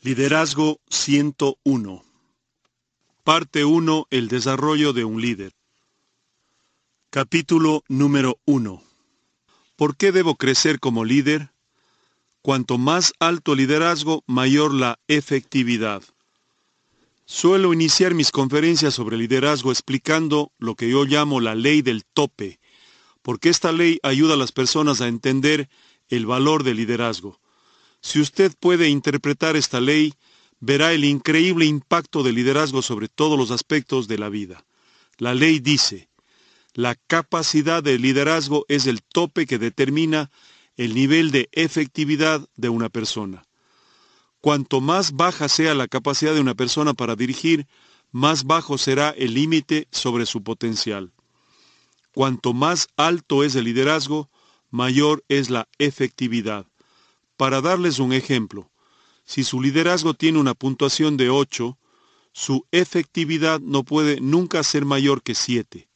Liderazgo 101. Parte 1. El desarrollo de un líder. Capítulo número 1. ¿Por qué debo crecer como líder? Cuanto más alto liderazgo, mayor la efectividad. Suelo iniciar mis conferencias sobre liderazgo explicando lo que yo llamo la ley del tope, porque esta ley ayuda a las personas a entender el valor del liderazgo. Si usted puede interpretar esta ley, verá el increíble impacto del liderazgo sobre todos los aspectos de la vida. La ley dice, la capacidad de liderazgo es el tope que determina el nivel de efectividad de una persona. Cuanto más baja sea la capacidad de una persona para dirigir, más bajo será el límite sobre su potencial. Cuanto más alto es el liderazgo, mayor es la efectividad. Para darles un ejemplo, si su liderazgo tiene una puntuación de 8, su efectividad no puede nunca ser mayor que 7.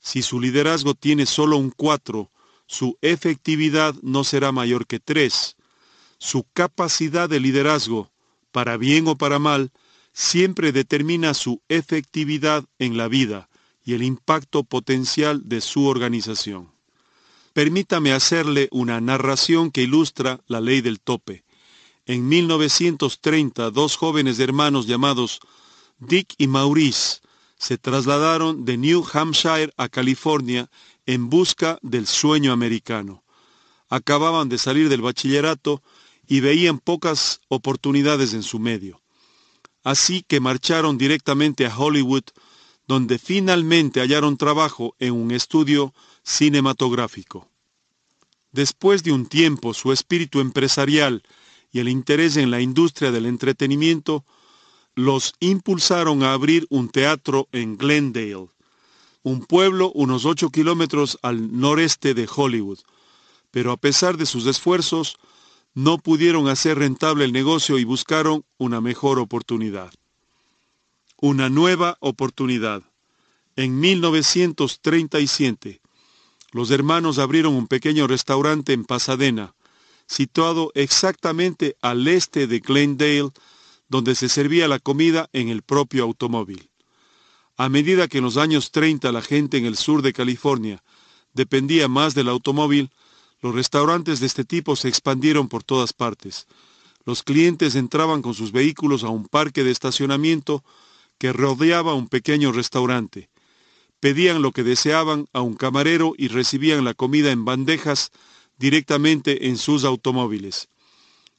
Si su liderazgo tiene solo un 4, su efectividad no será mayor que 3. Su capacidad de liderazgo, para bien o para mal, siempre determina su efectividad en la vida y el impacto potencial de su organización permítame hacerle una narración que ilustra la ley del tope. En 1930, dos jóvenes hermanos llamados Dick y Maurice se trasladaron de New Hampshire a California en busca del sueño americano. Acababan de salir del bachillerato y veían pocas oportunidades en su medio. Así que marcharon directamente a Hollywood, donde finalmente hallaron trabajo en un estudio cinematográfico. Después de un tiempo, su espíritu empresarial y el interés en la industria del entretenimiento los impulsaron a abrir un teatro en Glendale, un pueblo unos 8 kilómetros al noreste de Hollywood. Pero a pesar de sus esfuerzos, no pudieron hacer rentable el negocio y buscaron una mejor oportunidad. Una nueva oportunidad. En 1937, los hermanos abrieron un pequeño restaurante en Pasadena, situado exactamente al este de Glendale, donde se servía la comida en el propio automóvil. A medida que en los años 30 la gente en el sur de California dependía más del automóvil, los restaurantes de este tipo se expandieron por todas partes. Los clientes entraban con sus vehículos a un parque de estacionamiento que rodeaba un pequeño restaurante pedían lo que deseaban a un camarero y recibían la comida en bandejas directamente en sus automóviles.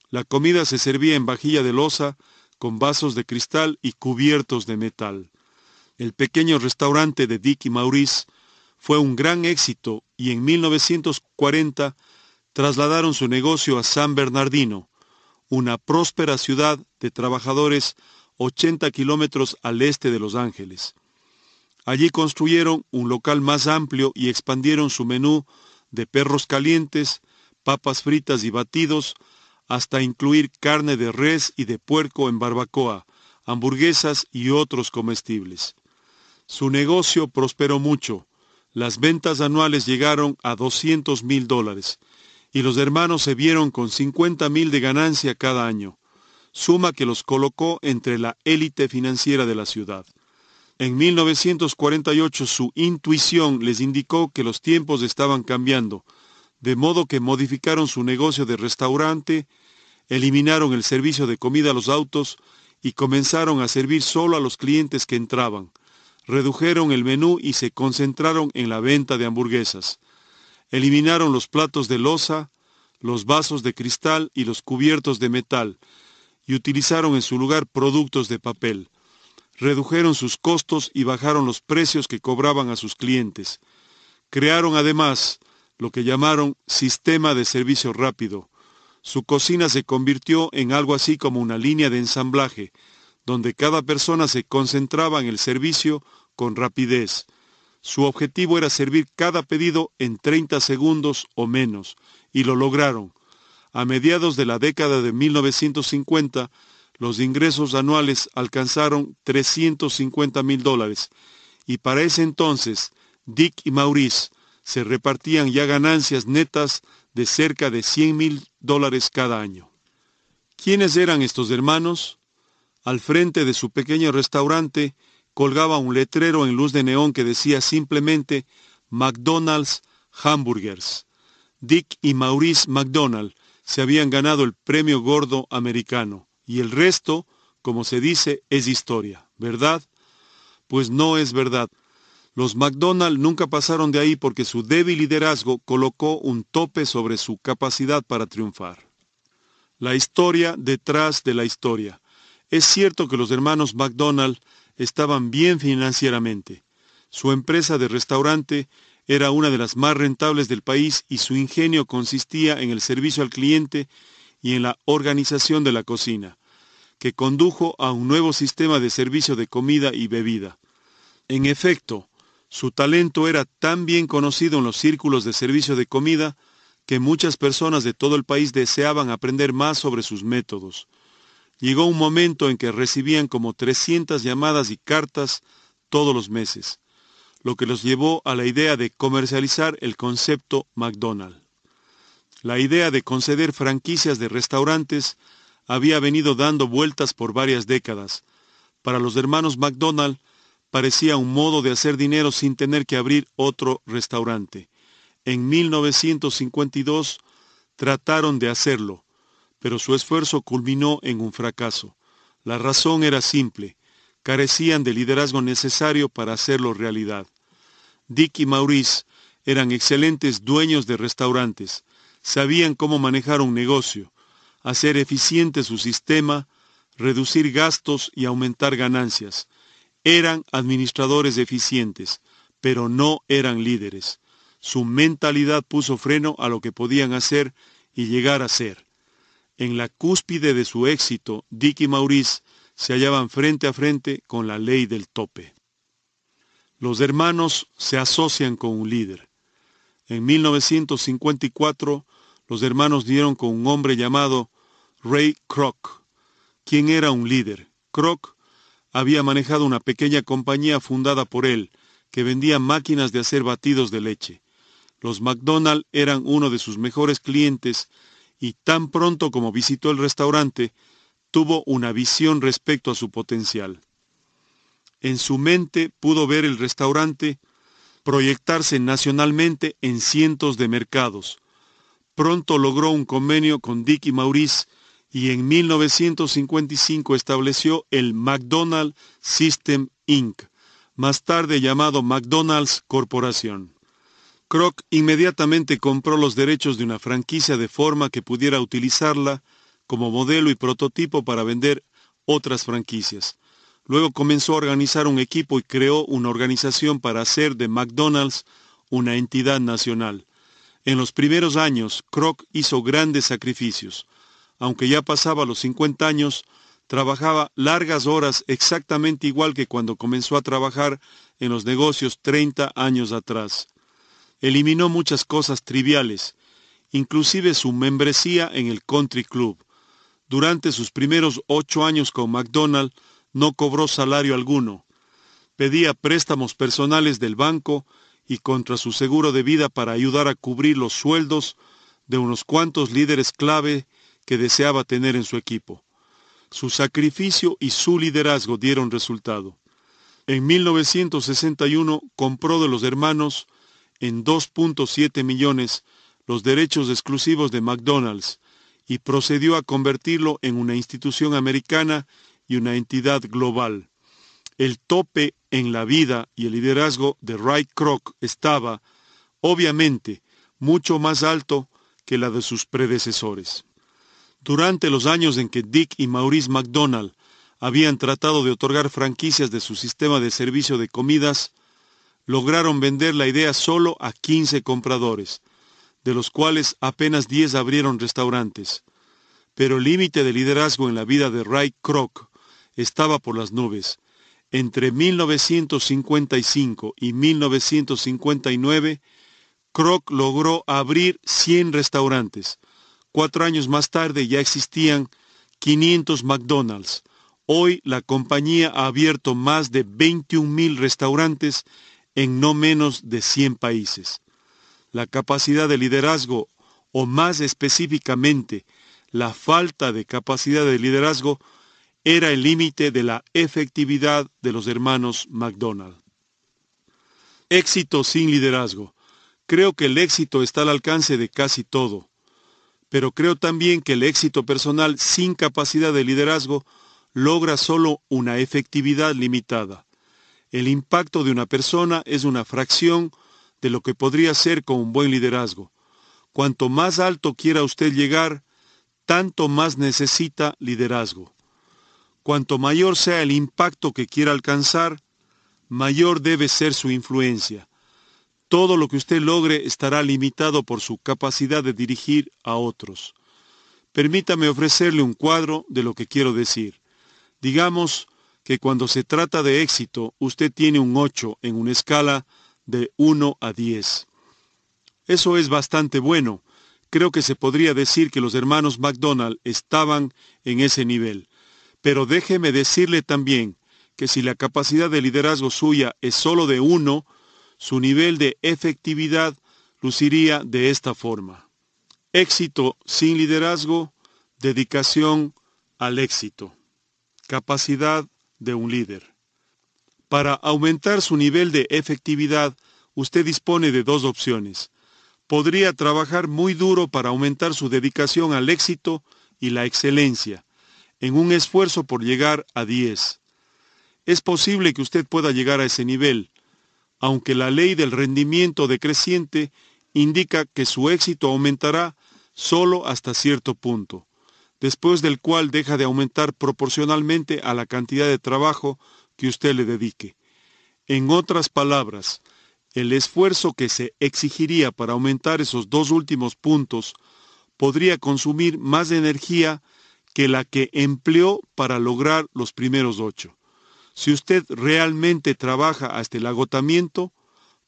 La comida se servía en vajilla de loza, con vasos de cristal y cubiertos de metal. El pequeño restaurante de Dick y Maurice fue un gran éxito y en 1940 trasladaron su negocio a San Bernardino, una próspera ciudad de trabajadores 80 kilómetros al este de Los Ángeles. Allí construyeron un local más amplio y expandieron su menú de perros calientes, papas fritas y batidos, hasta incluir carne de res y de puerco en barbacoa, hamburguesas y otros comestibles. Su negocio prosperó mucho. Las ventas anuales llegaron a 200 mil dólares y los hermanos se vieron con 50 mil de ganancia cada año, suma que los colocó entre la élite financiera de la ciudad. En 1948 su intuición les indicó que los tiempos estaban cambiando, de modo que modificaron su negocio de restaurante, eliminaron el servicio de comida a los autos y comenzaron a servir solo a los clientes que entraban. Redujeron el menú y se concentraron en la venta de hamburguesas. Eliminaron los platos de losa, los vasos de cristal y los cubiertos de metal y utilizaron en su lugar productos de papel redujeron sus costos y bajaron los precios que cobraban a sus clientes. Crearon además lo que llamaron sistema de servicio rápido. Su cocina se convirtió en algo así como una línea de ensamblaje, donde cada persona se concentraba en el servicio con rapidez. Su objetivo era servir cada pedido en 30 segundos o menos, y lo lograron. A mediados de la década de 1950, los ingresos anuales alcanzaron 350 mil dólares y para ese entonces Dick y Maurice se repartían ya ganancias netas de cerca de 100 mil dólares cada año. ¿Quiénes eran estos hermanos? Al frente de su pequeño restaurante colgaba un letrero en luz de neón que decía simplemente McDonald's Hamburgers. Dick y Maurice McDonald se habían ganado el premio gordo americano y el resto, como se dice, es historia, ¿verdad? Pues no es verdad. Los McDonald nunca pasaron de ahí porque su débil liderazgo colocó un tope sobre su capacidad para triunfar. La historia detrás de la historia. Es cierto que los hermanos McDonald estaban bien financieramente. Su empresa de restaurante era una de las más rentables del país y su ingenio consistía en el servicio al cliente y en la organización de la cocina, que condujo a un nuevo sistema de servicio de comida y bebida. En efecto, su talento era tan bien conocido en los círculos de servicio de comida que muchas personas de todo el país deseaban aprender más sobre sus métodos. Llegó un momento en que recibían como 300 llamadas y cartas todos los meses, lo que los llevó a la idea de comercializar el concepto McDonald's. La idea de conceder franquicias de restaurantes había venido dando vueltas por varias décadas. Para los hermanos McDonald parecía un modo de hacer dinero sin tener que abrir otro restaurante. En 1952 trataron de hacerlo, pero su esfuerzo culminó en un fracaso. La razón era simple, carecían del liderazgo necesario para hacerlo realidad. Dick y Maurice eran excelentes dueños de restaurantes, sabían cómo manejar un negocio, hacer eficiente su sistema, reducir gastos y aumentar ganancias. Eran administradores eficientes, pero no eran líderes. Su mentalidad puso freno a lo que podían hacer y llegar a ser. En la cúspide de su éxito, Dick y Maurice se hallaban frente a frente con la ley del tope. Los hermanos se asocian con un líder. En 1954, los hermanos dieron con un hombre llamado Ray Kroc, quien era un líder. Kroc había manejado una pequeña compañía fundada por él, que vendía máquinas de hacer batidos de leche. Los McDonald eran uno de sus mejores clientes y tan pronto como visitó el restaurante, tuvo una visión respecto a su potencial. En su mente pudo ver el restaurante proyectarse nacionalmente en cientos de mercados, pronto logró un convenio con Dick y Maurice y en 1955 estableció el McDonald's System Inc., más tarde llamado McDonald's Corporation. Kroc inmediatamente compró los derechos de una franquicia de forma que pudiera utilizarla como modelo y prototipo para vender otras franquicias. Luego comenzó a organizar un equipo y creó una organización para hacer de McDonald's una entidad nacional. En los primeros años, Kroc hizo grandes sacrificios. Aunque ya pasaba los 50 años, trabajaba largas horas exactamente igual que cuando comenzó a trabajar en los negocios 30 años atrás. Eliminó muchas cosas triviales, inclusive su membresía en el Country Club. Durante sus primeros ocho años con McDonald no cobró salario alguno. Pedía préstamos personales del banco y contra su seguro de vida para ayudar a cubrir los sueldos de unos cuantos líderes clave que deseaba tener en su equipo. Su sacrificio y su liderazgo dieron resultado. En 1961 compró de los hermanos en 2.7 millones los derechos exclusivos de McDonald's y procedió a convertirlo en una institución americana y una entidad global. El tope en la vida y el liderazgo de Ray Kroc estaba, obviamente, mucho más alto que la de sus predecesores. Durante los años en que Dick y Maurice McDonald habían tratado de otorgar franquicias de su sistema de servicio de comidas, lograron vender la idea solo a 15 compradores, de los cuales apenas 10 abrieron restaurantes. Pero el límite de liderazgo en la vida de Ray Kroc estaba por las nubes, entre 1955 y 1959, Kroc logró abrir 100 restaurantes. Cuatro años más tarde ya existían 500 McDonald's. Hoy la compañía ha abierto más de 21.000 restaurantes en no menos de 100 países. La capacidad de liderazgo, o más específicamente, la falta de capacidad de liderazgo, era el límite de la efectividad de los hermanos McDonald. Éxito sin liderazgo. Creo que el éxito está al alcance de casi todo, pero creo también que el éxito personal sin capacidad de liderazgo logra solo una efectividad limitada. El impacto de una persona es una fracción de lo que podría ser con un buen liderazgo. Cuanto más alto quiera usted llegar, tanto más necesita liderazgo. Cuanto mayor sea el impacto que quiera alcanzar, mayor debe ser su influencia. Todo lo que usted logre estará limitado por su capacidad de dirigir a otros. Permítame ofrecerle un cuadro de lo que quiero decir. Digamos que cuando se trata de éxito, usted tiene un 8 en una escala de 1 a 10. Eso es bastante bueno. Creo que se podría decir que los hermanos McDonald estaban en ese nivel. Pero déjeme decirle también que si la capacidad de liderazgo suya es solo de uno, su nivel de efectividad luciría de esta forma. Éxito sin liderazgo, dedicación al éxito. Capacidad de un líder. Para aumentar su nivel de efectividad, usted dispone de dos opciones. Podría trabajar muy duro para aumentar su dedicación al éxito y la excelencia, en un esfuerzo por llegar a 10. Es posible que usted pueda llegar a ese nivel, aunque la ley del rendimiento decreciente indica que su éxito aumentará solo hasta cierto punto, después del cual deja de aumentar proporcionalmente a la cantidad de trabajo que usted le dedique. En otras palabras, el esfuerzo que se exigiría para aumentar esos dos últimos puntos podría consumir más energía que la que empleó para lograr los primeros ocho. Si usted realmente trabaja hasta el agotamiento,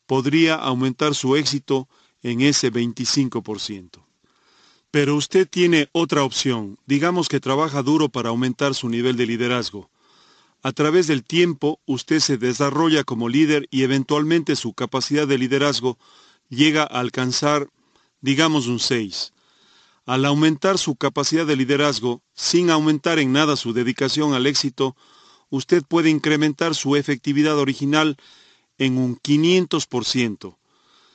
podría aumentar su éxito en ese 25%. Pero usted tiene otra opción. Digamos que trabaja duro para aumentar su nivel de liderazgo. A través del tiempo, usted se desarrolla como líder y eventualmente su capacidad de liderazgo llega a alcanzar, digamos, un 6 al aumentar su capacidad de liderazgo, sin aumentar en nada su dedicación al éxito, usted puede incrementar su efectividad original en un 500%.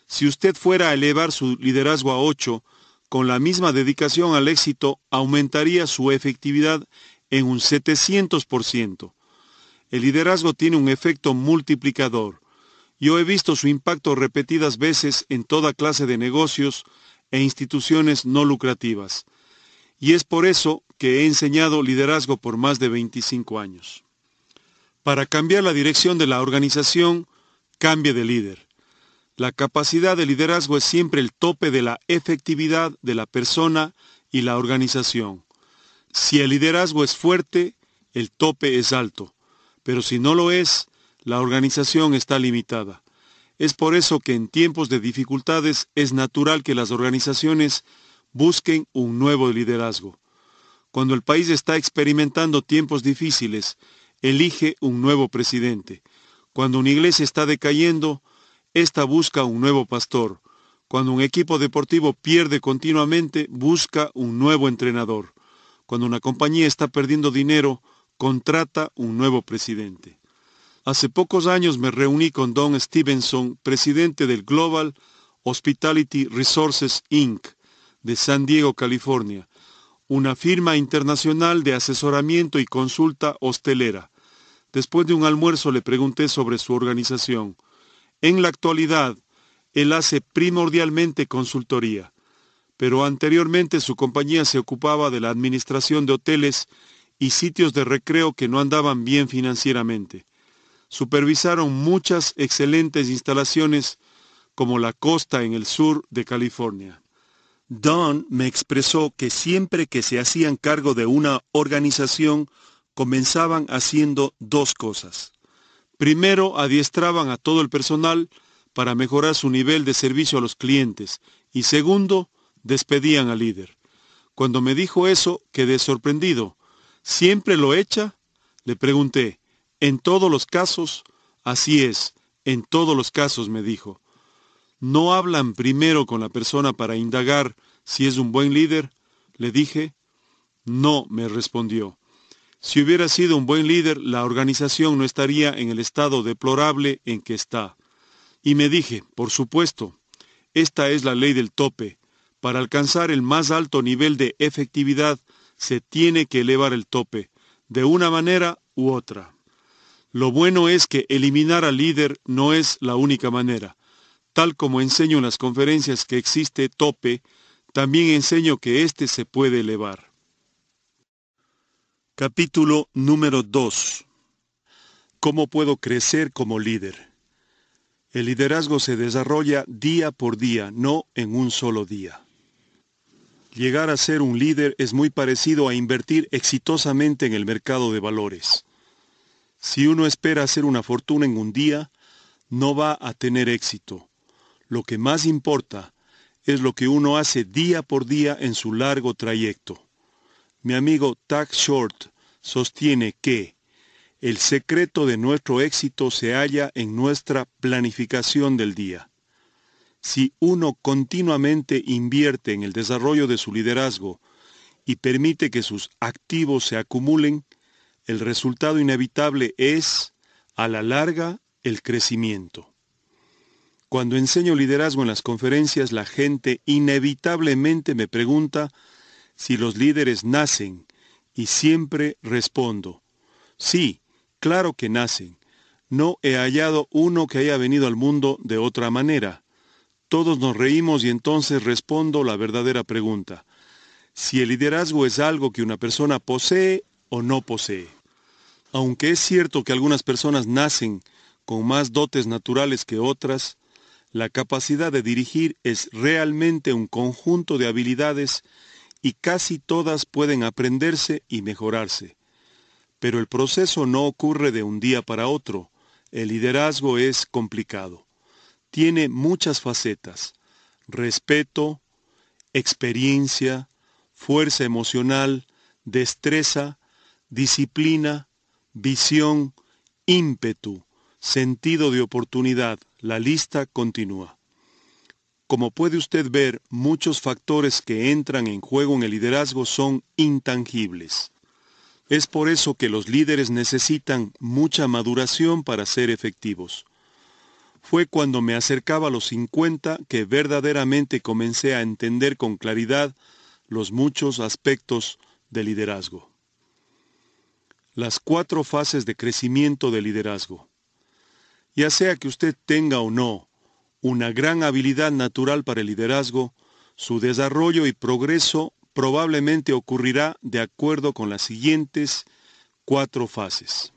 Si usted fuera a elevar su liderazgo a 8, con la misma dedicación al éxito, aumentaría su efectividad en un 700%. El liderazgo tiene un efecto multiplicador. Yo he visto su impacto repetidas veces en toda clase de negocios, e instituciones no lucrativas. Y es por eso que he enseñado liderazgo por más de 25 años. Para cambiar la dirección de la organización, cambie de líder. La capacidad de liderazgo es siempre el tope de la efectividad de la persona y la organización. Si el liderazgo es fuerte, el tope es alto, pero si no lo es, la organización está limitada. Es por eso que en tiempos de dificultades es natural que las organizaciones busquen un nuevo liderazgo. Cuando el país está experimentando tiempos difíciles, elige un nuevo presidente. Cuando una iglesia está decayendo, ésta busca un nuevo pastor. Cuando un equipo deportivo pierde continuamente, busca un nuevo entrenador. Cuando una compañía está perdiendo dinero, contrata un nuevo presidente. Hace pocos años me reuní con Don Stevenson, presidente del Global Hospitality Resources Inc. de San Diego, California, una firma internacional de asesoramiento y consulta hostelera. Después de un almuerzo le pregunté sobre su organización. En la actualidad, él hace primordialmente consultoría, pero anteriormente su compañía se ocupaba de la administración de hoteles y sitios de recreo que no andaban bien financieramente supervisaron muchas excelentes instalaciones como la costa en el sur de California. Don me expresó que siempre que se hacían cargo de una organización, comenzaban haciendo dos cosas. Primero, adiestraban a todo el personal para mejorar su nivel de servicio a los clientes y segundo, despedían al líder. Cuando me dijo eso, quedé sorprendido. ¿Siempre lo echa? Le pregunté. En todos los casos, así es, en todos los casos, me dijo. ¿No hablan primero con la persona para indagar si es un buen líder? Le dije. No, me respondió. Si hubiera sido un buen líder, la organización no estaría en el estado deplorable en que está. Y me dije, por supuesto, esta es la ley del tope. Para alcanzar el más alto nivel de efectividad, se tiene que elevar el tope, de una manera u otra. Lo bueno es que eliminar al líder no es la única manera. Tal como enseño en las conferencias que existe tope, también enseño que éste se puede elevar. Capítulo número 2. ¿Cómo puedo crecer como líder? El liderazgo se desarrolla día por día, no en un solo día. Llegar a ser un líder es muy parecido a invertir exitosamente en el mercado de valores. Si uno espera hacer una fortuna en un día, no va a tener éxito. Lo que más importa es lo que uno hace día por día en su largo trayecto. Mi amigo Tag Short sostiene que el secreto de nuestro éxito se halla en nuestra planificación del día. Si uno continuamente invierte en el desarrollo de su liderazgo y permite que sus activos se acumulen, el resultado inevitable es, a la larga, el crecimiento. Cuando enseño liderazgo en las conferencias, la gente inevitablemente me pregunta si los líderes nacen y siempre respondo, sí, claro que nacen. No he hallado uno que haya venido al mundo de otra manera. Todos nos reímos y entonces respondo la verdadera pregunta. Si el liderazgo es algo que una persona posee o no posee. Aunque es cierto que algunas personas nacen con más dotes naturales que otras, la capacidad de dirigir es realmente un conjunto de habilidades y casi todas pueden aprenderse y mejorarse. Pero el proceso no ocurre de un día para otro. El liderazgo es complicado. Tiene muchas facetas. Respeto, experiencia, fuerza emocional, destreza, disciplina, visión, ímpetu, sentido de oportunidad. La lista continúa. Como puede usted ver, muchos factores que entran en juego en el liderazgo son intangibles. Es por eso que los líderes necesitan mucha maduración para ser efectivos. Fue cuando me acercaba a los 50 que verdaderamente comencé a entender con claridad los muchos aspectos de liderazgo las cuatro fases de crecimiento del liderazgo. Ya sea que usted tenga o no una gran habilidad natural para el liderazgo, su desarrollo y progreso probablemente ocurrirá de acuerdo con las siguientes cuatro fases.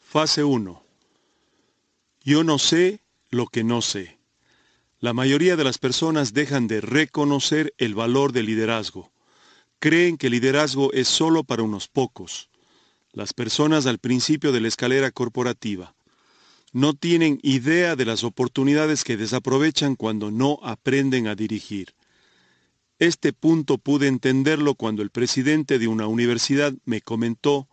Fase 1. Yo no sé lo que no sé. La mayoría de las personas dejan de reconocer el valor del liderazgo. Creen que el liderazgo es solo para unos pocos las personas al principio de la escalera corporativa. No tienen idea de las oportunidades que desaprovechan cuando no aprenden a dirigir. Este punto pude entenderlo cuando el presidente de una universidad me comentó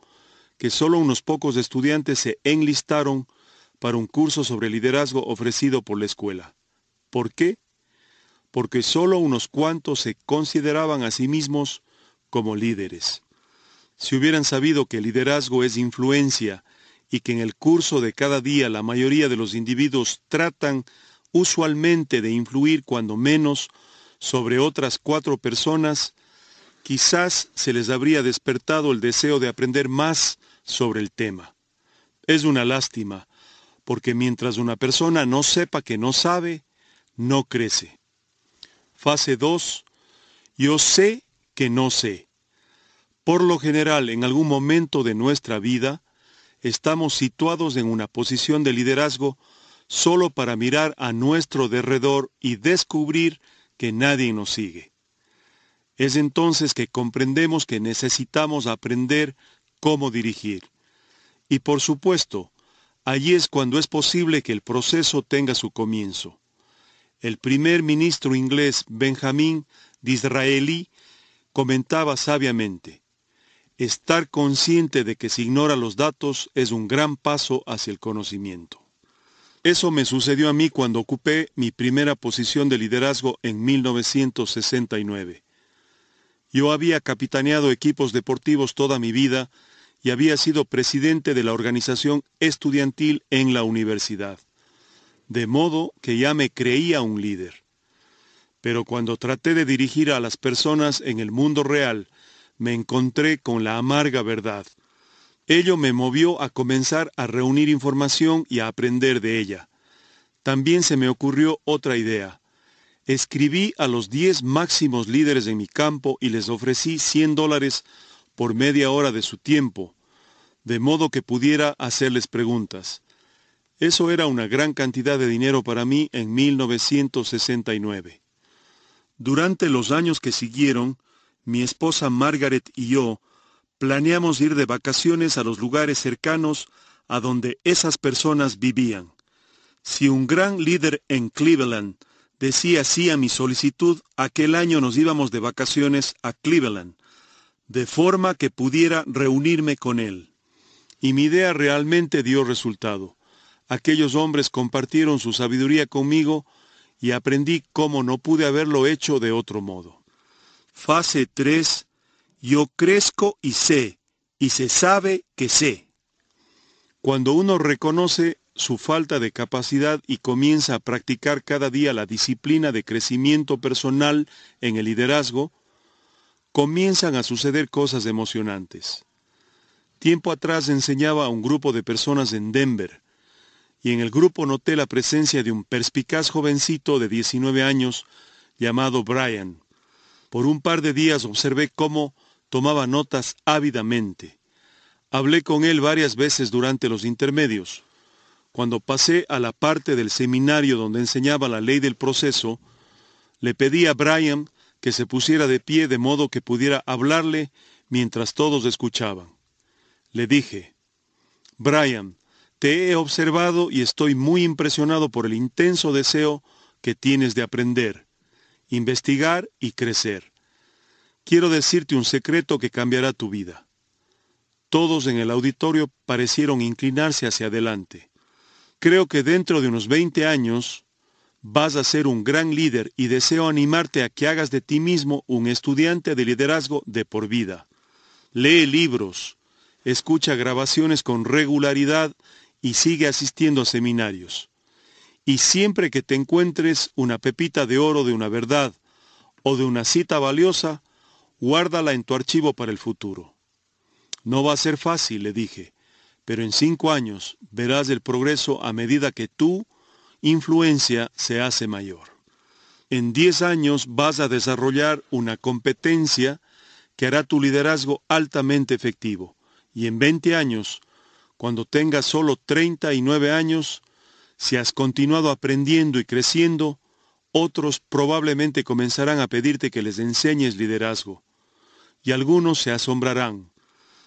que solo unos pocos estudiantes se enlistaron para un curso sobre liderazgo ofrecido por la escuela. ¿Por qué? Porque solo unos cuantos se consideraban a sí mismos como líderes si hubieran sabido que el liderazgo es influencia y que en el curso de cada día la mayoría de los individuos tratan usualmente de influir cuando menos sobre otras cuatro personas, quizás se les habría despertado el deseo de aprender más sobre el tema. Es una lástima, porque mientras una persona no sepa que no sabe, no crece. Fase 2. Yo sé que no sé. Por lo general, en algún momento de nuestra vida, estamos situados en una posición de liderazgo solo para mirar a nuestro derredor y descubrir que nadie nos sigue. Es entonces que comprendemos que necesitamos aprender cómo dirigir. Y por supuesto, allí es cuando es posible que el proceso tenga su comienzo. El primer ministro inglés Benjamín Disraeli comentaba sabiamente, Estar consciente de que se ignora los datos es un gran paso hacia el conocimiento. Eso me sucedió a mí cuando ocupé mi primera posición de liderazgo en 1969. Yo había capitaneado equipos deportivos toda mi vida y había sido presidente de la organización estudiantil en la universidad. De modo que ya me creía un líder. Pero cuando traté de dirigir a las personas en el mundo real, me encontré con la amarga verdad. Ello me movió a comenzar a reunir información y a aprender de ella. También se me ocurrió otra idea. Escribí a los diez máximos líderes de mi campo y les ofrecí 100 dólares por media hora de su tiempo, de modo que pudiera hacerles preguntas. Eso era una gran cantidad de dinero para mí en 1969. Durante los años que siguieron, mi esposa Margaret y yo planeamos ir de vacaciones a los lugares cercanos a donde esas personas vivían. Si un gran líder en Cleveland decía sí a mi solicitud, aquel año nos íbamos de vacaciones a Cleveland, de forma que pudiera reunirme con él. Y mi idea realmente dio resultado. Aquellos hombres compartieron su sabiduría conmigo y aprendí cómo no pude haberlo hecho de otro modo. Fase 3. Yo crezco y sé, y se sabe que sé. Cuando uno reconoce su falta de capacidad y comienza a practicar cada día la disciplina de crecimiento personal en el liderazgo, comienzan a suceder cosas emocionantes. Tiempo atrás enseñaba a un grupo de personas en Denver, y en el grupo noté la presencia de un perspicaz jovencito de 19 años llamado Brian. Por un par de días observé cómo tomaba notas ávidamente. Hablé con él varias veces durante los intermedios. Cuando pasé a la parte del seminario donde enseñaba la ley del proceso, le pedí a Brian que se pusiera de pie de modo que pudiera hablarle mientras todos escuchaban. Le dije, Brian, te he observado y estoy muy impresionado por el intenso deseo que tienes de aprender investigar y crecer. Quiero decirte un secreto que cambiará tu vida. Todos en el auditorio parecieron inclinarse hacia adelante. Creo que dentro de unos 20 años vas a ser un gran líder y deseo animarte a que hagas de ti mismo un estudiante de liderazgo de por vida. Lee libros, escucha grabaciones con regularidad y sigue asistiendo a seminarios y siempre que te encuentres una pepita de oro de una verdad o de una cita valiosa, guárdala en tu archivo para el futuro. No va a ser fácil, le dije, pero en cinco años verás el progreso a medida que tu influencia se hace mayor. En diez años vas a desarrollar una competencia que hará tu liderazgo altamente efectivo. Y en 20 años, cuando tengas solo 39 años, si has continuado aprendiendo y creciendo, otros probablemente comenzarán a pedirte que les enseñes liderazgo. Y algunos se asombrarán.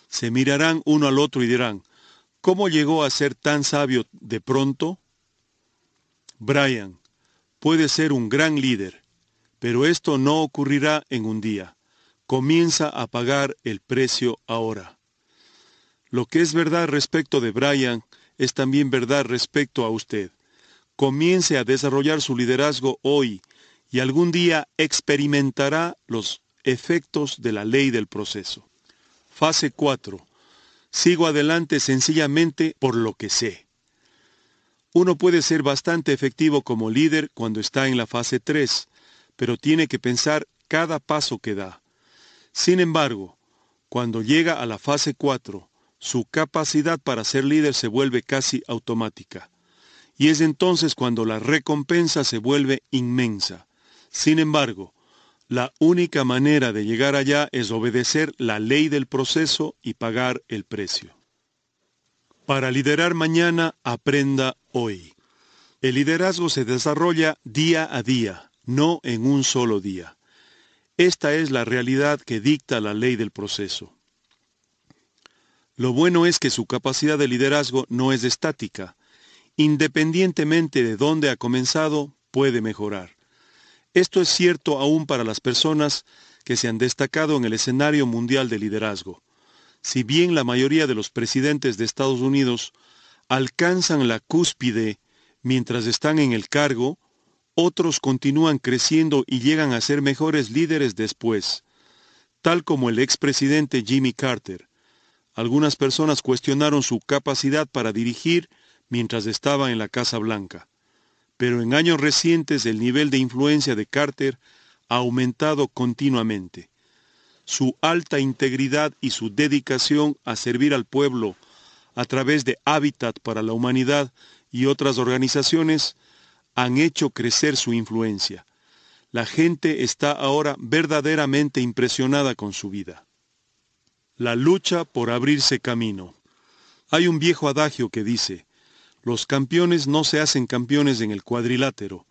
Se mirarán uno al otro y dirán, ¿cómo llegó a ser tan sabio de pronto? Brian, puede ser un gran líder, pero esto no ocurrirá en un día. Comienza a pagar el precio ahora. Lo que es verdad respecto de Brian es también verdad respecto a usted. Comience a desarrollar su liderazgo hoy y algún día experimentará los efectos de la ley del proceso. Fase 4. Sigo adelante sencillamente por lo que sé. Uno puede ser bastante efectivo como líder cuando está en la fase 3, pero tiene que pensar cada paso que da. Sin embargo, cuando llega a la fase 4, su capacidad para ser líder se vuelve casi automática. Y es entonces cuando la recompensa se vuelve inmensa. Sin embargo, la única manera de llegar allá es obedecer la ley del proceso y pagar el precio. Para liderar mañana, aprenda hoy. El liderazgo se desarrolla día a día, no en un solo día. Esta es la realidad que dicta la ley del proceso. Lo bueno es que su capacidad de liderazgo no es estática. Independientemente de dónde ha comenzado, puede mejorar. Esto es cierto aún para las personas que se han destacado en el escenario mundial de liderazgo. Si bien la mayoría de los presidentes de Estados Unidos alcanzan la cúspide mientras están en el cargo, otros continúan creciendo y llegan a ser mejores líderes después, tal como el expresidente Jimmy Carter. Algunas personas cuestionaron su capacidad para dirigir mientras estaba en la Casa Blanca, pero en años recientes el nivel de influencia de Carter ha aumentado continuamente. Su alta integridad y su dedicación a servir al pueblo a través de Hábitat para la Humanidad y otras organizaciones han hecho crecer su influencia. La gente está ahora verdaderamente impresionada con su vida. La lucha por abrirse camino. Hay un viejo adagio que dice, los campeones no se hacen campeones en el cuadrilátero,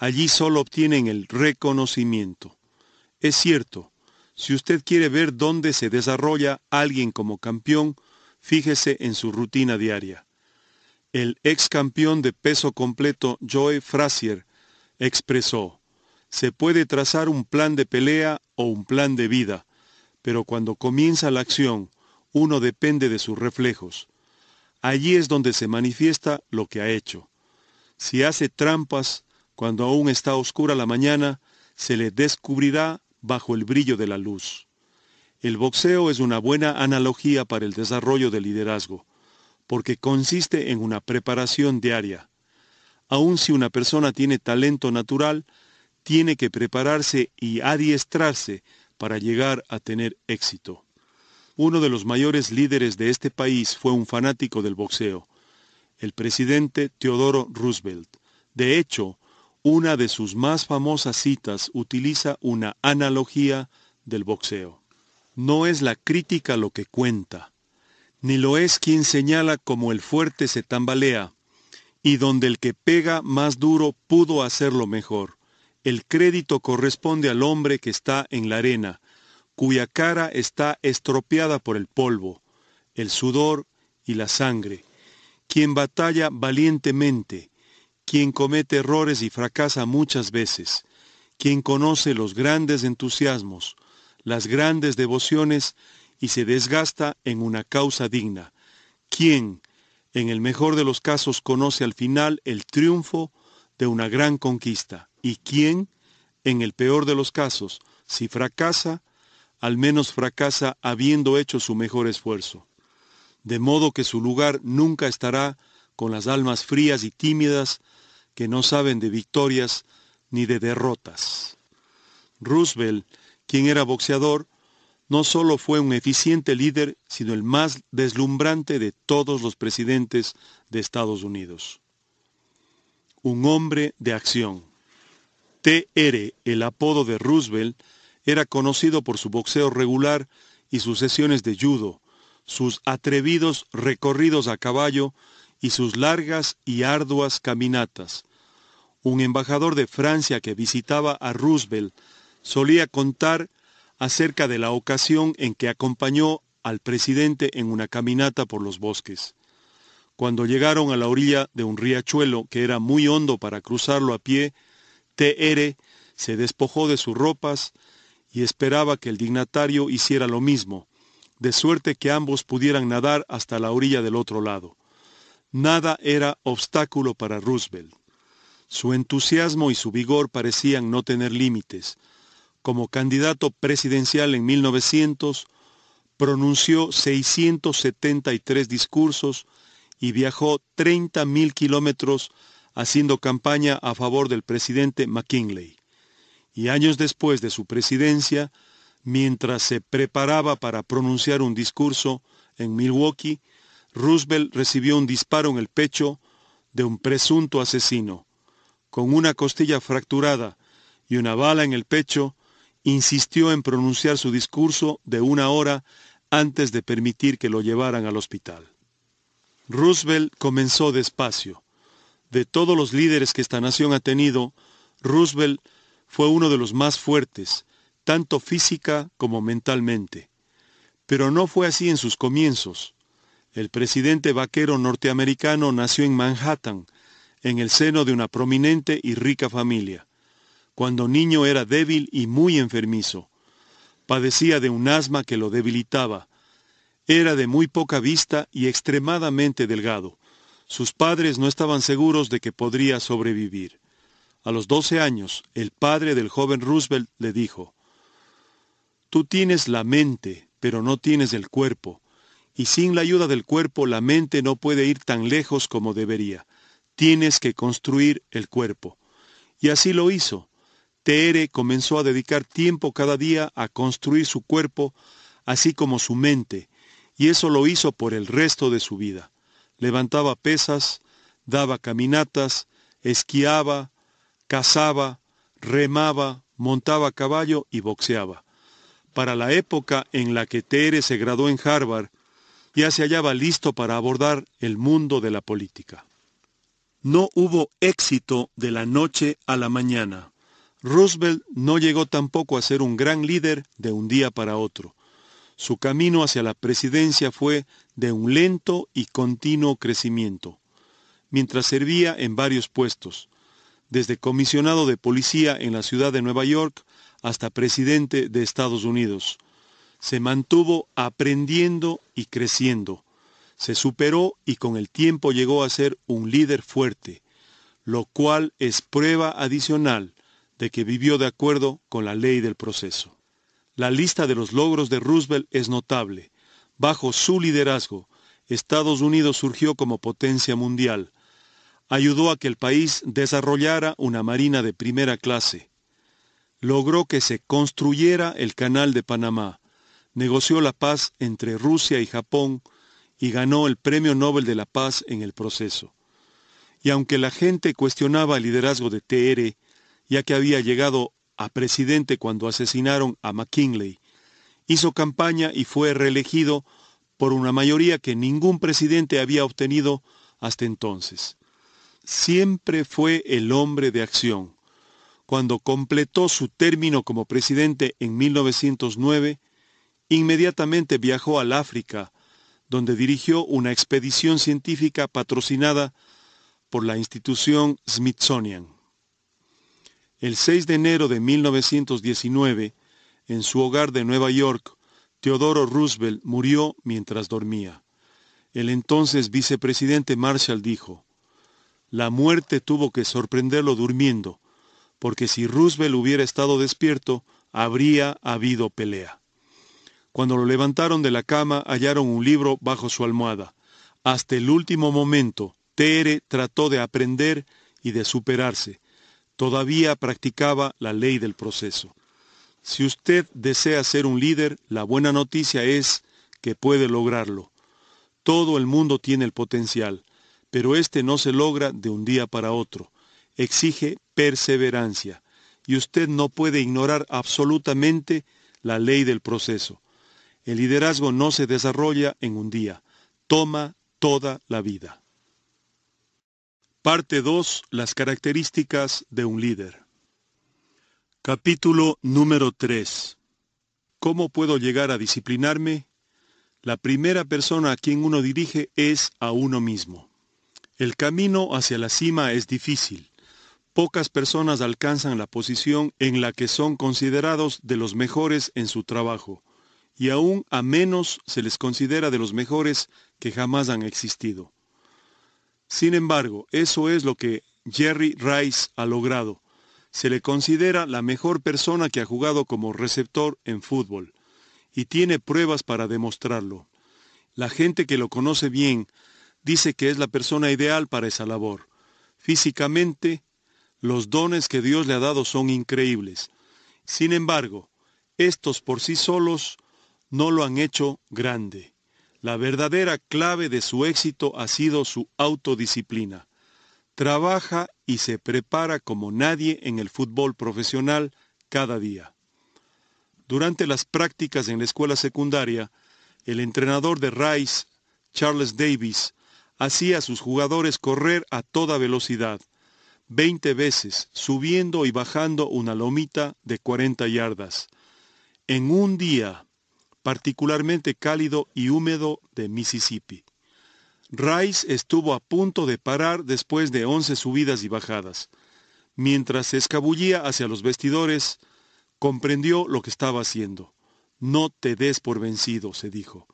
allí solo obtienen el reconocimiento. Es cierto, si usted quiere ver dónde se desarrolla alguien como campeón, fíjese en su rutina diaria. El ex campeón de peso completo Joe Frazier expresó, se puede trazar un plan de pelea o un plan de vida, pero cuando comienza la acción, uno depende de sus reflejos. Allí es donde se manifiesta lo que ha hecho. Si hace trampas, cuando aún está oscura la mañana, se le descubrirá bajo el brillo de la luz. El boxeo es una buena analogía para el desarrollo del liderazgo, porque consiste en una preparación diaria. Aun si una persona tiene talento natural, tiene que prepararse y adiestrarse para llegar a tener éxito. Uno de los mayores líderes de este país fue un fanático del boxeo, el presidente Teodoro Roosevelt. De hecho, una de sus más famosas citas utiliza una analogía del boxeo. No es la crítica lo que cuenta, ni lo es quien señala como el fuerte se tambalea, y donde el que pega más duro pudo hacerlo mejor. El crédito corresponde al hombre que está en la arena, cuya cara está estropeada por el polvo, el sudor y la sangre, quien batalla valientemente, quien comete errores y fracasa muchas veces, quien conoce los grandes entusiasmos, las grandes devociones y se desgasta en una causa digna, quien, en el mejor de los casos, conoce al final el triunfo de una gran conquista y quien, en el peor de los casos, si fracasa, al menos fracasa habiendo hecho su mejor esfuerzo. De modo que su lugar nunca estará con las almas frías y tímidas que no saben de victorias ni de derrotas. Roosevelt, quien era boxeador, no solo fue un eficiente líder, sino el más deslumbrante de todos los presidentes de Estados Unidos un hombre de acción. TR, el apodo de Roosevelt, era conocido por su boxeo regular y sus sesiones de judo, sus atrevidos recorridos a caballo y sus largas y arduas caminatas. Un embajador de Francia que visitaba a Roosevelt solía contar acerca de la ocasión en que acompañó al presidente en una caminata por los bosques. Cuando llegaron a la orilla de un riachuelo que era muy hondo para cruzarlo a pie, TR se despojó de sus ropas y esperaba que el dignatario hiciera lo mismo, de suerte que ambos pudieran nadar hasta la orilla del otro lado. Nada era obstáculo para Roosevelt. Su entusiasmo y su vigor parecían no tener límites. Como candidato presidencial en 1900, pronunció 673 discursos y viajó 30.000 kilómetros haciendo campaña a favor del presidente McKinley. Y años después de su presidencia, mientras se preparaba para pronunciar un discurso en Milwaukee, Roosevelt recibió un disparo en el pecho de un presunto asesino. Con una costilla fracturada y una bala en el pecho, insistió en pronunciar su discurso de una hora antes de permitir que lo llevaran al hospital. Roosevelt comenzó despacio. De todos los líderes que esta nación ha tenido, Roosevelt fue uno de los más fuertes, tanto física como mentalmente. Pero no fue así en sus comienzos. El presidente vaquero norteamericano nació en Manhattan, en el seno de una prominente y rica familia. Cuando niño era débil y muy enfermizo. Padecía de un asma que lo debilitaba, era de muy poca vista y extremadamente delgado. Sus padres no estaban seguros de que podría sobrevivir. A los 12 años, el padre del joven Roosevelt le dijo, Tú tienes la mente, pero no tienes el cuerpo, y sin la ayuda del cuerpo la mente no puede ir tan lejos como debería. Tienes que construir el cuerpo. Y así lo hizo. Tere comenzó a dedicar tiempo cada día a construir su cuerpo, así como su mente, y eso lo hizo por el resto de su vida. Levantaba pesas, daba caminatas, esquiaba, cazaba, remaba, montaba caballo y boxeaba. Para la época en la que Tere se graduó en Harvard, ya se hallaba listo para abordar el mundo de la política. No hubo éxito de la noche a la mañana. Roosevelt no llegó tampoco a ser un gran líder de un día para otro. Su camino hacia la presidencia fue de un lento y continuo crecimiento, mientras servía en varios puestos, desde comisionado de policía en la ciudad de Nueva York hasta presidente de Estados Unidos. Se mantuvo aprendiendo y creciendo. Se superó y con el tiempo llegó a ser un líder fuerte, lo cual es prueba adicional de que vivió de acuerdo con la ley del proceso. La lista de los logros de Roosevelt es notable. Bajo su liderazgo, Estados Unidos surgió como potencia mundial. Ayudó a que el país desarrollara una marina de primera clase. Logró que se construyera el Canal de Panamá. Negoció la paz entre Rusia y Japón y ganó el Premio Nobel de la Paz en el proceso. Y aunque la gente cuestionaba el liderazgo de TR, ya que había llegado a presidente cuando asesinaron a McKinley, hizo campaña y fue reelegido por una mayoría que ningún presidente había obtenido hasta entonces. Siempre fue el hombre de acción. Cuando completó su término como presidente en 1909, inmediatamente viajó al África, donde dirigió una expedición científica patrocinada por la institución Smithsonian. El 6 de enero de 1919, en su hogar de Nueva York, Teodoro Roosevelt murió mientras dormía. El entonces vicepresidente Marshall dijo, La muerte tuvo que sorprenderlo durmiendo, porque si Roosevelt hubiera estado despierto, habría habido pelea. Cuando lo levantaron de la cama, hallaron un libro bajo su almohada. Hasta el último momento, Tere trató de aprender y de superarse, todavía practicaba la ley del proceso. Si usted desea ser un líder, la buena noticia es que puede lograrlo. Todo el mundo tiene el potencial, pero este no se logra de un día para otro. Exige perseverancia y usted no puede ignorar absolutamente la ley del proceso. El liderazgo no se desarrolla en un día, toma toda la vida. Parte 2. Las características de un líder. Capítulo número 3. ¿Cómo puedo llegar a disciplinarme? La primera persona a quien uno dirige es a uno mismo. El camino hacia la cima es difícil. Pocas personas alcanzan la posición en la que son considerados de los mejores en su trabajo, y aún a menos se les considera de los mejores que jamás han existido. Sin embargo, eso es lo que Jerry Rice ha logrado. Se le considera la mejor persona que ha jugado como receptor en fútbol, y tiene pruebas para demostrarlo. La gente que lo conoce bien dice que es la persona ideal para esa labor. Físicamente, los dones que Dios le ha dado son increíbles. Sin embargo, estos por sí solos no lo han hecho grande. La verdadera clave de su éxito ha sido su autodisciplina. Trabaja y se prepara como nadie en el fútbol profesional cada día. Durante las prácticas en la escuela secundaria, el entrenador de Rice, Charles Davis, hacía a sus jugadores correr a toda velocidad, 20 veces, subiendo y bajando una lomita de 40 yardas. En un día, particularmente cálido y húmedo de Mississippi. Rice estuvo a punto de parar después de 11 subidas y bajadas. Mientras se escabullía hacia los vestidores, comprendió lo que estaba haciendo. No te des por vencido, se dijo.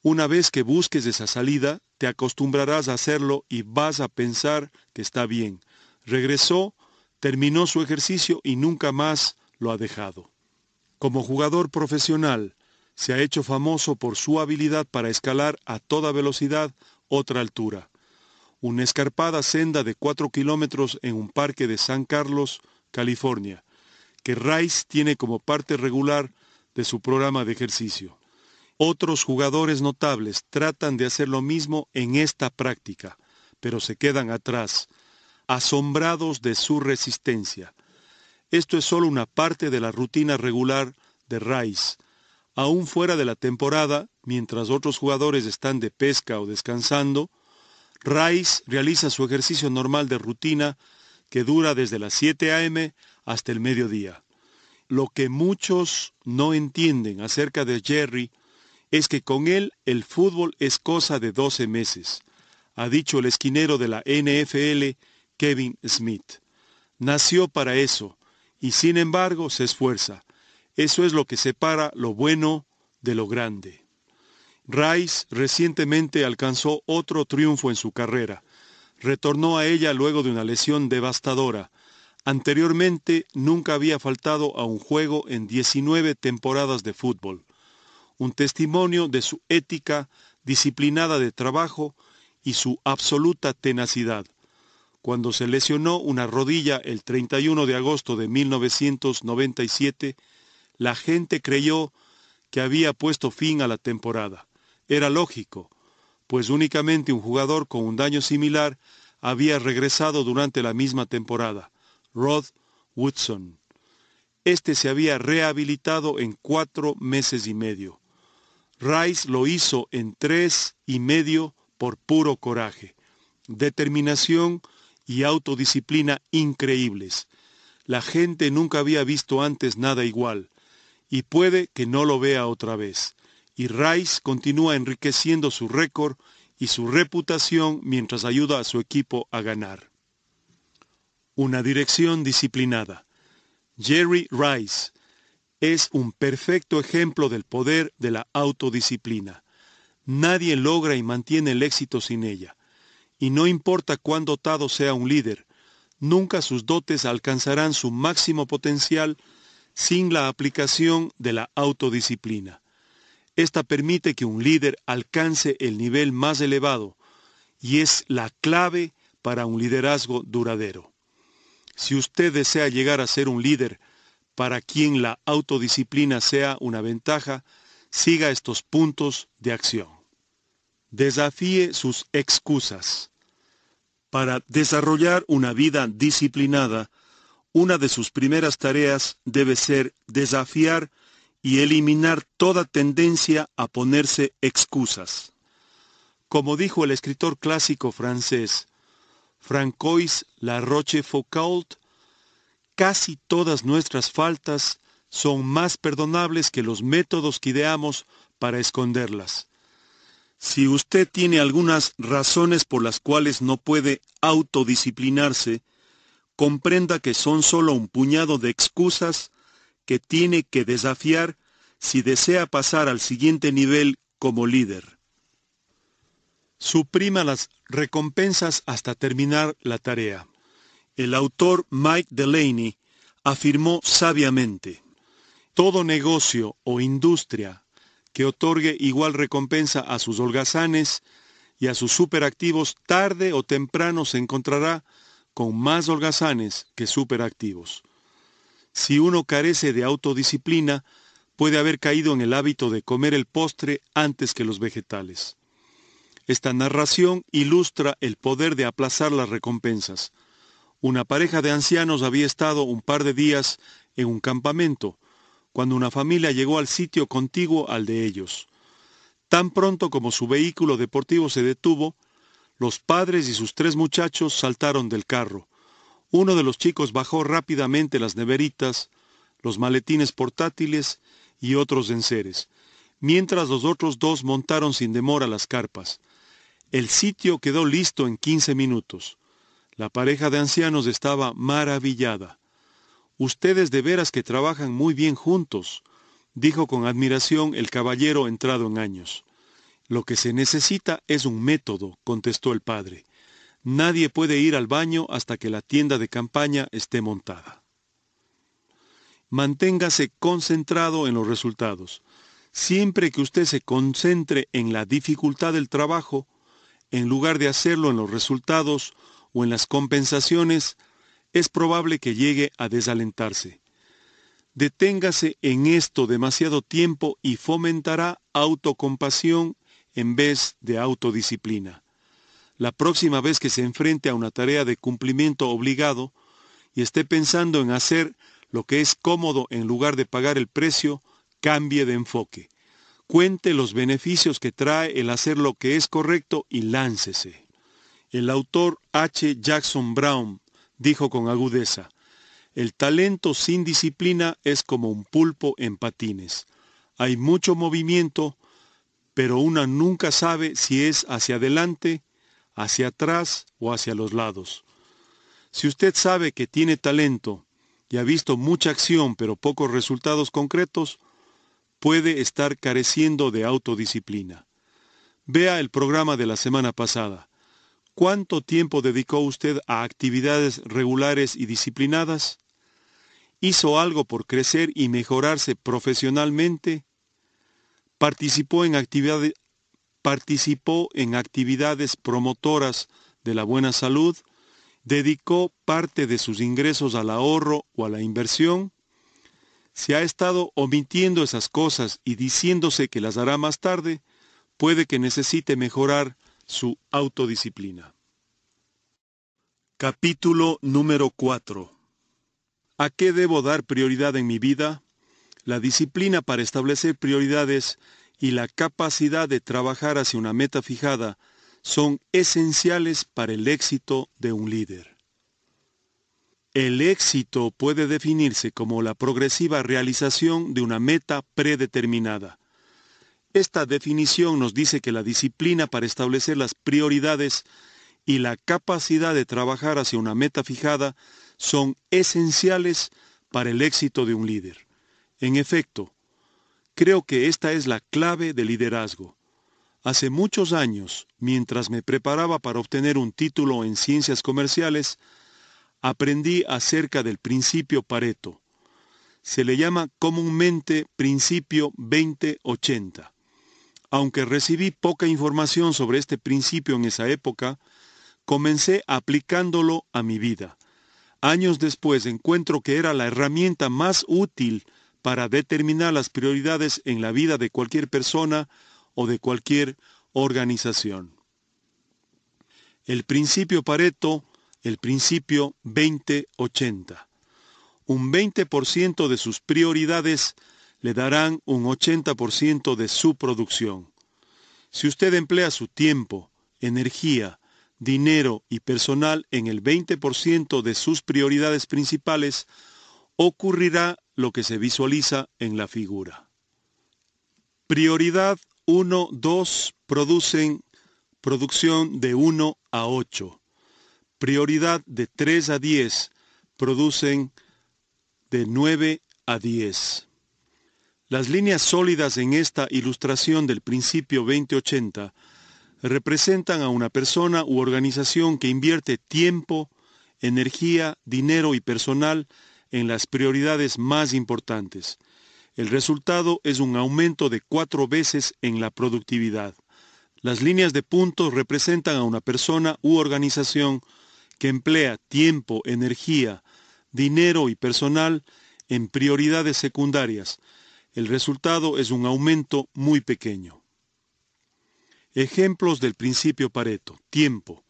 Una vez que busques esa salida, te acostumbrarás a hacerlo y vas a pensar que está bien. Regresó, terminó su ejercicio y nunca más lo ha dejado. Como jugador profesional, se ha hecho famoso por su habilidad para escalar a toda velocidad otra altura. Una escarpada senda de 4 kilómetros en un parque de San Carlos, California, que Rice tiene como parte regular de su programa de ejercicio. Otros jugadores notables tratan de hacer lo mismo en esta práctica, pero se quedan atrás, asombrados de su resistencia. Esto es solo una parte de la rutina regular de Rice. Aún fuera de la temporada, mientras otros jugadores están de pesca o descansando, Rice realiza su ejercicio normal de rutina que dura desde las 7 a.m. hasta el mediodía. Lo que muchos no entienden acerca de Jerry es que con él el fútbol es cosa de 12 meses, ha dicho el esquinero de la NFL, Kevin Smith. Nació para eso y sin embargo se esfuerza. Eso es lo que separa lo bueno de lo grande. Rice recientemente alcanzó otro triunfo en su carrera. Retornó a ella luego de una lesión devastadora. Anteriormente nunca había faltado a un juego en 19 temporadas de fútbol. Un testimonio de su ética disciplinada de trabajo y su absoluta tenacidad cuando se lesionó una rodilla el 31 de agosto de 1997, la gente creyó que había puesto fin a la temporada. Era lógico, pues únicamente un jugador con un daño similar había regresado durante la misma temporada, Rod Woodson. Este se había rehabilitado en cuatro meses y medio. Rice lo hizo en tres y medio por puro coraje, determinación y autodisciplina increíbles. La gente nunca había visto antes nada igual, y puede que no lo vea otra vez. Y Rice continúa enriqueciendo su récord y su reputación mientras ayuda a su equipo a ganar. Una dirección disciplinada. Jerry Rice es un perfecto ejemplo del poder de la autodisciplina. Nadie logra y mantiene el éxito sin ella y no importa cuán dotado sea un líder, nunca sus dotes alcanzarán su máximo potencial sin la aplicación de la autodisciplina. Esta permite que un líder alcance el nivel más elevado y es la clave para un liderazgo duradero. Si usted desea llegar a ser un líder para quien la autodisciplina sea una ventaja, siga estos puntos de acción. Desafíe sus excusas. Para desarrollar una vida disciplinada, una de sus primeras tareas debe ser desafiar y eliminar toda tendencia a ponerse excusas. Como dijo el escritor clásico francés Francois La Rochefoucauld, casi todas nuestras faltas son más perdonables que los métodos que ideamos para esconderlas. Si usted tiene algunas razones por las cuales no puede autodisciplinarse, comprenda que son solo un puñado de excusas que tiene que desafiar si desea pasar al siguiente nivel como líder. Suprima las recompensas hasta terminar la tarea. El autor Mike Delaney afirmó sabiamente, todo negocio o industria que otorgue igual recompensa a sus holgazanes y a sus superactivos, tarde o temprano se encontrará con más holgazanes que superactivos. Si uno carece de autodisciplina, puede haber caído en el hábito de comer el postre antes que los vegetales. Esta narración ilustra el poder de aplazar las recompensas. Una pareja de ancianos había estado un par de días en un campamento cuando una familia llegó al sitio contiguo al de ellos. Tan pronto como su vehículo deportivo se detuvo, los padres y sus tres muchachos saltaron del carro. Uno de los chicos bajó rápidamente las neveritas, los maletines portátiles y otros enseres, mientras los otros dos montaron sin demora las carpas. El sitio quedó listo en 15 minutos. La pareja de ancianos estaba maravillada. Ustedes de veras que trabajan muy bien juntos, dijo con admiración el caballero entrado en años. Lo que se necesita es un método, contestó el padre. Nadie puede ir al baño hasta que la tienda de campaña esté montada. Manténgase concentrado en los resultados. Siempre que usted se concentre en la dificultad del trabajo, en lugar de hacerlo en los resultados o en las compensaciones, es probable que llegue a desalentarse. Deténgase en esto demasiado tiempo y fomentará autocompasión en vez de autodisciplina. La próxima vez que se enfrente a una tarea de cumplimiento obligado y esté pensando en hacer lo que es cómodo en lugar de pagar el precio, cambie de enfoque. Cuente los beneficios que trae el hacer lo que es correcto y láncese. El autor H. Jackson Brown dijo con agudeza, el talento sin disciplina es como un pulpo en patines. Hay mucho movimiento, pero una nunca sabe si es hacia adelante, hacia atrás o hacia los lados. Si usted sabe que tiene talento y ha visto mucha acción pero pocos resultados concretos, puede estar careciendo de autodisciplina. Vea el programa de la semana pasada. ¿Cuánto tiempo dedicó usted a actividades regulares y disciplinadas? ¿Hizo algo por crecer y mejorarse profesionalmente? ¿Participó en, actividades, participó en actividades promotoras de la buena salud? ¿Dedicó parte de sus ingresos al ahorro o a la inversión? Si ha estado omitiendo esas cosas y diciéndose que las hará más tarde, puede que necesite mejorar su autodisciplina. Capítulo número 4. ¿A qué debo dar prioridad en mi vida? La disciplina para establecer prioridades y la capacidad de trabajar hacia una meta fijada son esenciales para el éxito de un líder. El éxito puede definirse como la progresiva realización de una meta predeterminada, esta definición nos dice que la disciplina para establecer las prioridades y la capacidad de trabajar hacia una meta fijada son esenciales para el éxito de un líder. En efecto, creo que esta es la clave del liderazgo. Hace muchos años, mientras me preparaba para obtener un título en ciencias comerciales, aprendí acerca del principio Pareto. Se le llama comúnmente principio 20 aunque recibí poca información sobre este principio en esa época, comencé aplicándolo a mi vida. Años después encuentro que era la herramienta más útil para determinar las prioridades en la vida de cualquier persona o de cualquier organización. El principio Pareto, el principio 2080. Un 20% de sus prioridades le darán un 80% de su producción. Si usted emplea su tiempo, energía, dinero y personal en el 20% de sus prioridades principales, ocurrirá lo que se visualiza en la figura. Prioridad 1, 2 producen producción de 1 a 8. Prioridad de 3 a 10 producen de 9 a 10. Las líneas sólidas en esta ilustración del principio 2080 representan a una persona u organización que invierte tiempo, energía, dinero y personal en las prioridades más importantes. El resultado es un aumento de cuatro veces en la productividad. Las líneas de puntos representan a una persona u organización que emplea tiempo, energía, dinero y personal en prioridades secundarias, el resultado es un aumento muy pequeño. Ejemplos del principio Pareto. Tiempo.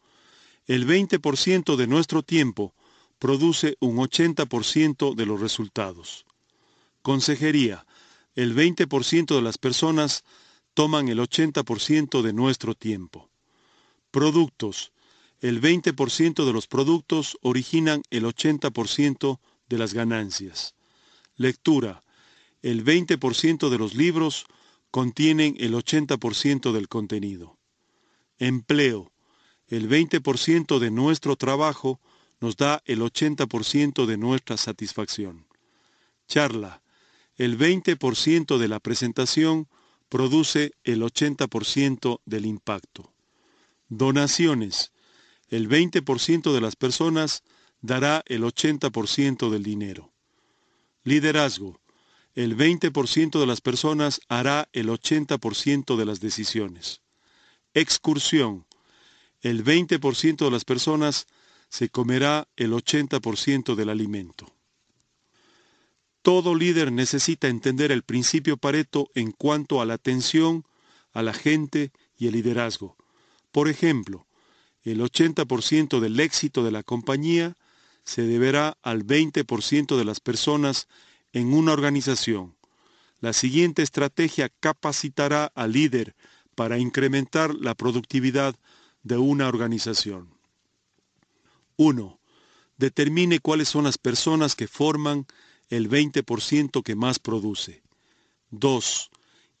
El 20% de nuestro tiempo produce un 80% de los resultados. Consejería. El 20% de las personas toman el 80% de nuestro tiempo. Productos. El 20% de los productos originan el 80% de las ganancias. Lectura el 20% de los libros contienen el 80% del contenido. Empleo. El 20% de nuestro trabajo nos da el 80% de nuestra satisfacción. Charla. El 20% de la presentación produce el 80% del impacto. Donaciones. El 20% de las personas dará el 80% del dinero. Liderazgo el 20% de las personas hará el 80% de las decisiones. Excursión. El 20% de las personas se comerá el 80% del alimento. Todo líder necesita entender el principio Pareto en cuanto a la atención, a la gente y el liderazgo. Por ejemplo, el 80% del éxito de la compañía se deberá al 20% de las personas en una organización. La siguiente estrategia capacitará al líder para incrementar la productividad de una organización. 1. Determine cuáles son las personas que forman el 20% que más produce. 2.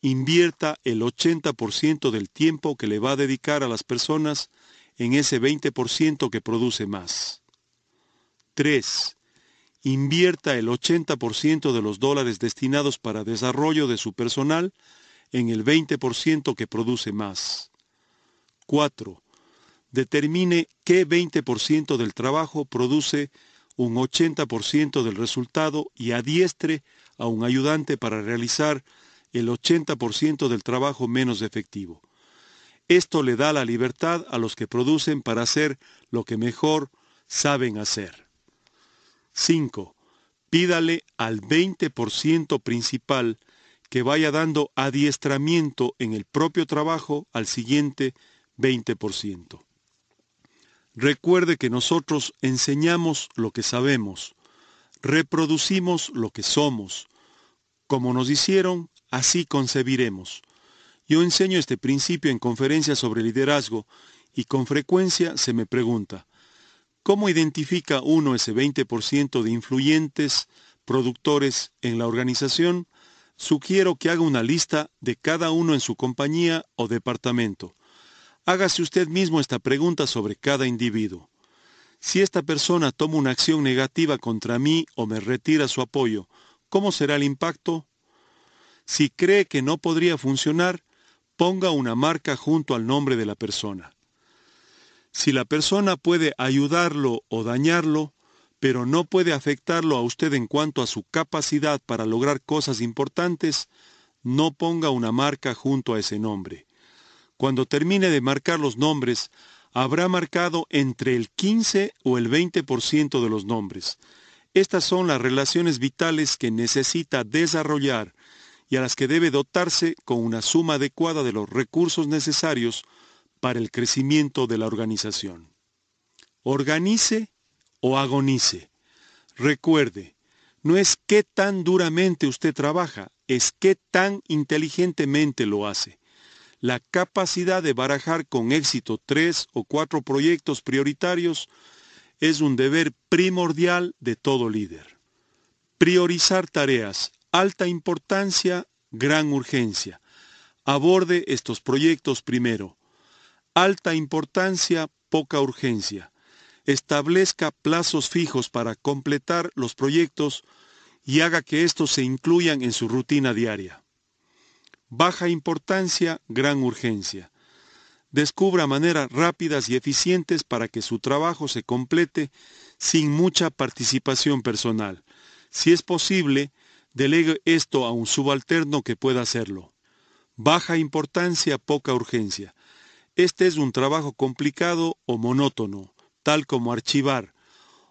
Invierta el 80% del tiempo que le va a dedicar a las personas en ese 20% que produce más. 3 invierta el 80% de los dólares destinados para desarrollo de su personal en el 20% que produce más. 4. Determine qué 20% del trabajo produce un 80% del resultado y adiestre a un ayudante para realizar el 80% del trabajo menos efectivo. Esto le da la libertad a los que producen para hacer lo que mejor saben hacer. 5. Pídale al 20% principal que vaya dando adiestramiento en el propio trabajo al siguiente 20%. Recuerde que nosotros enseñamos lo que sabemos, reproducimos lo que somos. Como nos hicieron, así concebiremos. Yo enseño este principio en conferencias sobre liderazgo y con frecuencia se me pregunta, ¿Cómo identifica uno ese 20% de influyentes productores en la organización? Sugiero que haga una lista de cada uno en su compañía o departamento. Hágase usted mismo esta pregunta sobre cada individuo. Si esta persona toma una acción negativa contra mí o me retira su apoyo, ¿cómo será el impacto? Si cree que no podría funcionar, ponga una marca junto al nombre de la persona. Si la persona puede ayudarlo o dañarlo, pero no puede afectarlo a usted en cuanto a su capacidad para lograr cosas importantes, no ponga una marca junto a ese nombre. Cuando termine de marcar los nombres, habrá marcado entre el 15 o el 20% de los nombres. Estas son las relaciones vitales que necesita desarrollar y a las que debe dotarse con una suma adecuada de los recursos necesarios para el crecimiento de la organización. Organice o agonice. Recuerde, no es qué tan duramente usted trabaja, es qué tan inteligentemente lo hace. La capacidad de barajar con éxito tres o cuatro proyectos prioritarios es un deber primordial de todo líder. Priorizar tareas, alta importancia, gran urgencia. Aborde estos proyectos primero. Alta importancia, poca urgencia. Establezca plazos fijos para completar los proyectos y haga que estos se incluyan en su rutina diaria. Baja importancia, gran urgencia. Descubra maneras rápidas y eficientes para que su trabajo se complete sin mucha participación personal. Si es posible, delegue esto a un subalterno que pueda hacerlo. Baja importancia, poca urgencia. Este es un trabajo complicado o monótono, tal como archivar.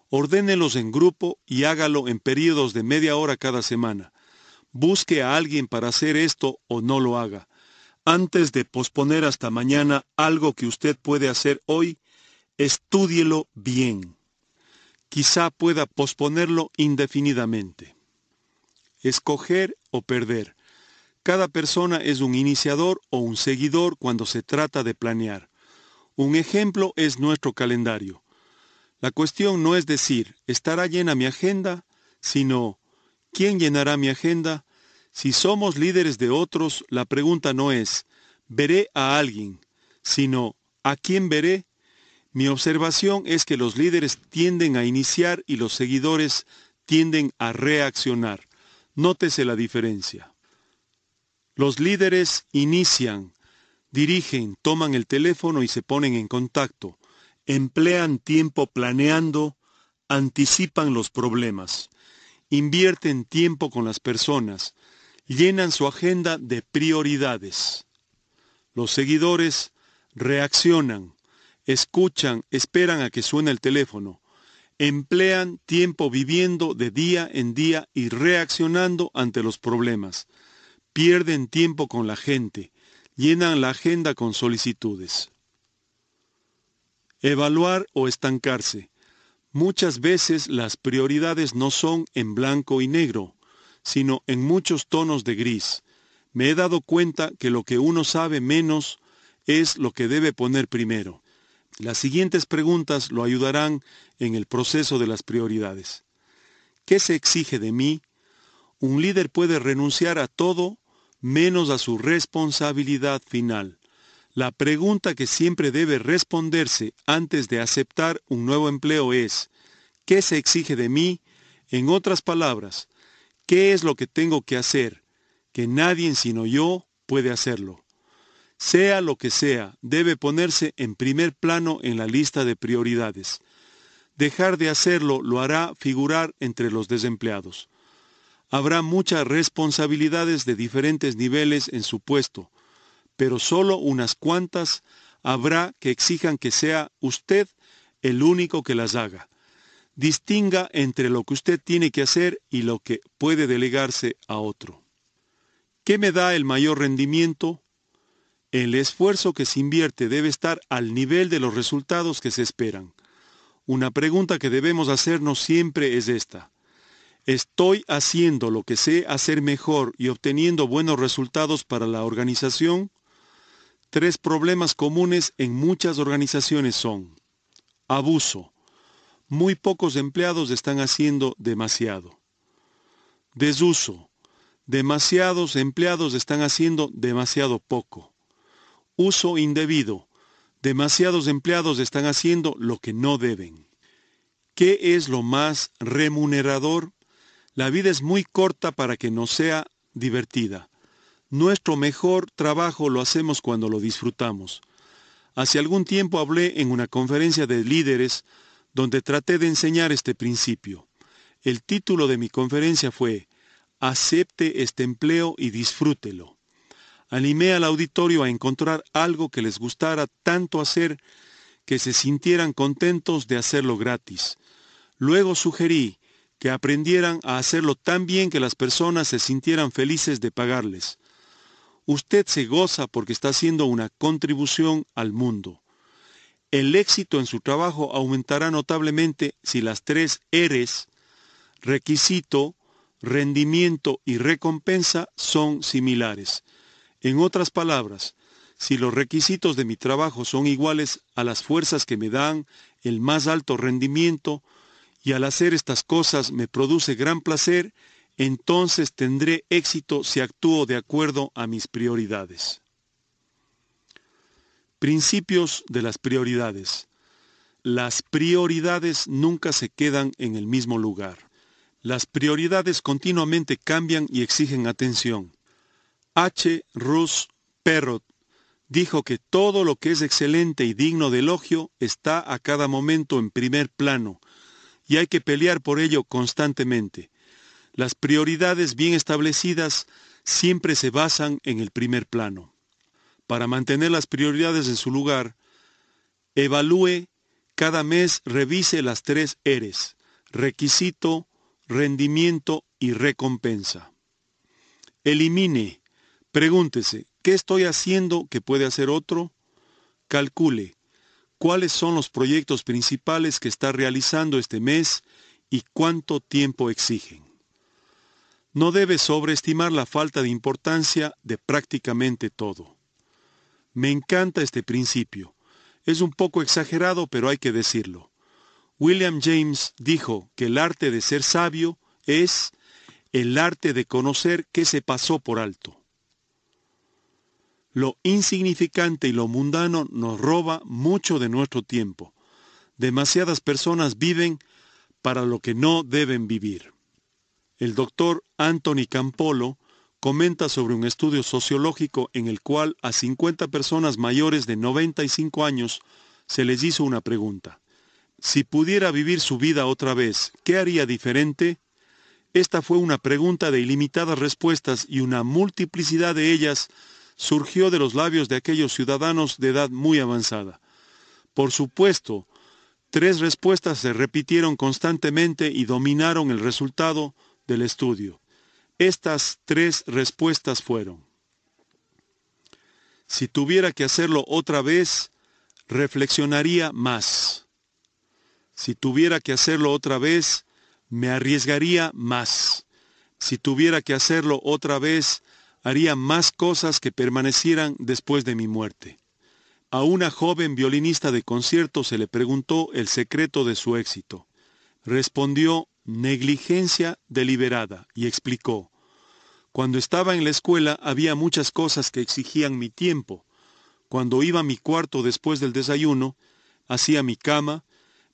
Ordénelos en grupo y hágalo en periodos de media hora cada semana. Busque a alguien para hacer esto o no lo haga. Antes de posponer hasta mañana algo que usted puede hacer hoy, estúdielo bien. Quizá pueda posponerlo indefinidamente. Escoger o perder. Cada persona es un iniciador o un seguidor cuando se trata de planear. Un ejemplo es nuestro calendario. La cuestión no es decir, ¿estará llena mi agenda? sino, ¿quién llenará mi agenda? Si somos líderes de otros, la pregunta no es, ¿veré a alguien? sino, ¿a quién veré? Mi observación es que los líderes tienden a iniciar y los seguidores tienden a reaccionar. Nótese la diferencia. Los líderes inician, dirigen, toman el teléfono y se ponen en contacto. Emplean tiempo planeando, anticipan los problemas, invierten tiempo con las personas, llenan su agenda de prioridades. Los seguidores reaccionan, escuchan, esperan a que suene el teléfono, emplean tiempo viviendo de día en día y reaccionando ante los problemas pierden tiempo con la gente, llenan la agenda con solicitudes. Evaluar o estancarse. Muchas veces las prioridades no son en blanco y negro, sino en muchos tonos de gris. Me he dado cuenta que lo que uno sabe menos es lo que debe poner primero. Las siguientes preguntas lo ayudarán en el proceso de las prioridades. ¿Qué se exige de mí? Un líder puede renunciar a todo menos a su responsabilidad final. La pregunta que siempre debe responderse antes de aceptar un nuevo empleo es, ¿qué se exige de mí? En otras palabras, ¿qué es lo que tengo que hacer? Que nadie sino yo puede hacerlo. Sea lo que sea, debe ponerse en primer plano en la lista de prioridades. Dejar de hacerlo lo hará figurar entre los desempleados. Habrá muchas responsabilidades de diferentes niveles en su puesto, pero solo unas cuantas habrá que exijan que sea usted el único que las haga. Distinga entre lo que usted tiene que hacer y lo que puede delegarse a otro. ¿Qué me da el mayor rendimiento? El esfuerzo que se invierte debe estar al nivel de los resultados que se esperan. Una pregunta que debemos hacernos siempre es esta estoy haciendo lo que sé hacer mejor y obteniendo buenos resultados para la organización? Tres problemas comunes en muchas organizaciones son abuso. Muy pocos empleados están haciendo demasiado. Desuso. Demasiados empleados están haciendo demasiado poco. Uso indebido. Demasiados empleados están haciendo lo que no deben. ¿Qué es lo más remunerador la vida es muy corta para que no sea divertida. Nuestro mejor trabajo lo hacemos cuando lo disfrutamos. Hace algún tiempo hablé en una conferencia de líderes donde traté de enseñar este principio. El título de mi conferencia fue Acepte este empleo y disfrútelo. Animé al auditorio a encontrar algo que les gustara tanto hacer que se sintieran contentos de hacerlo gratis. Luego sugerí que aprendieran a hacerlo tan bien que las personas se sintieran felices de pagarles. Usted se goza porque está haciendo una contribución al mundo. El éxito en su trabajo aumentará notablemente si las tres eres requisito, rendimiento y recompensa, son similares. En otras palabras, si los requisitos de mi trabajo son iguales a las fuerzas que me dan el más alto rendimiento, y al hacer estas cosas me produce gran placer, entonces tendré éxito si actúo de acuerdo a mis prioridades. Principios de las prioridades. Las prioridades nunca se quedan en el mismo lugar. Las prioridades continuamente cambian y exigen atención. H. Rus Perrot dijo que todo lo que es excelente y digno de elogio está a cada momento en primer plano, y hay que pelear por ello constantemente. Las prioridades bien establecidas siempre se basan en el primer plano. Para mantener las prioridades en su lugar, evalúe, cada mes revise las tres EREs. requisito, rendimiento y recompensa. Elimine, pregúntese, ¿qué estoy haciendo que puede hacer otro? Calcule, cuáles son los proyectos principales que está realizando este mes y cuánto tiempo exigen. No debe sobreestimar la falta de importancia de prácticamente todo. Me encanta este principio. Es un poco exagerado, pero hay que decirlo. William James dijo que el arte de ser sabio es el arte de conocer qué se pasó por alto. Lo insignificante y lo mundano nos roba mucho de nuestro tiempo. Demasiadas personas viven para lo que no deben vivir. El doctor Anthony Campolo comenta sobre un estudio sociológico en el cual a 50 personas mayores de 95 años se les hizo una pregunta. Si pudiera vivir su vida otra vez, ¿qué haría diferente? Esta fue una pregunta de ilimitadas respuestas y una multiplicidad de ellas surgió de los labios de aquellos ciudadanos de edad muy avanzada. Por supuesto, tres respuestas se repitieron constantemente y dominaron el resultado del estudio. Estas tres respuestas fueron, si tuviera que hacerlo otra vez, reflexionaría más. Si tuviera que hacerlo otra vez, me arriesgaría más. Si tuviera que hacerlo otra vez, haría más cosas que permanecieran después de mi muerte. A una joven violinista de concierto se le preguntó el secreto de su éxito. Respondió negligencia deliberada y explicó, cuando estaba en la escuela había muchas cosas que exigían mi tiempo. Cuando iba a mi cuarto después del desayuno, hacía mi cama,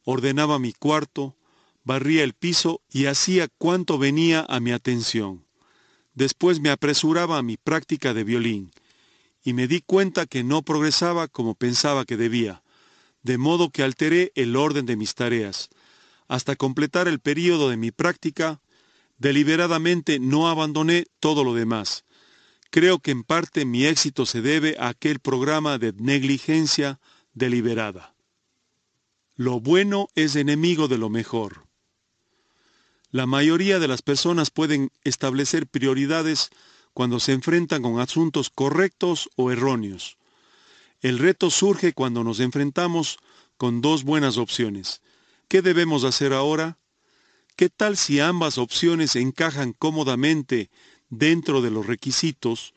ordenaba mi cuarto, barría el piso y hacía cuanto venía a mi atención. Después me apresuraba a mi práctica de violín y me di cuenta que no progresaba como pensaba que debía, de modo que alteré el orden de mis tareas. Hasta completar el periodo de mi práctica, deliberadamente no abandoné todo lo demás. Creo que en parte mi éxito se debe a aquel programa de negligencia deliberada. Lo bueno es enemigo de lo mejor. La mayoría de las personas pueden establecer prioridades cuando se enfrentan con asuntos correctos o erróneos. El reto surge cuando nos enfrentamos con dos buenas opciones. ¿Qué debemos hacer ahora? ¿Qué tal si ambas opciones encajan cómodamente dentro de los requisitos,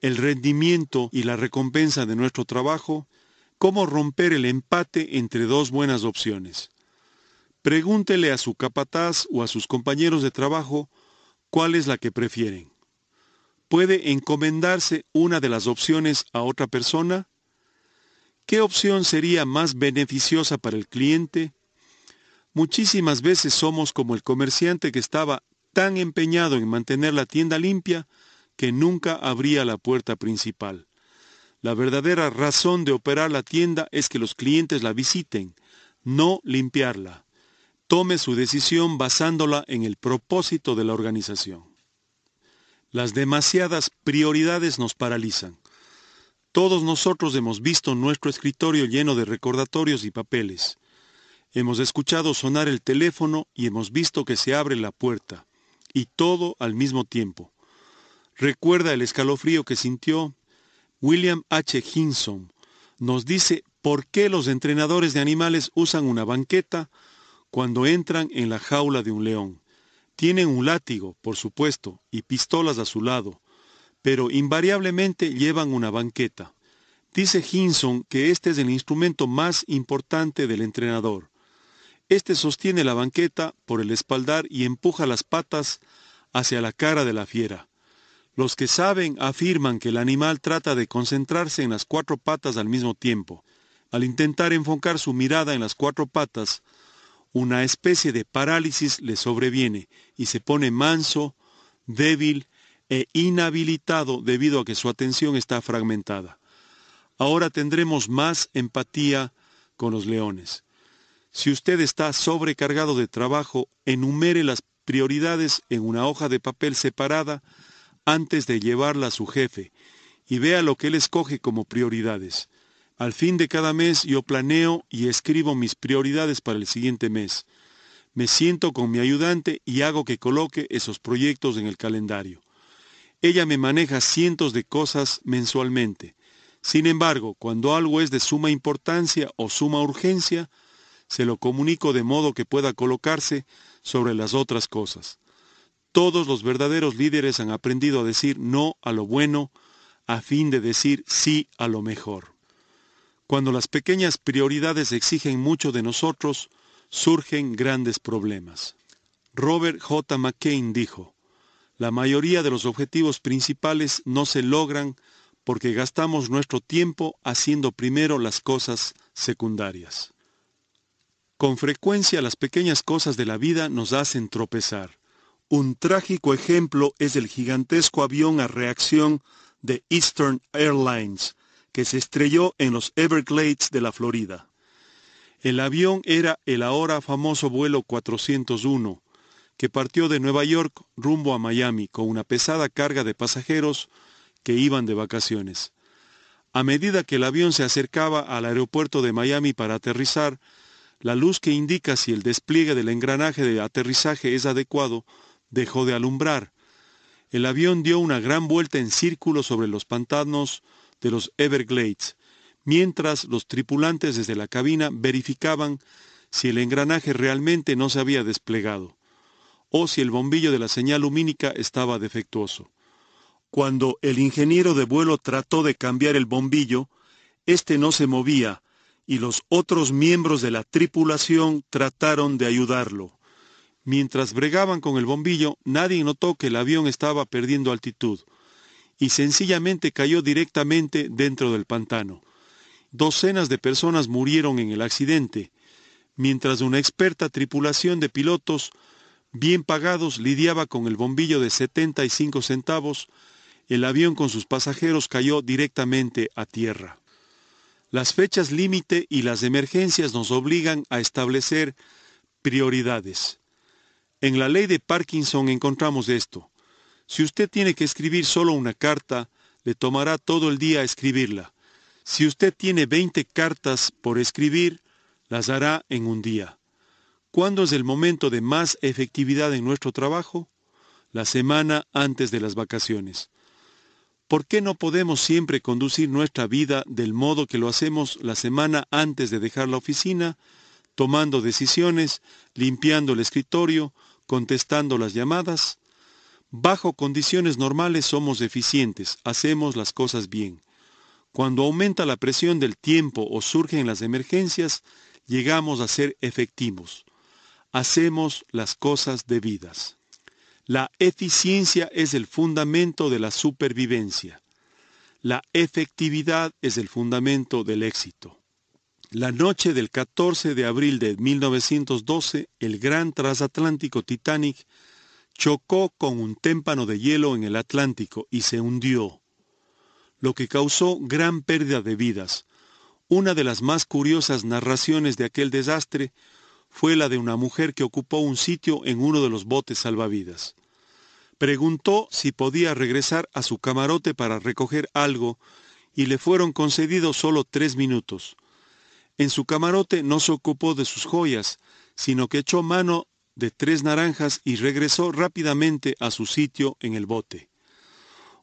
el rendimiento y la recompensa de nuestro trabajo? ¿Cómo romper el empate entre dos buenas opciones? Pregúntele a su capataz o a sus compañeros de trabajo cuál es la que prefieren. ¿Puede encomendarse una de las opciones a otra persona? ¿Qué opción sería más beneficiosa para el cliente? Muchísimas veces somos como el comerciante que estaba tan empeñado en mantener la tienda limpia que nunca abría la puerta principal. La verdadera razón de operar la tienda es que los clientes la visiten, no limpiarla tome su decisión basándola en el propósito de la organización. Las demasiadas prioridades nos paralizan. Todos nosotros hemos visto nuestro escritorio lleno de recordatorios y papeles. Hemos escuchado sonar el teléfono y hemos visto que se abre la puerta, y todo al mismo tiempo. Recuerda el escalofrío que sintió William H. Hinson. Nos dice por qué los entrenadores de animales usan una banqueta, cuando entran en la jaula de un león. Tienen un látigo, por supuesto, y pistolas a su lado, pero invariablemente llevan una banqueta. Dice Hinson que este es el instrumento más importante del entrenador. Este sostiene la banqueta por el espaldar y empuja las patas hacia la cara de la fiera. Los que saben afirman que el animal trata de concentrarse en las cuatro patas al mismo tiempo. Al intentar enfocar su mirada en las cuatro patas, una especie de parálisis le sobreviene y se pone manso, débil e inhabilitado debido a que su atención está fragmentada. Ahora tendremos más empatía con los leones. Si usted está sobrecargado de trabajo, enumere las prioridades en una hoja de papel separada antes de llevarla a su jefe y vea lo que él escoge como prioridades. Al fin de cada mes yo planeo y escribo mis prioridades para el siguiente mes. Me siento con mi ayudante y hago que coloque esos proyectos en el calendario. Ella me maneja cientos de cosas mensualmente. Sin embargo, cuando algo es de suma importancia o suma urgencia, se lo comunico de modo que pueda colocarse sobre las otras cosas. Todos los verdaderos líderes han aprendido a decir no a lo bueno a fin de decir sí a lo mejor. Cuando las pequeñas prioridades exigen mucho de nosotros, surgen grandes problemas. Robert J. McCain dijo, la mayoría de los objetivos principales no se logran porque gastamos nuestro tiempo haciendo primero las cosas secundarias. Con frecuencia las pequeñas cosas de la vida nos hacen tropezar. Un trágico ejemplo es el gigantesco avión a reacción de Eastern Airlines, que se estrelló en los Everglades de la Florida. El avión era el ahora famoso vuelo 401, que partió de Nueva York rumbo a Miami con una pesada carga de pasajeros que iban de vacaciones. A medida que el avión se acercaba al aeropuerto de Miami para aterrizar, la luz que indica si el despliegue del engranaje de aterrizaje es adecuado dejó de alumbrar. El avión dio una gran vuelta en círculo sobre los pantanos de los Everglades, mientras los tripulantes desde la cabina verificaban si el engranaje realmente no se había desplegado o si el bombillo de la señal lumínica estaba defectuoso. Cuando el ingeniero de vuelo trató de cambiar el bombillo, este no se movía y los otros miembros de la tripulación trataron de ayudarlo. Mientras bregaban con el bombillo, nadie notó que el avión estaba perdiendo altitud y sencillamente cayó directamente dentro del pantano. Docenas de personas murieron en el accidente, mientras una experta tripulación de pilotos bien pagados lidiaba con el bombillo de 75 centavos, el avión con sus pasajeros cayó directamente a tierra. Las fechas límite y las emergencias nos obligan a establecer prioridades. En la ley de Parkinson encontramos esto. Si usted tiene que escribir solo una carta, le tomará todo el día escribirla. Si usted tiene 20 cartas por escribir, las hará en un día. ¿Cuándo es el momento de más efectividad en nuestro trabajo? La semana antes de las vacaciones. ¿Por qué no podemos siempre conducir nuestra vida del modo que lo hacemos la semana antes de dejar la oficina, tomando decisiones, limpiando el escritorio, contestando las llamadas? Bajo condiciones normales somos eficientes, hacemos las cosas bien. Cuando aumenta la presión del tiempo o surgen las emergencias, llegamos a ser efectivos. Hacemos las cosas debidas. La eficiencia es el fundamento de la supervivencia. La efectividad es el fundamento del éxito. La noche del 14 de abril de 1912, el gran transatlántico Titanic chocó con un témpano de hielo en el Atlántico y se hundió, lo que causó gran pérdida de vidas. Una de las más curiosas narraciones de aquel desastre fue la de una mujer que ocupó un sitio en uno de los botes salvavidas. Preguntó si podía regresar a su camarote para recoger algo y le fueron concedidos solo tres minutos. En su camarote no se ocupó de sus joyas, sino que echó mano de tres naranjas y regresó rápidamente a su sitio en el bote.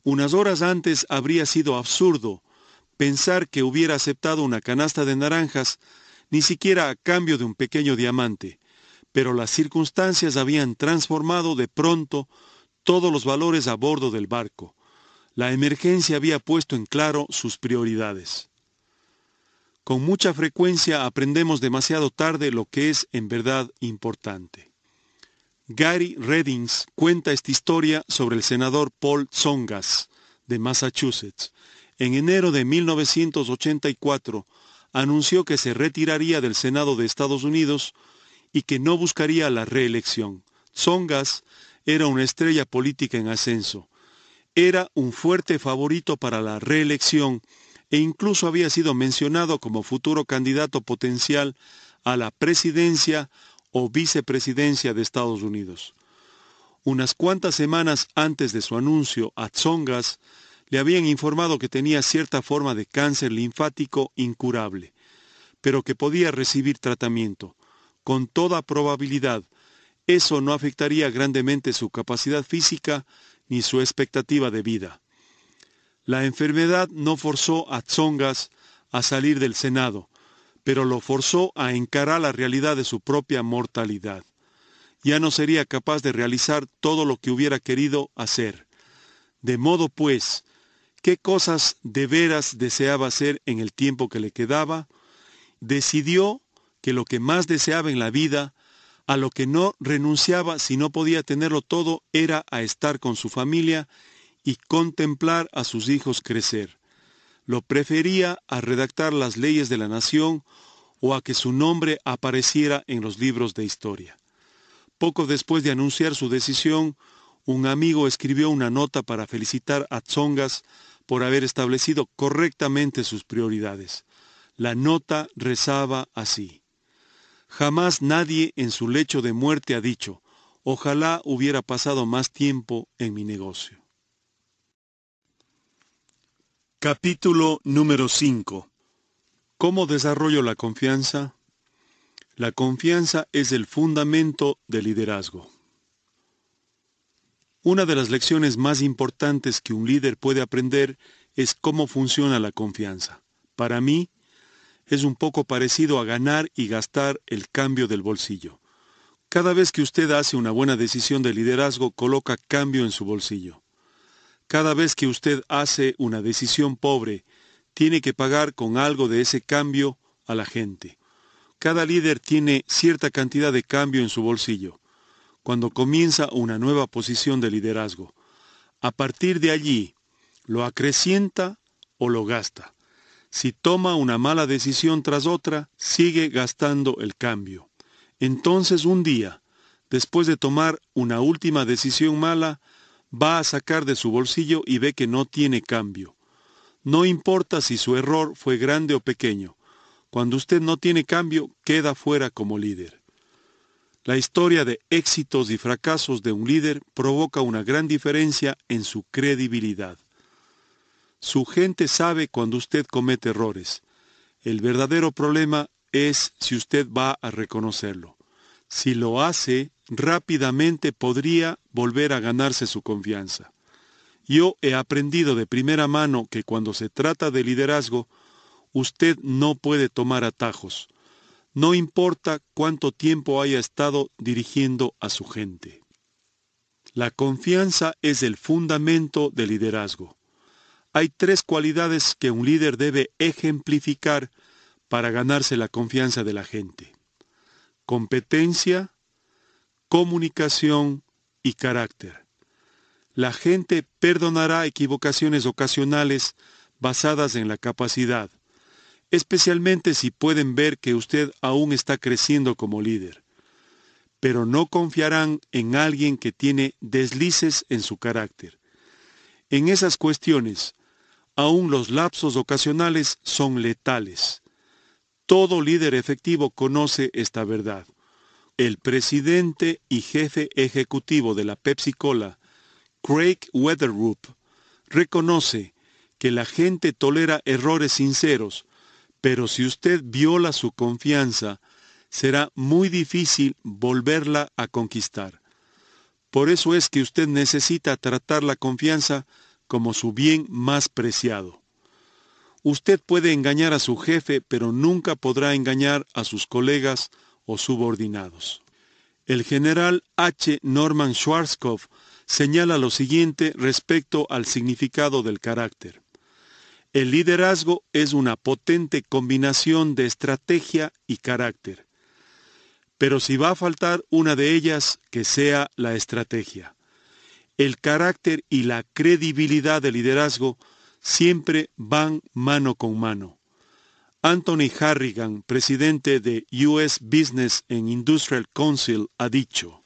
Unas horas antes habría sido absurdo pensar que hubiera aceptado una canasta de naranjas, ni siquiera a cambio de un pequeño diamante, pero las circunstancias habían transformado de pronto todos los valores a bordo del barco. La emergencia había puesto en claro sus prioridades. Con mucha frecuencia aprendemos demasiado tarde lo que es en verdad importante. Gary Reddings cuenta esta historia sobre el senador Paul Tsongas de Massachusetts. En enero de 1984 anunció que se retiraría del Senado de Estados Unidos y que no buscaría la reelección. Tsongas era una estrella política en ascenso. Era un fuerte favorito para la reelección e incluso había sido mencionado como futuro candidato potencial a la presidencia o vicepresidencia de Estados Unidos. Unas cuantas semanas antes de su anuncio a Tsongas, le habían informado que tenía cierta forma de cáncer linfático incurable, pero que podía recibir tratamiento. Con toda probabilidad, eso no afectaría grandemente su capacidad física ni su expectativa de vida. La enfermedad no forzó a Tsongas a salir del Senado, pero lo forzó a encarar la realidad de su propia mortalidad. Ya no sería capaz de realizar todo lo que hubiera querido hacer. De modo pues, ¿qué cosas de veras deseaba hacer en el tiempo que le quedaba? Decidió que lo que más deseaba en la vida, a lo que no renunciaba si no podía tenerlo todo, era a estar con su familia y contemplar a sus hijos crecer lo prefería a redactar las leyes de la nación o a que su nombre apareciera en los libros de historia. Poco después de anunciar su decisión, un amigo escribió una nota para felicitar a Tsongas por haber establecido correctamente sus prioridades. La nota rezaba así. Jamás nadie en su lecho de muerte ha dicho, ojalá hubiera pasado más tiempo en mi negocio. Capítulo número 5. ¿Cómo desarrollo la confianza? La confianza es el fundamento del liderazgo. Una de las lecciones más importantes que un líder puede aprender es cómo funciona la confianza. Para mí, es un poco parecido a ganar y gastar el cambio del bolsillo. Cada vez que usted hace una buena decisión de liderazgo, coloca cambio en su bolsillo. Cada vez que usted hace una decisión pobre, tiene que pagar con algo de ese cambio a la gente. Cada líder tiene cierta cantidad de cambio en su bolsillo cuando comienza una nueva posición de liderazgo. A partir de allí, lo acrecienta o lo gasta. Si toma una mala decisión tras otra, sigue gastando el cambio. Entonces un día, después de tomar una última decisión mala, va a sacar de su bolsillo y ve que no tiene cambio. No importa si su error fue grande o pequeño, cuando usted no tiene cambio, queda fuera como líder. La historia de éxitos y fracasos de un líder provoca una gran diferencia en su credibilidad. Su gente sabe cuando usted comete errores. El verdadero problema es si usted va a reconocerlo. Si lo hace, rápidamente podría volver a ganarse su confianza. Yo he aprendido de primera mano que cuando se trata de liderazgo, usted no puede tomar atajos, no importa cuánto tiempo haya estado dirigiendo a su gente. La confianza es el fundamento del liderazgo. Hay tres cualidades que un líder debe ejemplificar para ganarse la confianza de la gente competencia, comunicación y carácter. La gente perdonará equivocaciones ocasionales basadas en la capacidad, especialmente si pueden ver que usted aún está creciendo como líder. Pero no confiarán en alguien que tiene deslices en su carácter. En esas cuestiones, aún los lapsos ocasionales son letales. Todo líder efectivo conoce esta verdad. El presidente y jefe ejecutivo de la Pepsi Cola, Craig Weatherup, reconoce que la gente tolera errores sinceros, pero si usted viola su confianza, será muy difícil volverla a conquistar. Por eso es que usted necesita tratar la confianza como su bien más preciado. Usted puede engañar a su jefe, pero nunca podrá engañar a sus colegas o subordinados. El general H. Norman Schwarzkopf señala lo siguiente respecto al significado del carácter. El liderazgo es una potente combinación de estrategia y carácter. Pero si va a faltar una de ellas, que sea la estrategia. El carácter y la credibilidad del liderazgo siempre van mano con mano. Anthony Harrigan, presidente de US Business and Industrial Council, ha dicho,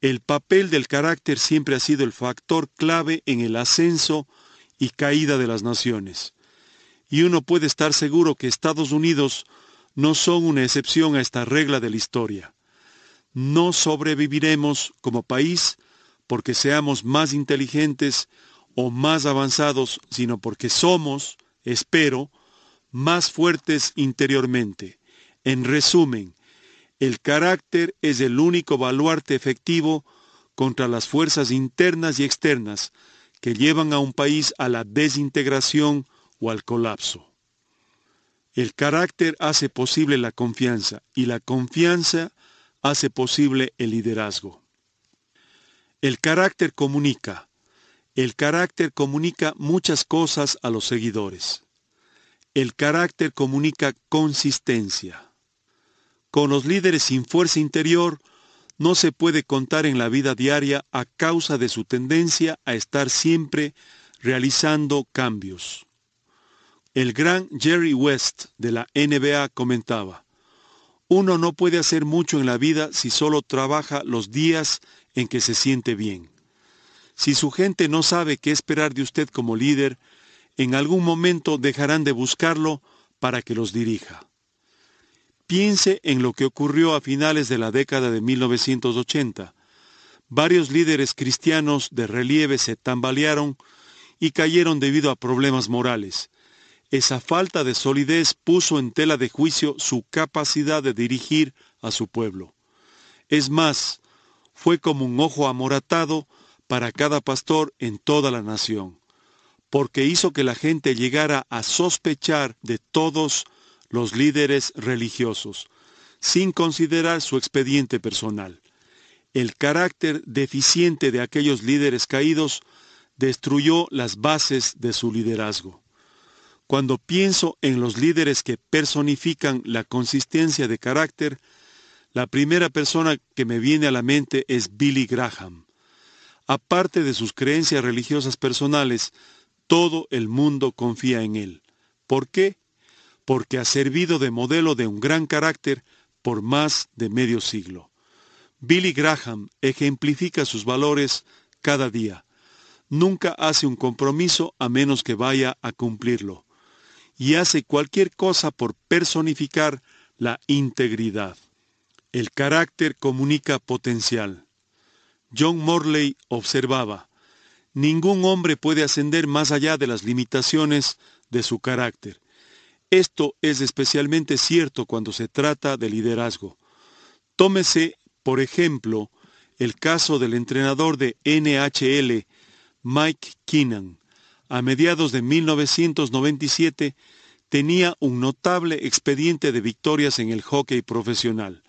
el papel del carácter siempre ha sido el factor clave en el ascenso y caída de las naciones. Y uno puede estar seguro que Estados Unidos no son una excepción a esta regla de la historia. No sobreviviremos como país porque seamos más inteligentes o más avanzados, sino porque somos, espero, más fuertes interiormente. En resumen, el carácter es el único baluarte efectivo contra las fuerzas internas y externas que llevan a un país a la desintegración o al colapso. El carácter hace posible la confianza y la confianza hace posible el liderazgo. El carácter comunica, el carácter comunica muchas cosas a los seguidores. El carácter comunica consistencia. Con los líderes sin fuerza interior no se puede contar en la vida diaria a causa de su tendencia a estar siempre realizando cambios. El gran Jerry West de la NBA comentaba, uno no puede hacer mucho en la vida si solo trabaja los días en que se siente bien. Si su gente no sabe qué esperar de usted como líder, en algún momento dejarán de buscarlo para que los dirija. Piense en lo que ocurrió a finales de la década de 1980. Varios líderes cristianos de relieve se tambalearon y cayeron debido a problemas morales. Esa falta de solidez puso en tela de juicio su capacidad de dirigir a su pueblo. Es más, fue como un ojo amoratado para cada pastor en toda la nación, porque hizo que la gente llegara a sospechar de todos los líderes religiosos, sin considerar su expediente personal. El carácter deficiente de aquellos líderes caídos destruyó las bases de su liderazgo. Cuando pienso en los líderes que personifican la consistencia de carácter, la primera persona que me viene a la mente es Billy Graham aparte de sus creencias religiosas personales, todo el mundo confía en él. ¿Por qué? Porque ha servido de modelo de un gran carácter por más de medio siglo. Billy Graham ejemplifica sus valores cada día. Nunca hace un compromiso a menos que vaya a cumplirlo. Y hace cualquier cosa por personificar la integridad. El carácter comunica potencial. John Morley observaba, ningún hombre puede ascender más allá de las limitaciones de su carácter. Esto es especialmente cierto cuando se trata de liderazgo. Tómese, por ejemplo, el caso del entrenador de NHL, Mike Keenan. A mediados de 1997 tenía un notable expediente de victorias en el hockey profesional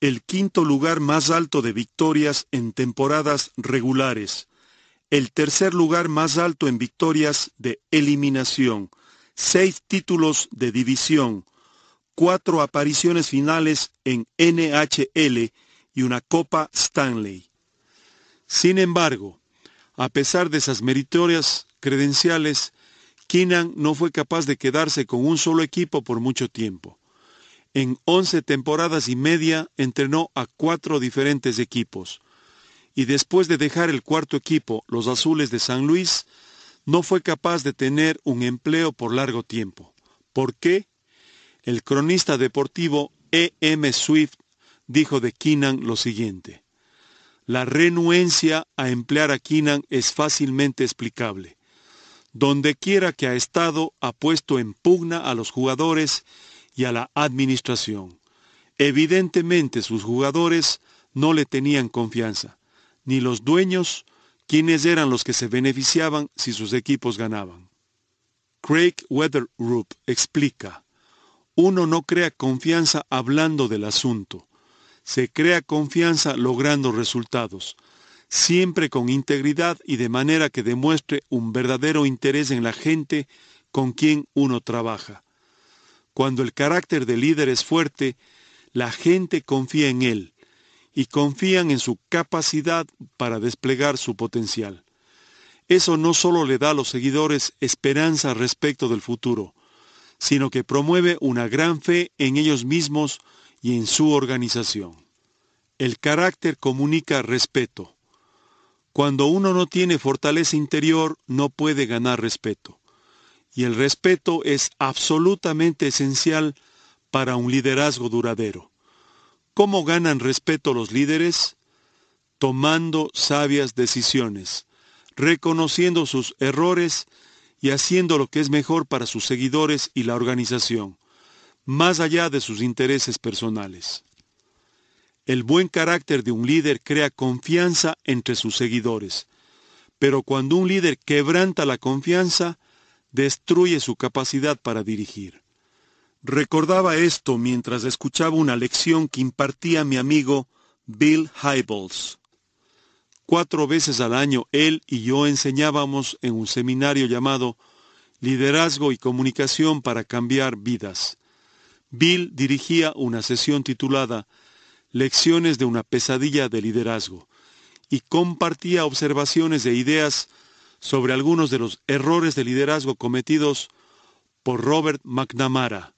el quinto lugar más alto de victorias en temporadas regulares, el tercer lugar más alto en victorias de eliminación, seis títulos de división, cuatro apariciones finales en NHL y una Copa Stanley. Sin embargo, a pesar de esas meritorias credenciales, Keenan no fue capaz de quedarse con un solo equipo por mucho tiempo. En 11 temporadas y media entrenó a cuatro diferentes equipos. Y después de dejar el cuarto equipo, los Azules de San Luis, no fue capaz de tener un empleo por largo tiempo. ¿Por qué? El cronista deportivo E.M. Swift dijo de Keenan lo siguiente. La renuencia a emplear a Keenan es fácilmente explicable. Dondequiera que ha estado, ha puesto en pugna a los jugadores y a la administración. Evidentemente sus jugadores no le tenían confianza, ni los dueños, quienes eran los que se beneficiaban si sus equipos ganaban. Craig Weatherup explica, uno no crea confianza hablando del asunto, se crea confianza logrando resultados, siempre con integridad y de manera que demuestre un verdadero interés en la gente con quien uno trabaja. Cuando el carácter de líder es fuerte, la gente confía en él y confían en su capacidad para desplegar su potencial. Eso no solo le da a los seguidores esperanza respecto del futuro, sino que promueve una gran fe en ellos mismos y en su organización. El carácter comunica respeto. Cuando uno no tiene fortaleza interior, no puede ganar respeto y el respeto es absolutamente esencial para un liderazgo duradero. ¿Cómo ganan respeto los líderes? Tomando sabias decisiones, reconociendo sus errores y haciendo lo que es mejor para sus seguidores y la organización, más allá de sus intereses personales. El buen carácter de un líder crea confianza entre sus seguidores, pero cuando un líder quebranta la confianza, destruye su capacidad para dirigir. Recordaba esto mientras escuchaba una lección que impartía mi amigo Bill Hybels. Cuatro veces al año él y yo enseñábamos en un seminario llamado Liderazgo y Comunicación para Cambiar Vidas. Bill dirigía una sesión titulada Lecciones de una pesadilla de liderazgo y compartía observaciones e ideas sobre algunos de los errores de liderazgo cometidos por Robert McNamara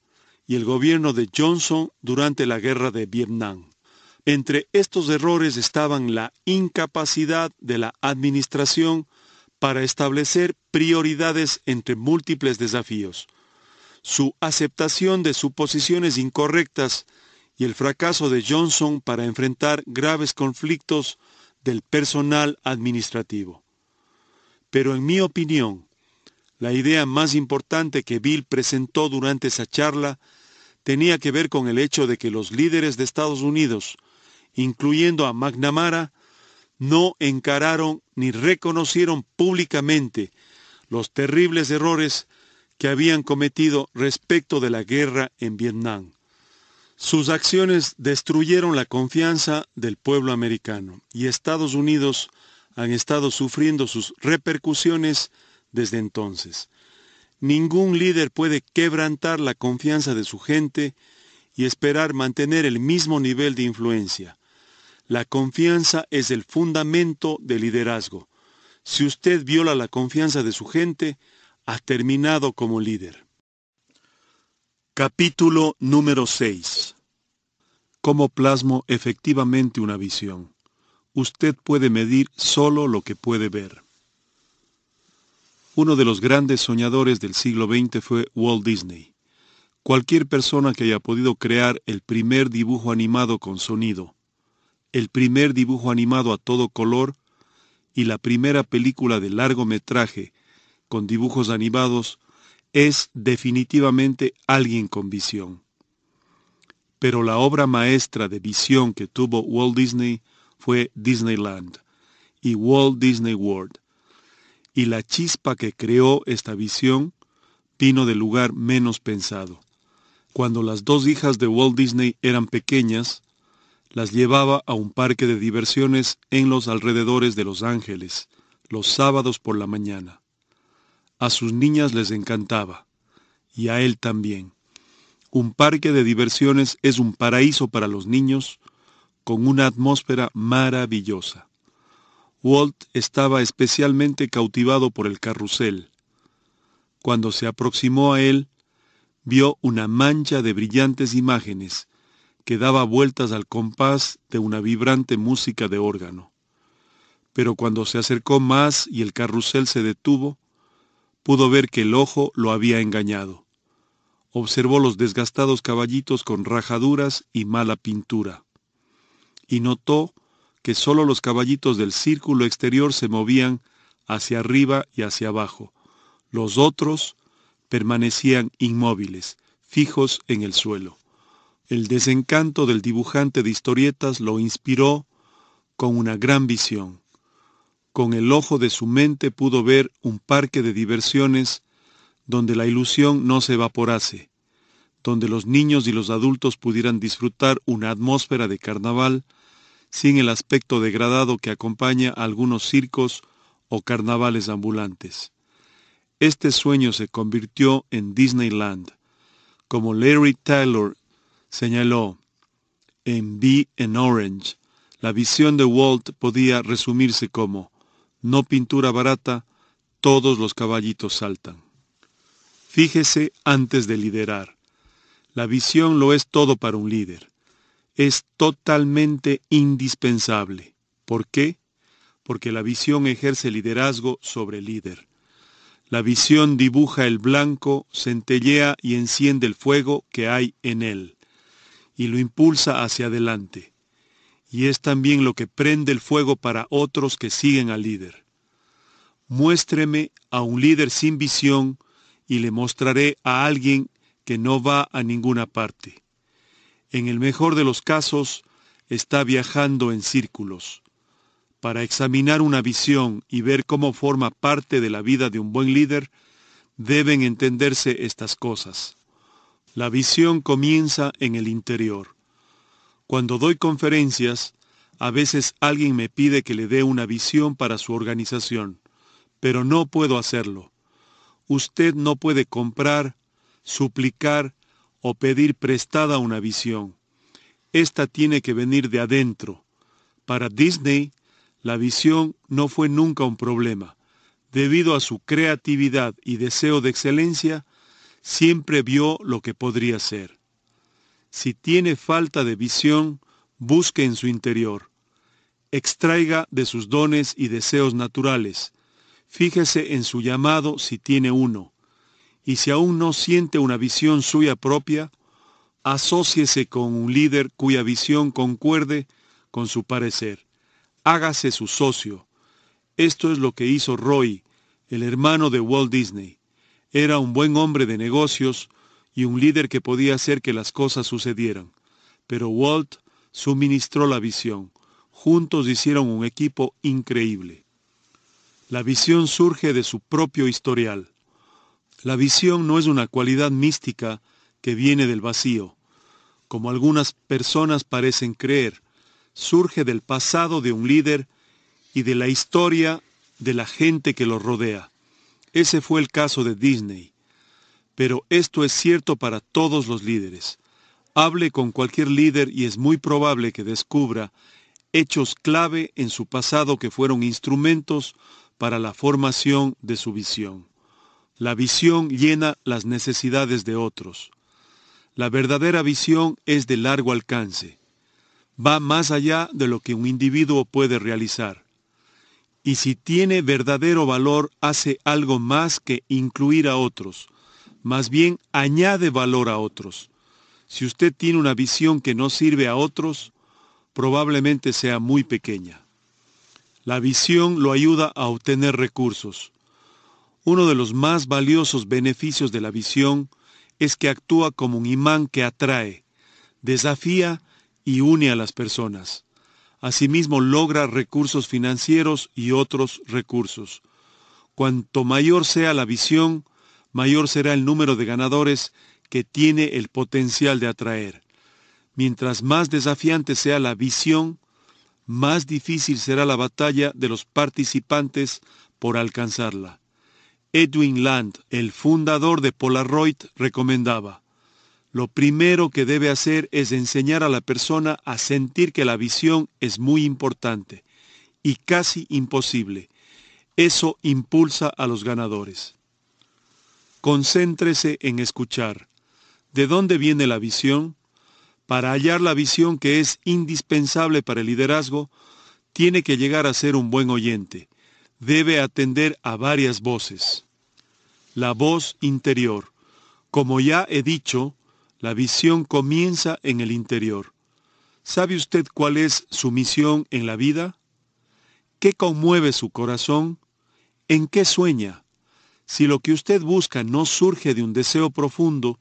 y el gobierno de Johnson durante la guerra de Vietnam. Entre estos errores estaban la incapacidad de la administración para establecer prioridades entre múltiples desafíos, su aceptación de suposiciones incorrectas y el fracaso de Johnson para enfrentar graves conflictos del personal administrativo. Pero en mi opinión, la idea más importante que Bill presentó durante esa charla tenía que ver con el hecho de que los líderes de Estados Unidos, incluyendo a McNamara, no encararon ni reconocieron públicamente los terribles errores que habían cometido respecto de la guerra en Vietnam. Sus acciones destruyeron la confianza del pueblo americano y Estados Unidos han estado sufriendo sus repercusiones desde entonces. Ningún líder puede quebrantar la confianza de su gente y esperar mantener el mismo nivel de influencia. La confianza es el fundamento del liderazgo. Si usted viola la confianza de su gente, ha terminado como líder. Capítulo número 6. ¿Cómo plasmo efectivamente una visión? usted puede medir solo lo que puede ver. Uno de los grandes soñadores del siglo XX fue Walt Disney. Cualquier persona que haya podido crear el primer dibujo animado con sonido, el primer dibujo animado a todo color y la primera película de largometraje con dibujos animados es definitivamente alguien con visión. Pero la obra maestra de visión que tuvo Walt Disney fue Disneyland y Walt Disney World. Y la chispa que creó esta visión vino del lugar menos pensado. Cuando las dos hijas de Walt Disney eran pequeñas, las llevaba a un parque de diversiones en los alrededores de Los Ángeles, los sábados por la mañana. A sus niñas les encantaba, y a él también. Un parque de diversiones es un paraíso para los niños con una atmósfera maravillosa. Walt estaba especialmente cautivado por el carrusel. Cuando se aproximó a él, vio una mancha de brillantes imágenes que daba vueltas al compás de una vibrante música de órgano. Pero cuando se acercó más y el carrusel se detuvo, pudo ver que el ojo lo había engañado. Observó los desgastados caballitos con rajaduras y mala pintura y notó que solo los caballitos del círculo exterior se movían hacia arriba y hacia abajo. Los otros permanecían inmóviles, fijos en el suelo. El desencanto del dibujante de historietas lo inspiró con una gran visión. Con el ojo de su mente pudo ver un parque de diversiones donde la ilusión no se evaporase, donde los niños y los adultos pudieran disfrutar una atmósfera de carnaval sin el aspecto degradado que acompaña a algunos circos o carnavales ambulantes. Este sueño se convirtió en Disneyland. Como Larry Taylor señaló, en Be an Orange, la visión de Walt podía resumirse como, no pintura barata, todos los caballitos saltan. Fíjese antes de liderar. La visión lo es todo para un líder es totalmente indispensable. ¿Por qué? Porque la visión ejerce liderazgo sobre el líder. La visión dibuja el blanco, centellea y enciende el fuego que hay en él, y lo impulsa hacia adelante. Y es también lo que prende el fuego para otros que siguen al líder. Muéstreme a un líder sin visión y le mostraré a alguien que no va a ninguna parte en el mejor de los casos, está viajando en círculos. Para examinar una visión y ver cómo forma parte de la vida de un buen líder, deben entenderse estas cosas. La visión comienza en el interior. Cuando doy conferencias, a veces alguien me pide que le dé una visión para su organización, pero no puedo hacerlo. Usted no puede comprar, suplicar o pedir prestada una visión. Esta tiene que venir de adentro. Para Disney, la visión no fue nunca un problema. Debido a su creatividad y deseo de excelencia, siempre vio lo que podría ser. Si tiene falta de visión, busque en su interior. Extraiga de sus dones y deseos naturales. Fíjese en su llamado si tiene uno y si aún no siente una visión suya propia, asóciese con un líder cuya visión concuerde con su parecer. Hágase su socio. Esto es lo que hizo Roy, el hermano de Walt Disney. Era un buen hombre de negocios y un líder que podía hacer que las cosas sucedieran. Pero Walt suministró la visión. Juntos hicieron un equipo increíble. La visión surge de su propio historial. La visión no es una cualidad mística que viene del vacío, como algunas personas parecen creer. Surge del pasado de un líder y de la historia de la gente que lo rodea. Ese fue el caso de Disney. Pero esto es cierto para todos los líderes. Hable con cualquier líder y es muy probable que descubra hechos clave en su pasado que fueron instrumentos para la formación de su visión. La visión llena las necesidades de otros. La verdadera visión es de largo alcance. Va más allá de lo que un individuo puede realizar. Y si tiene verdadero valor, hace algo más que incluir a otros. Más bien, añade valor a otros. Si usted tiene una visión que no sirve a otros, probablemente sea muy pequeña. La visión lo ayuda a obtener recursos. Uno de los más valiosos beneficios de la visión es que actúa como un imán que atrae, desafía y une a las personas. Asimismo logra recursos financieros y otros recursos. Cuanto mayor sea la visión, mayor será el número de ganadores que tiene el potencial de atraer. Mientras más desafiante sea la visión, más difícil será la batalla de los participantes por alcanzarla. Edwin Land, el fundador de Polaroid, recomendaba, lo primero que debe hacer es enseñar a la persona a sentir que la visión es muy importante y casi imposible. Eso impulsa a los ganadores. Concéntrese en escuchar. ¿De dónde viene la visión? Para hallar la visión que es indispensable para el liderazgo, tiene que llegar a ser un buen oyente debe atender a varias voces. La voz interior. Como ya he dicho, la visión comienza en el interior. ¿Sabe usted cuál es su misión en la vida? ¿Qué conmueve su corazón? ¿En qué sueña? Si lo que usted busca no surge de un deseo profundo,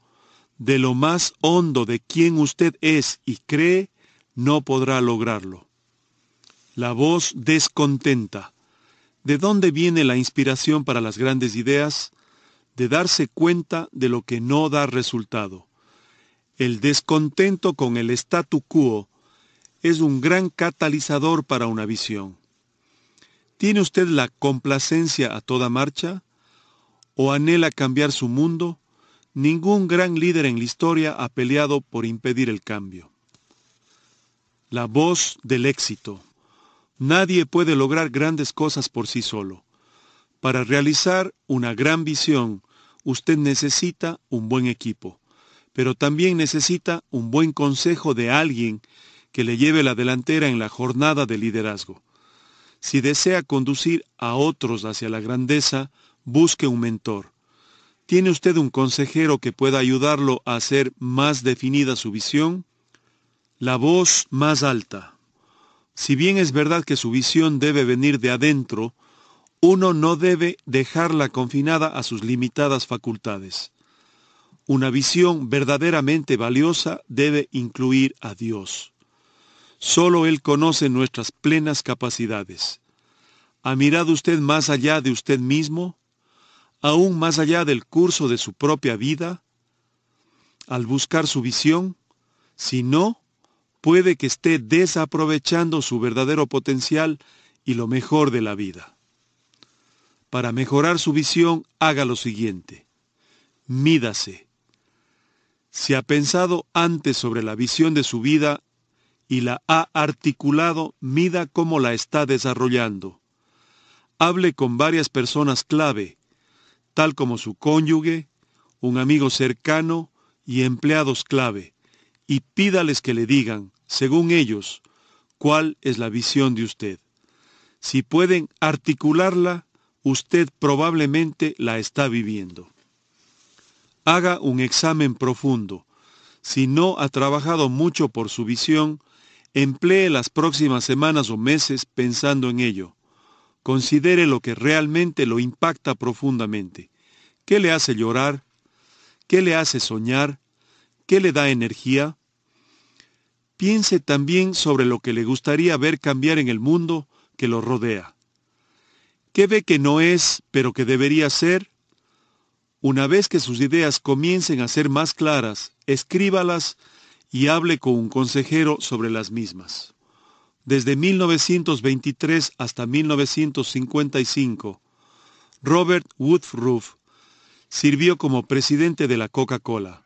de lo más hondo de quien usted es y cree, no podrá lograrlo. La voz descontenta de dónde viene la inspiración para las grandes ideas, de darse cuenta de lo que no da resultado. El descontento con el statu quo es un gran catalizador para una visión. ¿Tiene usted la complacencia a toda marcha? ¿O anhela cambiar su mundo? Ningún gran líder en la historia ha peleado por impedir el cambio. La voz del éxito. Nadie puede lograr grandes cosas por sí solo. Para realizar una gran visión, usted necesita un buen equipo, pero también necesita un buen consejo de alguien que le lleve la delantera en la jornada de liderazgo. Si desea conducir a otros hacia la grandeza, busque un mentor. ¿Tiene usted un consejero que pueda ayudarlo a hacer más definida su visión? La voz más alta. Si bien es verdad que su visión debe venir de adentro, uno no debe dejarla confinada a sus limitadas facultades. Una visión verdaderamente valiosa debe incluir a Dios. Solo Él conoce nuestras plenas capacidades. ¿Ha mirado usted más allá de usted mismo? ¿Aún más allá del curso de su propia vida? Al buscar su visión, si no, puede que esté desaprovechando su verdadero potencial y lo mejor de la vida. Para mejorar su visión, haga lo siguiente. Mídase. Si ha pensado antes sobre la visión de su vida y la ha articulado, mida cómo la está desarrollando. Hable con varias personas clave, tal como su cónyuge, un amigo cercano y empleados clave, y pídales que le digan, según ellos, cuál es la visión de usted. Si pueden articularla, usted probablemente la está viviendo. Haga un examen profundo. Si no ha trabajado mucho por su visión, emplee las próximas semanas o meses pensando en ello. Considere lo que realmente lo impacta profundamente. ¿Qué le hace llorar? ¿Qué le hace soñar? ¿Qué le da energía? piense también sobre lo que le gustaría ver cambiar en el mundo que lo rodea. ¿Qué ve que no es, pero que debería ser? Una vez que sus ideas comiencen a ser más claras, escríbalas y hable con un consejero sobre las mismas. Desde 1923 hasta 1955, Robert Woodruff sirvió como presidente de la Coca-Cola.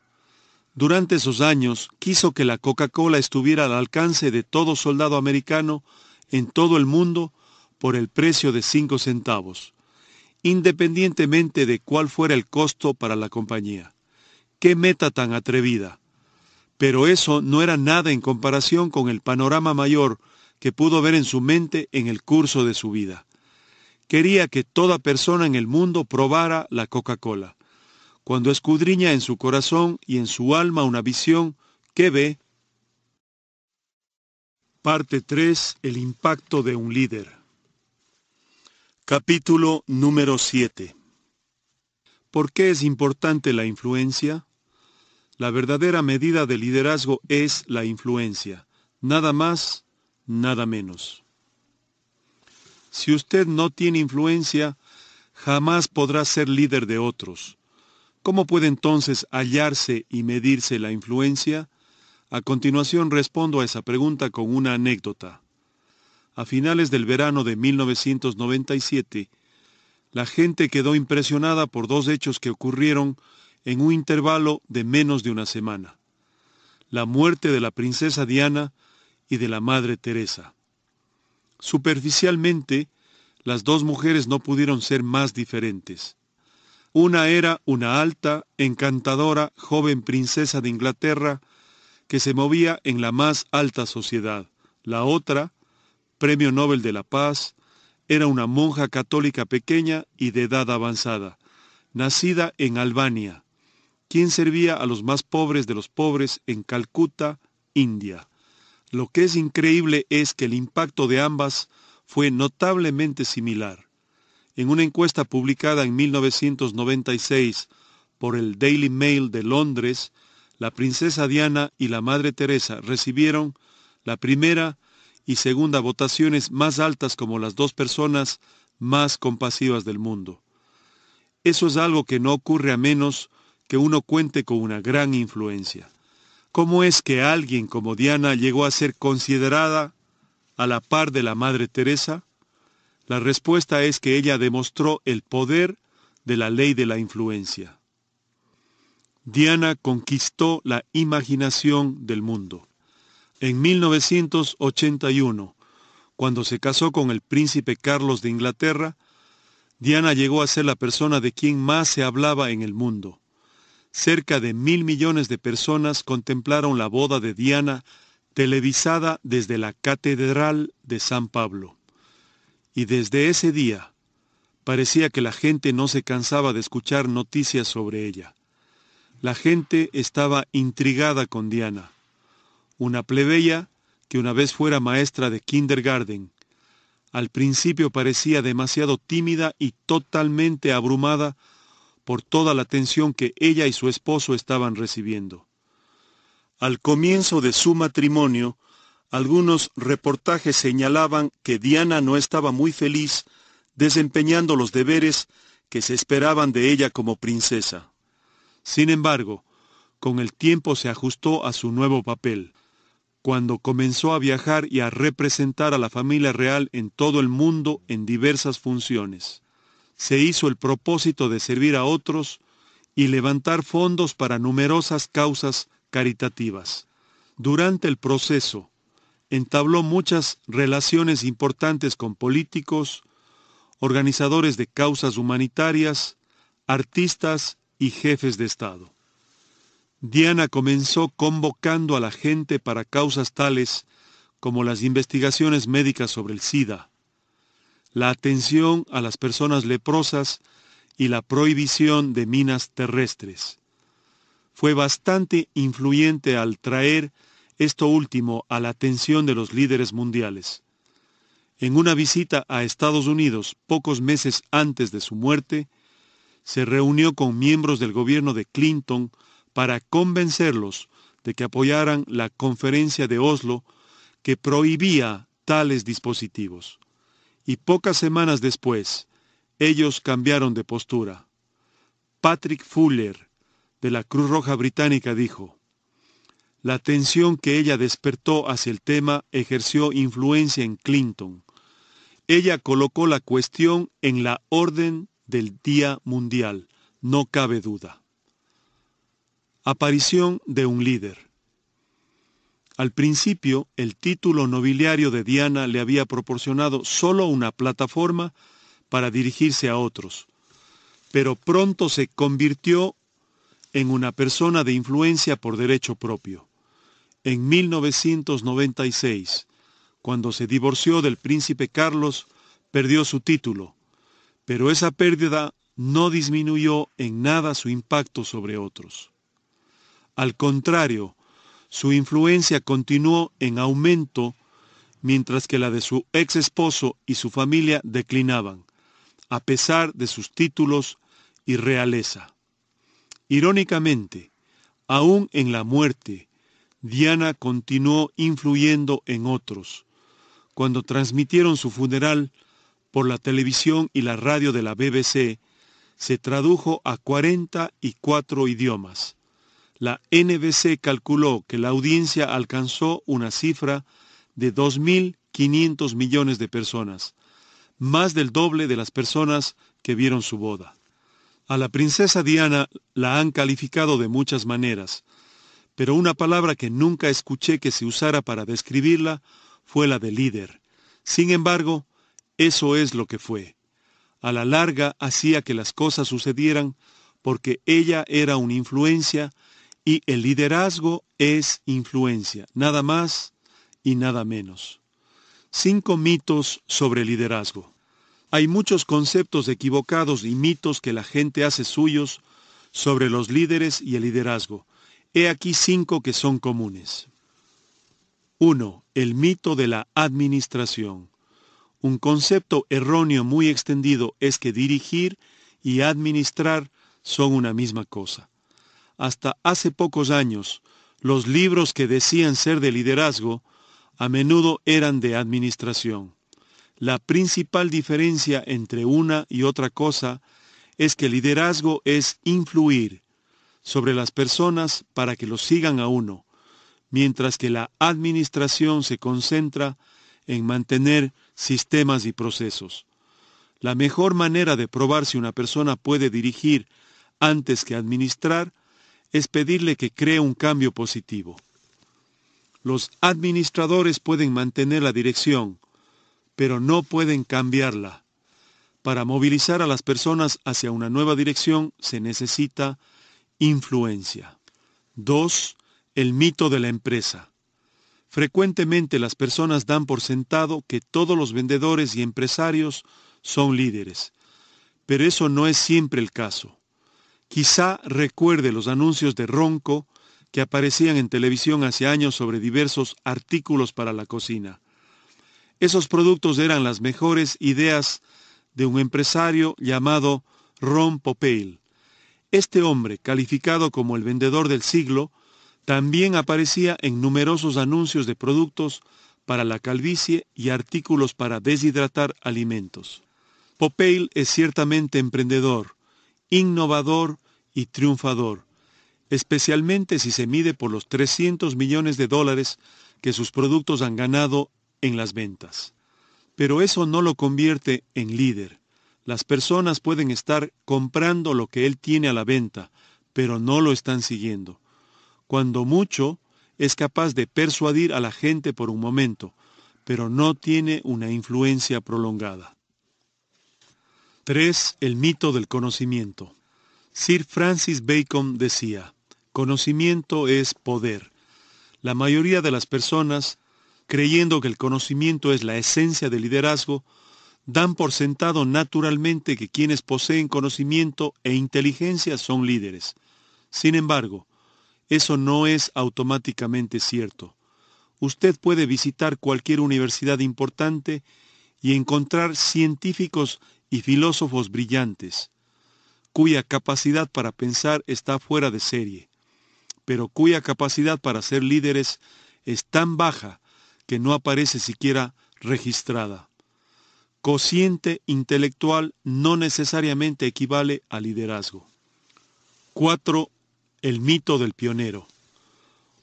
Durante esos años quiso que la Coca-Cola estuviera al alcance de todo soldado americano en todo el mundo por el precio de 5 centavos, independientemente de cuál fuera el costo para la compañía. ¡Qué meta tan atrevida! Pero eso no era nada en comparación con el panorama mayor que pudo ver en su mente en el curso de su vida. Quería que toda persona en el mundo probara la Coca-Cola cuando escudriña en su corazón y en su alma una visión ¿qué ve. Parte 3. El impacto de un líder. Capítulo número 7. ¿Por qué es importante la influencia? La verdadera medida de liderazgo es la influencia, nada más, nada menos. Si usted no tiene influencia, jamás podrá ser líder de otros ¿Cómo puede entonces hallarse y medirse la influencia? A continuación respondo a esa pregunta con una anécdota. A finales del verano de 1997, la gente quedó impresionada por dos hechos que ocurrieron en un intervalo de menos de una semana. La muerte de la princesa Diana y de la madre Teresa. Superficialmente, las dos mujeres no pudieron ser más diferentes. Una era una alta, encantadora, joven princesa de Inglaterra que se movía en la más alta sociedad. La otra, Premio Nobel de la Paz, era una monja católica pequeña y de edad avanzada, nacida en Albania, quien servía a los más pobres de los pobres en Calcuta, India. Lo que es increíble es que el impacto de ambas fue notablemente similar en una encuesta publicada en 1996 por el Daily Mail de Londres, la princesa Diana y la madre Teresa recibieron la primera y segunda votaciones más altas como las dos personas más compasivas del mundo. Eso es algo que no ocurre a menos que uno cuente con una gran influencia. ¿Cómo es que alguien como Diana llegó a ser considerada a la par de la Madre Teresa? La respuesta es que ella demostró el poder de la ley de la influencia. Diana conquistó la imaginación del mundo. En 1981, cuando se casó con el príncipe Carlos de Inglaterra, Diana llegó a ser la persona de quien más se hablaba en el mundo. Cerca de mil millones de personas contemplaron la boda de Diana televisada desde la Catedral de San Pablo y desde ese día parecía que la gente no se cansaba de escuchar noticias sobre ella. La gente estaba intrigada con Diana, una plebeya que una vez fuera maestra de kindergarten. Al principio parecía demasiado tímida y totalmente abrumada por toda la atención que ella y su esposo estaban recibiendo. Al comienzo de su matrimonio, algunos reportajes señalaban que Diana no estaba muy feliz desempeñando los deberes que se esperaban de ella como princesa. Sin embargo, con el tiempo se ajustó a su nuevo papel. Cuando comenzó a viajar y a representar a la familia real en todo el mundo en diversas funciones, se hizo el propósito de servir a otros y levantar fondos para numerosas causas caritativas. Durante el proceso, entabló muchas relaciones importantes con políticos, organizadores de causas humanitarias, artistas y jefes de Estado. Diana comenzó convocando a la gente para causas tales como las investigaciones médicas sobre el SIDA, la atención a las personas leprosas y la prohibición de minas terrestres. Fue bastante influyente al traer esto último a la atención de los líderes mundiales. En una visita a Estados Unidos pocos meses antes de su muerte, se reunió con miembros del gobierno de Clinton para convencerlos de que apoyaran la conferencia de Oslo que prohibía tales dispositivos. Y pocas semanas después, ellos cambiaron de postura. Patrick Fuller, de la Cruz Roja Británica, dijo, la tensión que ella despertó hacia el tema ejerció influencia en Clinton. Ella colocó la cuestión en la orden del Día Mundial, no cabe duda. Aparición de un líder. Al principio, el título nobiliario de Diana le había proporcionado solo una plataforma para dirigirse a otros, pero pronto se convirtió en una persona de influencia por derecho propio en 1996. Cuando se divorció del príncipe Carlos, perdió su título, pero esa pérdida no disminuyó en nada su impacto sobre otros. Al contrario, su influencia continuó en aumento mientras que la de su ex esposo y su familia declinaban, a pesar de sus títulos y realeza. Irónicamente, aún en la muerte, Diana continuó influyendo en otros. Cuando transmitieron su funeral por la televisión y la radio de la BBC, se tradujo a 44 idiomas. La NBC calculó que la audiencia alcanzó una cifra de 2.500 millones de personas, más del doble de las personas que vieron su boda. A la princesa Diana la han calificado de muchas maneras, pero una palabra que nunca escuché que se usara para describirla fue la de líder. Sin embargo, eso es lo que fue. A la larga hacía que las cosas sucedieran porque ella era una influencia y el liderazgo es influencia, nada más y nada menos. Cinco mitos sobre liderazgo. Hay muchos conceptos equivocados y mitos que la gente hace suyos sobre los líderes y el liderazgo. He aquí cinco que son comunes. 1. El mito de la administración. Un concepto erróneo muy extendido es que dirigir y administrar son una misma cosa. Hasta hace pocos años, los libros que decían ser de liderazgo a menudo eran de administración. La principal diferencia entre una y otra cosa es que liderazgo es influir, sobre las personas para que los sigan a uno, mientras que la administración se concentra en mantener sistemas y procesos. La mejor manera de probar si una persona puede dirigir antes que administrar es pedirle que cree un cambio positivo. Los administradores pueden mantener la dirección, pero no pueden cambiarla. Para movilizar a las personas hacia una nueva dirección se necesita Influencia. 2. El mito de la empresa. Frecuentemente las personas dan por sentado que todos los vendedores y empresarios son líderes, pero eso no es siempre el caso. Quizá recuerde los anuncios de Ronco que aparecían en televisión hace años sobre diversos artículos para la cocina. Esos productos eran las mejores ideas de un empresario llamado Ron Popeil, este hombre, calificado como el vendedor del siglo, también aparecía en numerosos anuncios de productos para la calvicie y artículos para deshidratar alimentos. Popeil es ciertamente emprendedor, innovador y triunfador, especialmente si se mide por los 300 millones de dólares que sus productos han ganado en las ventas. Pero eso no lo convierte en líder. Las personas pueden estar comprando lo que él tiene a la venta, pero no lo están siguiendo. Cuando mucho, es capaz de persuadir a la gente por un momento, pero no tiene una influencia prolongada. 3. El mito del conocimiento. Sir Francis Bacon decía, conocimiento es poder. La mayoría de las personas, creyendo que el conocimiento es la esencia del liderazgo, dan por sentado naturalmente que quienes poseen conocimiento e inteligencia son líderes. Sin embargo, eso no es automáticamente cierto. Usted puede visitar cualquier universidad importante y encontrar científicos y filósofos brillantes, cuya capacidad para pensar está fuera de serie, pero cuya capacidad para ser líderes es tan baja que no aparece siquiera registrada cociente intelectual no necesariamente equivale a liderazgo. 4. El mito del pionero.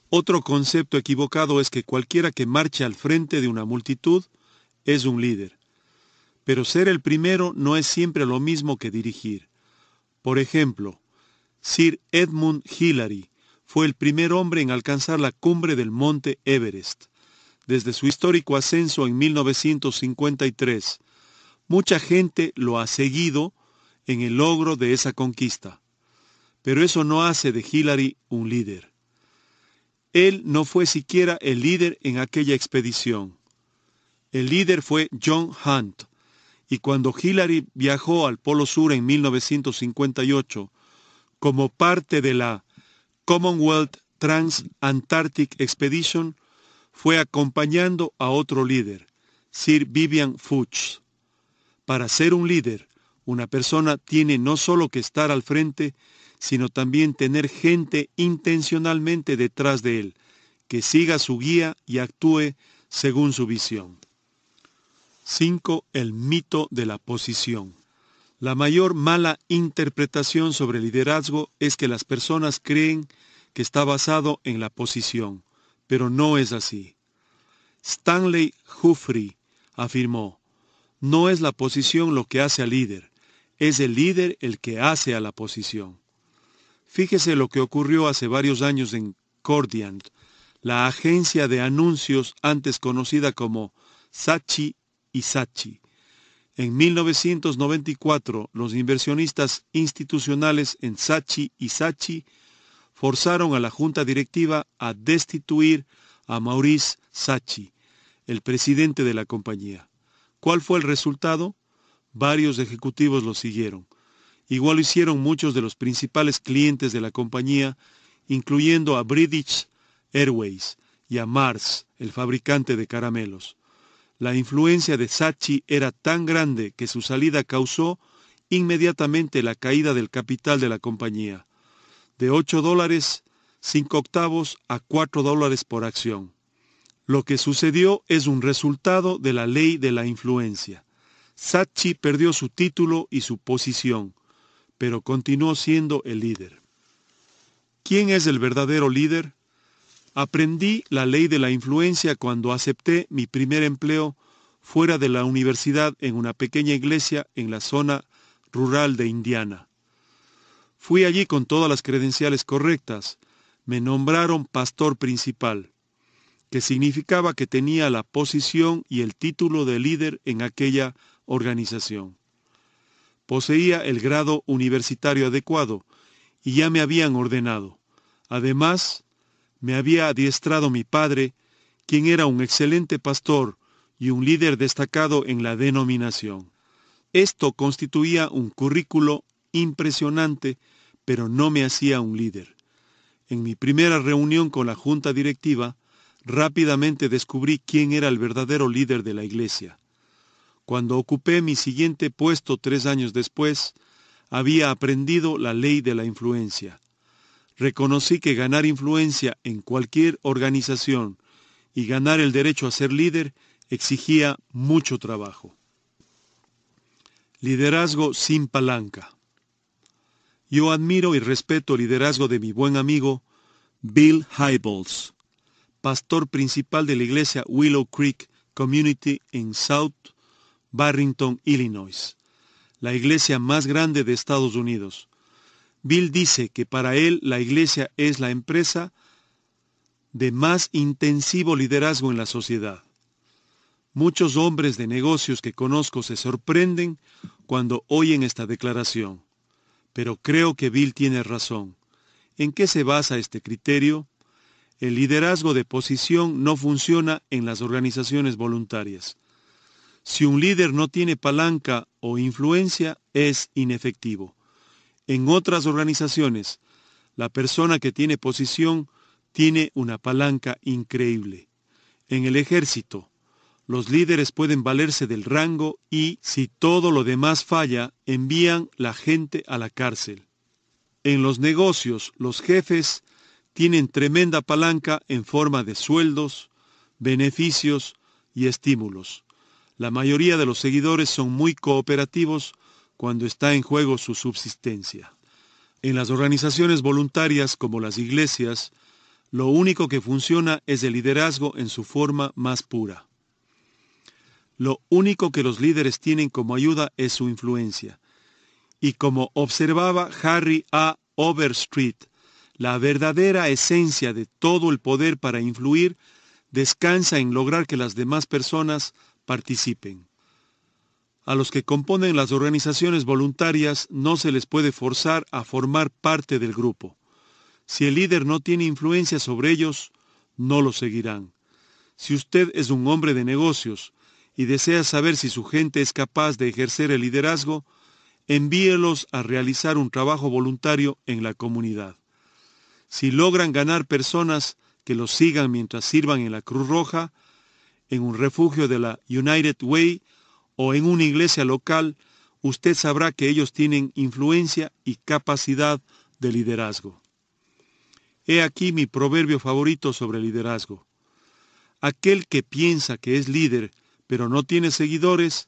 Otro concepto equivocado es que cualquiera que marche al frente de una multitud es un líder. Pero ser el primero no es siempre lo mismo que dirigir. Por ejemplo, Sir Edmund Hillary fue el primer hombre en alcanzar la cumbre del monte Everest. Desde su histórico ascenso en 1953 Mucha gente lo ha seguido en el logro de esa conquista, pero eso no hace de Hillary un líder. Él no fue siquiera el líder en aquella expedición. El líder fue John Hunt, y cuando Hillary viajó al Polo Sur en 1958 como parte de la Commonwealth Trans-Antarctic Expedition, fue acompañando a otro líder, Sir Vivian Fuchs. Para ser un líder, una persona tiene no solo que estar al frente, sino también tener gente intencionalmente detrás de él, que siga su guía y actúe según su visión. 5. El mito de la posición. La mayor mala interpretación sobre liderazgo es que las personas creen que está basado en la posición, pero no es así. Stanley Humphrey afirmó, no es la posición lo que hace al líder, es el líder el que hace a la posición. Fíjese lo que ocurrió hace varios años en Cordiant, la agencia de anuncios antes conocida como Sachi y Sachi. En 1994, los inversionistas institucionales en Sachi y Sachi forzaron a la junta directiva a destituir a Maurice Sachi, el presidente de la compañía. ¿Cuál fue el resultado? Varios ejecutivos lo siguieron. Igual lo hicieron muchos de los principales clientes de la compañía, incluyendo a British Airways y a Mars, el fabricante de caramelos. La influencia de Sachi era tan grande que su salida causó inmediatamente la caída del capital de la compañía, de 8 dólares 5 octavos a 4 dólares por acción. Lo que sucedió es un resultado de la ley de la influencia. Satchi perdió su título y su posición, pero continuó siendo el líder. ¿Quién es el verdadero líder? Aprendí la ley de la influencia cuando acepté mi primer empleo fuera de la universidad en una pequeña iglesia en la zona rural de Indiana. Fui allí con todas las credenciales correctas. Me nombraron pastor principal que significaba que tenía la posición y el título de líder en aquella organización. Poseía el grado universitario adecuado y ya me habían ordenado. Además, me había adiestrado mi padre, quien era un excelente pastor y un líder destacado en la denominación. Esto constituía un currículo impresionante, pero no me hacía un líder. En mi primera reunión con la junta directiva, rápidamente descubrí quién era el verdadero líder de la iglesia. Cuando ocupé mi siguiente puesto tres años después, había aprendido la ley de la influencia. Reconocí que ganar influencia en cualquier organización y ganar el derecho a ser líder exigía mucho trabajo. Liderazgo sin palanca. Yo admiro y respeto el liderazgo de mi buen amigo Bill Hybels pastor principal de la iglesia Willow Creek Community en South Barrington, Illinois, la iglesia más grande de Estados Unidos. Bill dice que para él la iglesia es la empresa de más intensivo liderazgo en la sociedad. Muchos hombres de negocios que conozco se sorprenden cuando oyen esta declaración, pero creo que Bill tiene razón. ¿En qué se basa este criterio? El liderazgo de posición no funciona en las organizaciones voluntarias. Si un líder no tiene palanca o influencia, es inefectivo. En otras organizaciones, la persona que tiene posición tiene una palanca increíble. En el ejército, los líderes pueden valerse del rango y, si todo lo demás falla, envían la gente a la cárcel. En los negocios, los jefes tienen tremenda palanca en forma de sueldos, beneficios y estímulos. La mayoría de los seguidores son muy cooperativos cuando está en juego su subsistencia. En las organizaciones voluntarias como las iglesias, lo único que funciona es el liderazgo en su forma más pura. Lo único que los líderes tienen como ayuda es su influencia. Y como observaba Harry A. Overstreet, la verdadera esencia de todo el poder para influir descansa en lograr que las demás personas participen. A los que componen las organizaciones voluntarias no se les puede forzar a formar parte del grupo. Si el líder no tiene influencia sobre ellos, no lo seguirán. Si usted es un hombre de negocios y desea saber si su gente es capaz de ejercer el liderazgo, envíelos a realizar un trabajo voluntario en la comunidad. Si logran ganar personas que los sigan mientras sirvan en la Cruz Roja, en un refugio de la United Way o en una iglesia local, usted sabrá que ellos tienen influencia y capacidad de liderazgo. He aquí mi proverbio favorito sobre liderazgo. Aquel que piensa que es líder pero no tiene seguidores,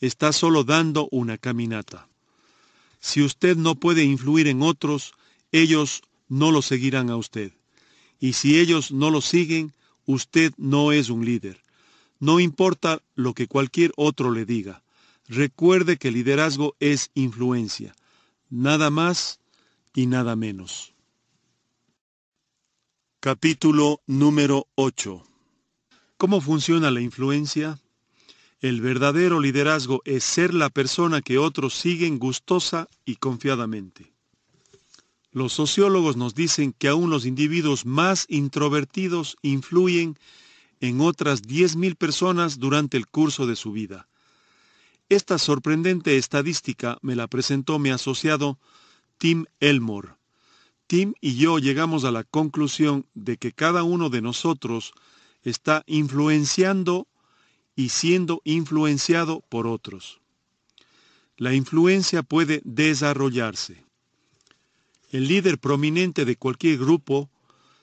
está solo dando una caminata. Si usted no puede influir en otros, ellos no lo seguirán a usted. Y si ellos no lo siguen, usted no es un líder. No importa lo que cualquier otro le diga. Recuerde que liderazgo es influencia. Nada más y nada menos. Capítulo número 8. ¿Cómo funciona la influencia? El verdadero liderazgo es ser la persona que otros siguen gustosa y confiadamente. Los sociólogos nos dicen que aún los individuos más introvertidos influyen en otras 10.000 personas durante el curso de su vida. Esta sorprendente estadística me la presentó mi asociado Tim Elmore. Tim y yo llegamos a la conclusión de que cada uno de nosotros está influenciando y siendo influenciado por otros. La influencia puede desarrollarse el líder prominente de cualquier grupo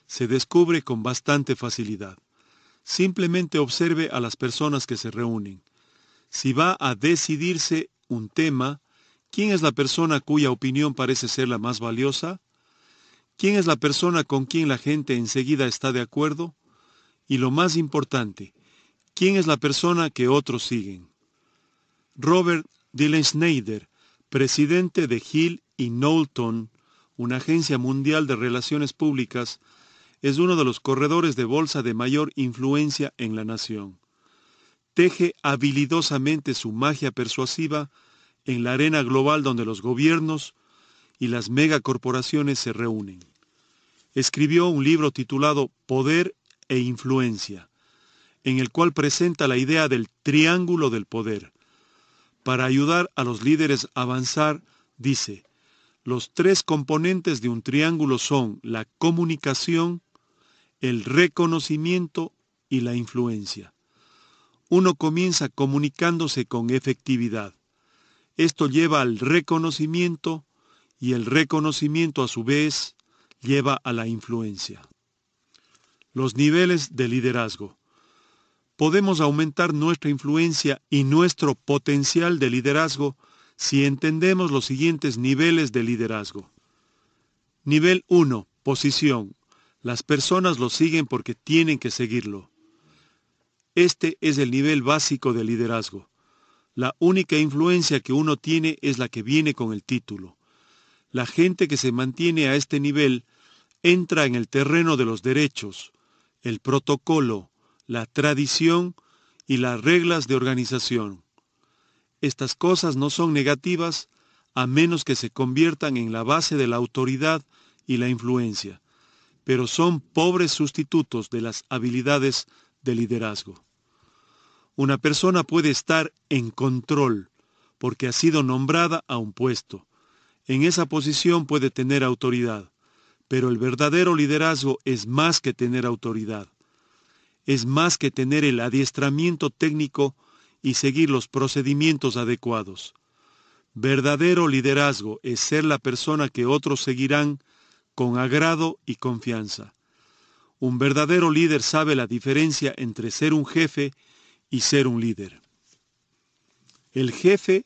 se descubre con bastante facilidad. Simplemente observe a las personas que se reúnen. Si va a decidirse un tema, ¿quién es la persona cuya opinión parece ser la más valiosa? ¿Quién es la persona con quien la gente enseguida está de acuerdo? Y lo más importante, ¿quién es la persona que otros siguen? Robert Schneider, presidente de Hill y Knowlton, una agencia mundial de relaciones públicas, es uno de los corredores de bolsa de mayor influencia en la nación. Teje habilidosamente su magia persuasiva en la arena global donde los gobiernos y las megacorporaciones se reúnen. Escribió un libro titulado Poder e Influencia, en el cual presenta la idea del triángulo del poder. Para ayudar a los líderes a avanzar, dice, los tres componentes de un triángulo son la comunicación, el reconocimiento y la influencia. Uno comienza comunicándose con efectividad. Esto lleva al reconocimiento y el reconocimiento a su vez lleva a la influencia. Los niveles de liderazgo. Podemos aumentar nuestra influencia y nuestro potencial de liderazgo si entendemos los siguientes niveles de liderazgo. Nivel 1. Posición. Las personas lo siguen porque tienen que seguirlo. Este es el nivel básico de liderazgo. La única influencia que uno tiene es la que viene con el título. La gente que se mantiene a este nivel entra en el terreno de los derechos, el protocolo, la tradición y las reglas de organización. Estas cosas no son negativas a menos que se conviertan en la base de la autoridad y la influencia, pero son pobres sustitutos de las habilidades de liderazgo. Una persona puede estar en control porque ha sido nombrada a un puesto. En esa posición puede tener autoridad, pero el verdadero liderazgo es más que tener autoridad. Es más que tener el adiestramiento técnico y seguir los procedimientos adecuados. Verdadero liderazgo es ser la persona que otros seguirán con agrado y confianza. Un verdadero líder sabe la diferencia entre ser un jefe y ser un líder. El jefe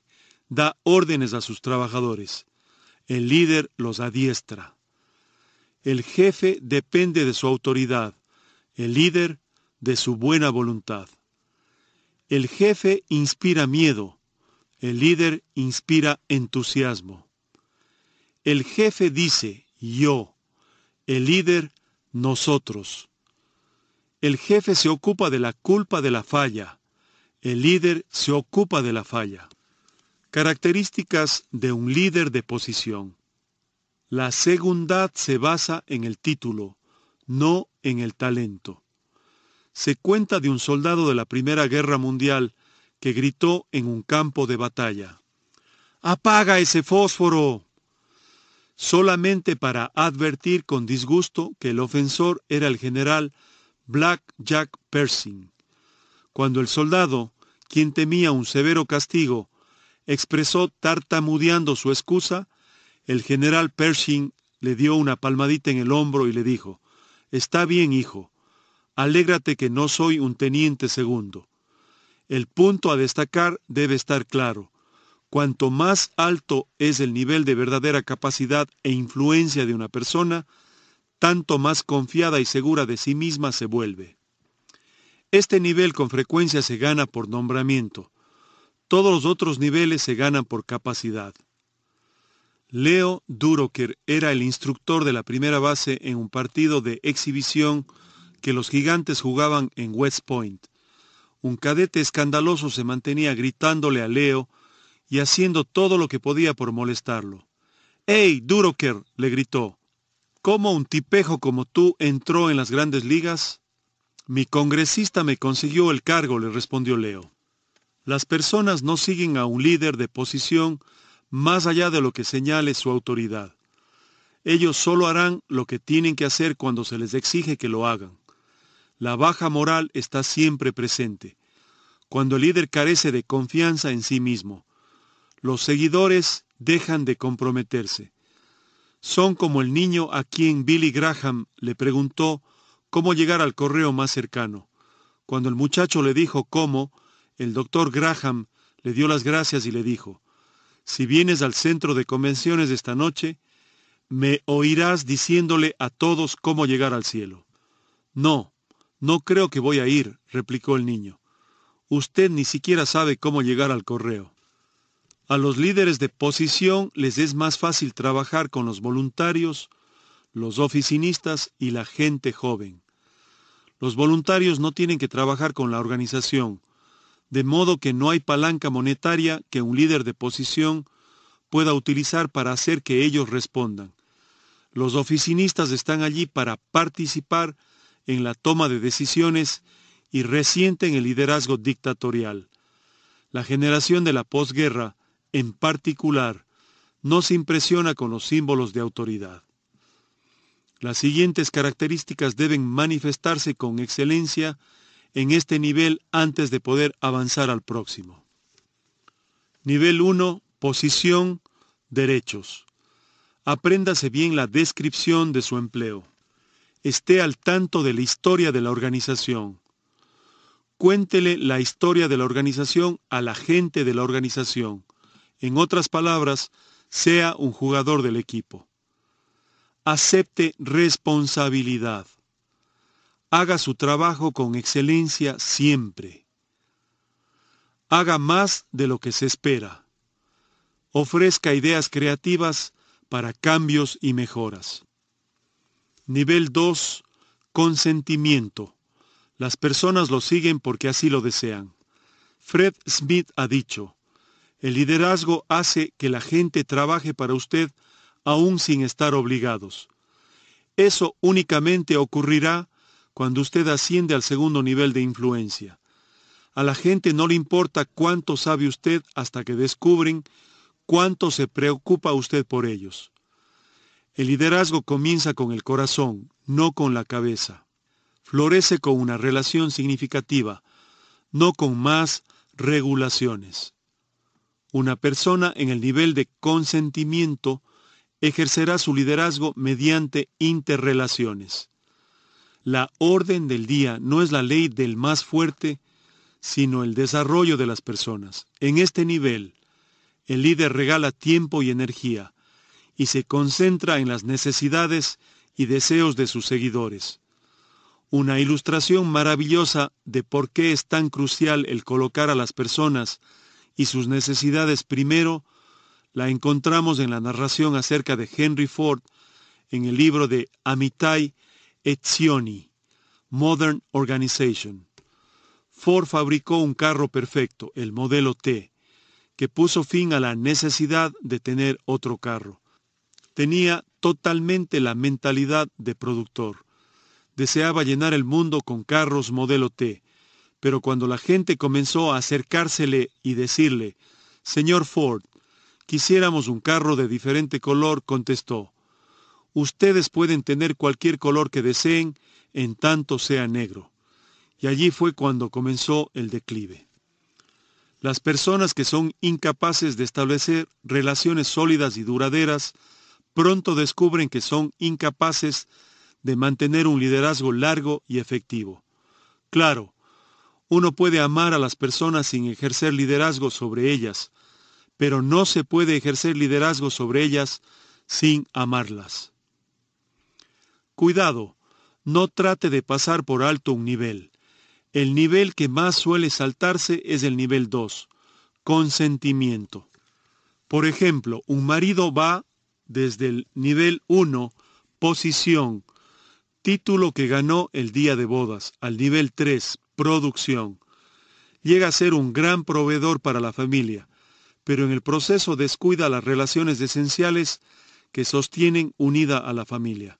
da órdenes a sus trabajadores. El líder los adiestra. El jefe depende de su autoridad, el líder de su buena voluntad. El jefe inspira miedo, el líder inspira entusiasmo. El jefe dice yo, el líder nosotros. El jefe se ocupa de la culpa de la falla, el líder se ocupa de la falla. Características de un líder de posición. La segunda se basa en el título, no en el talento se cuenta de un soldado de la Primera Guerra Mundial que gritó en un campo de batalla. ¡Apaga ese fósforo! Solamente para advertir con disgusto que el ofensor era el general Black Jack Pershing. Cuando el soldado, quien temía un severo castigo, expresó tartamudeando su excusa, el general Pershing le dio una palmadita en el hombro y le dijo, Está bien, hijo, Alégrate que no soy un teniente segundo. El punto a destacar debe estar claro. Cuanto más alto es el nivel de verdadera capacidad e influencia de una persona, tanto más confiada y segura de sí misma se vuelve. Este nivel con frecuencia se gana por nombramiento. Todos los otros niveles se ganan por capacidad. Leo Duroker era el instructor de la primera base en un partido de exhibición que los gigantes jugaban en West Point. Un cadete escandaloso se mantenía gritándole a Leo y haciendo todo lo que podía por molestarlo. ¡Hey, Duroker! le gritó. ¿Cómo un tipejo como tú entró en las grandes ligas? Mi congresista me consiguió el cargo, le respondió Leo. Las personas no siguen a un líder de posición más allá de lo que señale su autoridad. Ellos solo harán lo que tienen que hacer cuando se les exige que lo hagan la baja moral está siempre presente, cuando el líder carece de confianza en sí mismo. Los seguidores dejan de comprometerse. Son como el niño a quien Billy Graham le preguntó cómo llegar al correo más cercano. Cuando el muchacho le dijo cómo, el doctor Graham le dio las gracias y le dijo, si vienes al centro de convenciones esta noche, me oirás diciéndole a todos cómo llegar al cielo. No, no creo que voy a ir, replicó el niño. Usted ni siquiera sabe cómo llegar al correo. A los líderes de posición les es más fácil trabajar con los voluntarios, los oficinistas y la gente joven. Los voluntarios no tienen que trabajar con la organización, de modo que no hay palanca monetaria que un líder de posición pueda utilizar para hacer que ellos respondan. Los oficinistas están allí para participar en la toma de decisiones y reciente en el liderazgo dictatorial. La generación de la posguerra, en particular, no se impresiona con los símbolos de autoridad. Las siguientes características deben manifestarse con excelencia en este nivel antes de poder avanzar al próximo. Nivel 1. Posición. Derechos. Apréndase bien la descripción de su empleo esté al tanto de la historia de la organización. Cuéntele la historia de la organización a la gente de la organización. En otras palabras, sea un jugador del equipo. Acepte responsabilidad. Haga su trabajo con excelencia siempre. Haga más de lo que se espera. Ofrezca ideas creativas para cambios y mejoras. Nivel 2. Consentimiento. Las personas lo siguen porque así lo desean. Fred Smith ha dicho, el liderazgo hace que la gente trabaje para usted aún sin estar obligados. Eso únicamente ocurrirá cuando usted asciende al segundo nivel de influencia. A la gente no le importa cuánto sabe usted hasta que descubren cuánto se preocupa usted por ellos. El liderazgo comienza con el corazón, no con la cabeza. Florece con una relación significativa, no con más regulaciones. Una persona en el nivel de consentimiento ejercerá su liderazgo mediante interrelaciones. La orden del día no es la ley del más fuerte, sino el desarrollo de las personas. En este nivel, el líder regala tiempo y energía, y se concentra en las necesidades y deseos de sus seguidores. Una ilustración maravillosa de por qué es tan crucial el colocar a las personas y sus necesidades primero la encontramos en la narración acerca de Henry Ford en el libro de Amitai Etzioni, Modern Organization. Ford fabricó un carro perfecto, el modelo T, que puso fin a la necesidad de tener otro carro tenía totalmente la mentalidad de productor. Deseaba llenar el mundo con carros modelo T, pero cuando la gente comenzó a acercársele y decirle, Señor Ford, quisiéramos un carro de diferente color, contestó, Ustedes pueden tener cualquier color que deseen, en tanto sea negro. Y allí fue cuando comenzó el declive. Las personas que son incapaces de establecer relaciones sólidas y duraderas pronto descubren que son incapaces de mantener un liderazgo largo y efectivo. Claro, uno puede amar a las personas sin ejercer liderazgo sobre ellas, pero no se puede ejercer liderazgo sobre ellas sin amarlas. Cuidado, no trate de pasar por alto un nivel. El nivel que más suele saltarse es el nivel 2, consentimiento. Por ejemplo, un marido va desde el nivel 1, posición, título que ganó el día de bodas, al nivel 3, producción. Llega a ser un gran proveedor para la familia, pero en el proceso descuida las relaciones esenciales que sostienen unida a la familia.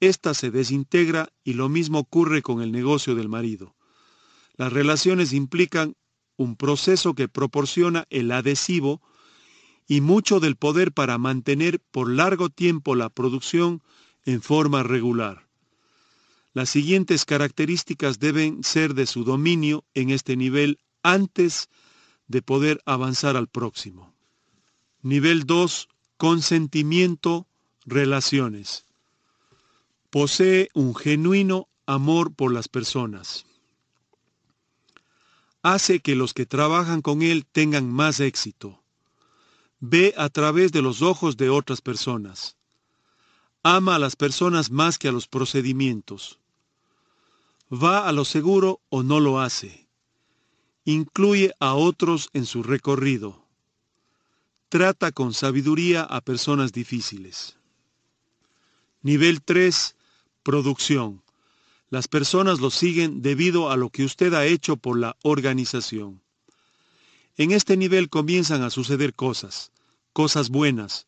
Esta se desintegra y lo mismo ocurre con el negocio del marido. Las relaciones implican un proceso que proporciona el adhesivo y mucho del poder para mantener por largo tiempo la producción en forma regular. Las siguientes características deben ser de su dominio en este nivel antes de poder avanzar al próximo. Nivel 2. Consentimiento, relaciones. Posee un genuino amor por las personas. Hace que los que trabajan con él tengan más éxito ve a través de los ojos de otras personas. Ama a las personas más que a los procedimientos. Va a lo seguro o no lo hace. Incluye a otros en su recorrido. Trata con sabiduría a personas difíciles. Nivel 3. Producción. Las personas lo siguen debido a lo que usted ha hecho por la organización. En este nivel comienzan a suceder cosas, cosas buenas.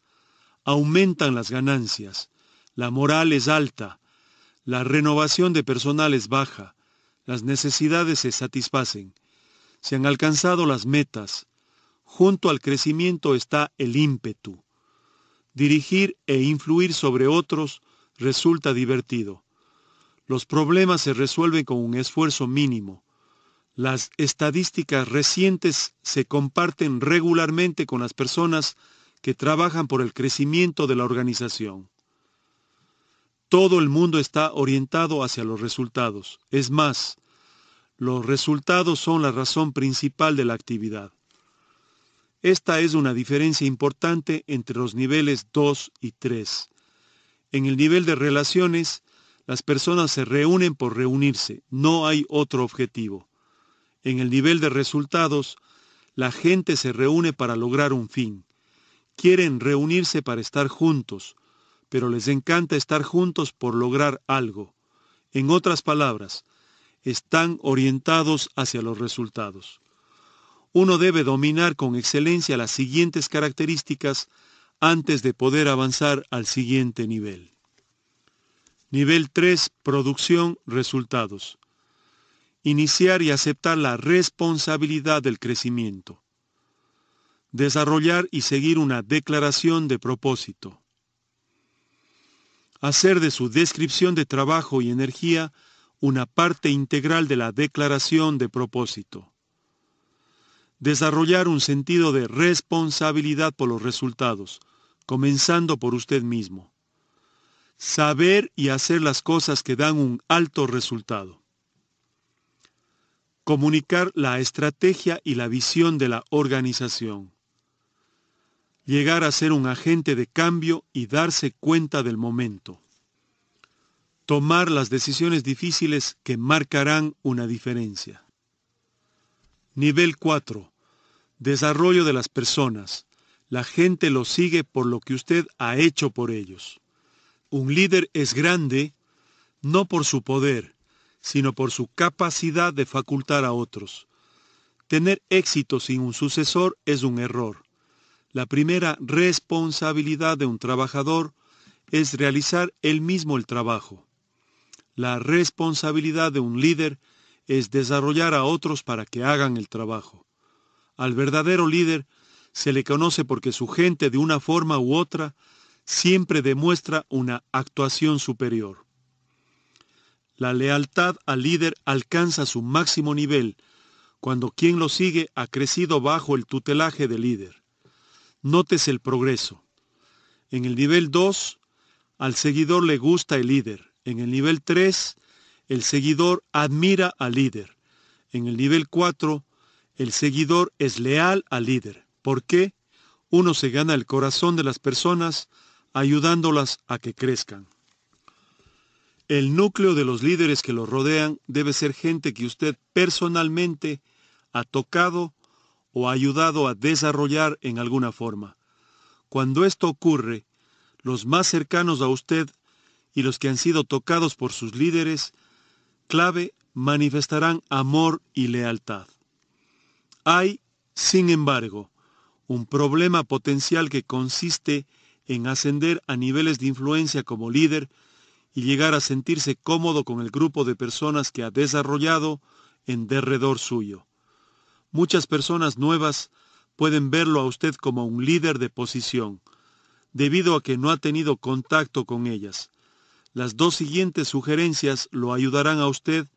Aumentan las ganancias. La moral es alta. La renovación de personal es baja. Las necesidades se satisfacen. Se han alcanzado las metas. Junto al crecimiento está el ímpetu. Dirigir e influir sobre otros resulta divertido. Los problemas se resuelven con un esfuerzo mínimo. Las estadísticas recientes se comparten regularmente con las personas que trabajan por el crecimiento de la organización. Todo el mundo está orientado hacia los resultados. Es más, los resultados son la razón principal de la actividad. Esta es una diferencia importante entre los niveles 2 y 3. En el nivel de relaciones, las personas se reúnen por reunirse, no hay otro objetivo. En el nivel de resultados, la gente se reúne para lograr un fin. Quieren reunirse para estar juntos, pero les encanta estar juntos por lograr algo. En otras palabras, están orientados hacia los resultados. Uno debe dominar con excelencia las siguientes características antes de poder avanzar al siguiente nivel. Nivel 3. Producción, resultados iniciar y aceptar la responsabilidad del crecimiento. Desarrollar y seguir una declaración de propósito. Hacer de su descripción de trabajo y energía una parte integral de la declaración de propósito. Desarrollar un sentido de responsabilidad por los resultados, comenzando por usted mismo. Saber y hacer las cosas que dan un alto resultado comunicar la estrategia y la visión de la organización. Llegar a ser un agente de cambio y darse cuenta del momento. Tomar las decisiones difíciles que marcarán una diferencia. Nivel 4. Desarrollo de las personas. La gente lo sigue por lo que usted ha hecho por ellos. Un líder es grande no por su poder, sino por su capacidad de facultar a otros. Tener éxito sin un sucesor es un error. La primera responsabilidad de un trabajador es realizar él mismo el trabajo. La responsabilidad de un líder es desarrollar a otros para que hagan el trabajo. Al verdadero líder se le conoce porque su gente de una forma u otra siempre demuestra una actuación superior. La lealtad al líder alcanza su máximo nivel cuando quien lo sigue ha crecido bajo el tutelaje del líder. Notes el progreso. En el nivel 2, al seguidor le gusta el líder. En el nivel 3, el seguidor admira al líder. En el nivel 4, el seguidor es leal al líder. ¿Por qué? Uno se gana el corazón de las personas ayudándolas a que crezcan. El núcleo de los líderes que lo rodean debe ser gente que usted personalmente ha tocado o ha ayudado a desarrollar en alguna forma. Cuando esto ocurre, los más cercanos a usted y los que han sido tocados por sus líderes clave manifestarán amor y lealtad. Hay, sin embargo, un problema potencial que consiste en ascender a niveles de influencia como líder y llegar a sentirse cómodo con el grupo de personas que ha desarrollado en derredor suyo. Muchas personas nuevas pueden verlo a usted como un líder de posición, debido a que no ha tenido contacto con ellas. Las dos siguientes sugerencias lo ayudarán a usted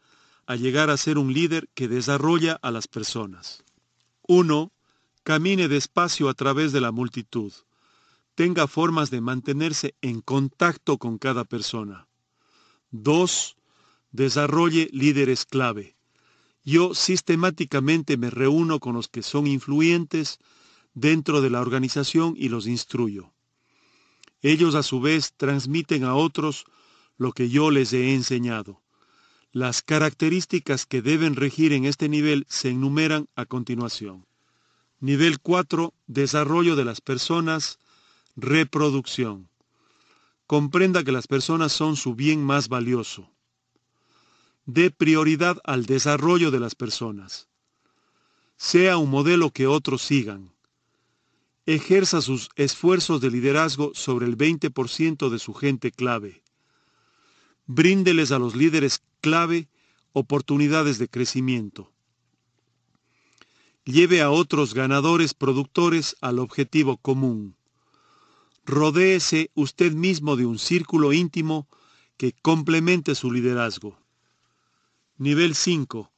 a llegar a ser un líder que desarrolla a las personas. 1. Camine despacio a través de la multitud. Tenga formas de mantenerse en contacto con cada persona. 2. desarrolle líderes clave. Yo sistemáticamente me reúno con los que son influyentes dentro de la organización y los instruyo. Ellos a su vez transmiten a otros lo que yo les he enseñado. Las características que deben regir en este nivel se enumeran a continuación. Nivel 4. Desarrollo de las personas. Reproducción comprenda que las personas son su bien más valioso. Dé prioridad al desarrollo de las personas. Sea un modelo que otros sigan. Ejerza sus esfuerzos de liderazgo sobre el 20% de su gente clave. Bríndeles a los líderes clave oportunidades de crecimiento. Lleve a otros ganadores productores al objetivo común. Rodéese usted mismo de un círculo íntimo que complemente su liderazgo. Nivel 5.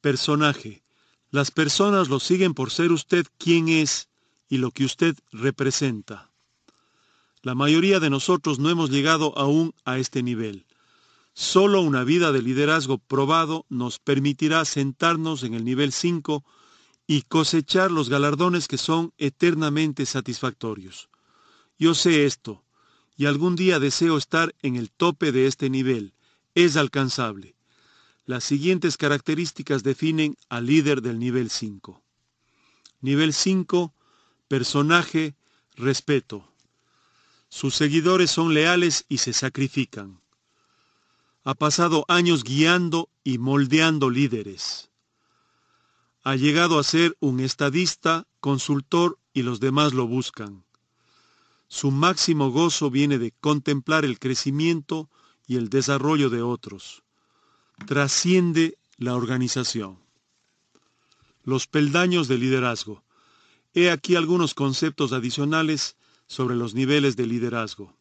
Personaje. Las personas lo siguen por ser usted quien es y lo que usted representa. La mayoría de nosotros no hemos llegado aún a este nivel. Solo una vida de liderazgo probado nos permitirá sentarnos en el nivel 5 y cosechar los galardones que son eternamente satisfactorios. Yo sé esto, y algún día deseo estar en el tope de este nivel. Es alcanzable. Las siguientes características definen al líder del nivel 5. Nivel 5. Personaje. Respeto. Sus seguidores son leales y se sacrifican. Ha pasado años guiando y moldeando líderes. Ha llegado a ser un estadista, consultor y los demás lo buscan. Su máximo gozo viene de contemplar el crecimiento y el desarrollo de otros. Trasciende la organización. Los peldaños de liderazgo. He aquí algunos conceptos adicionales sobre los niveles de liderazgo.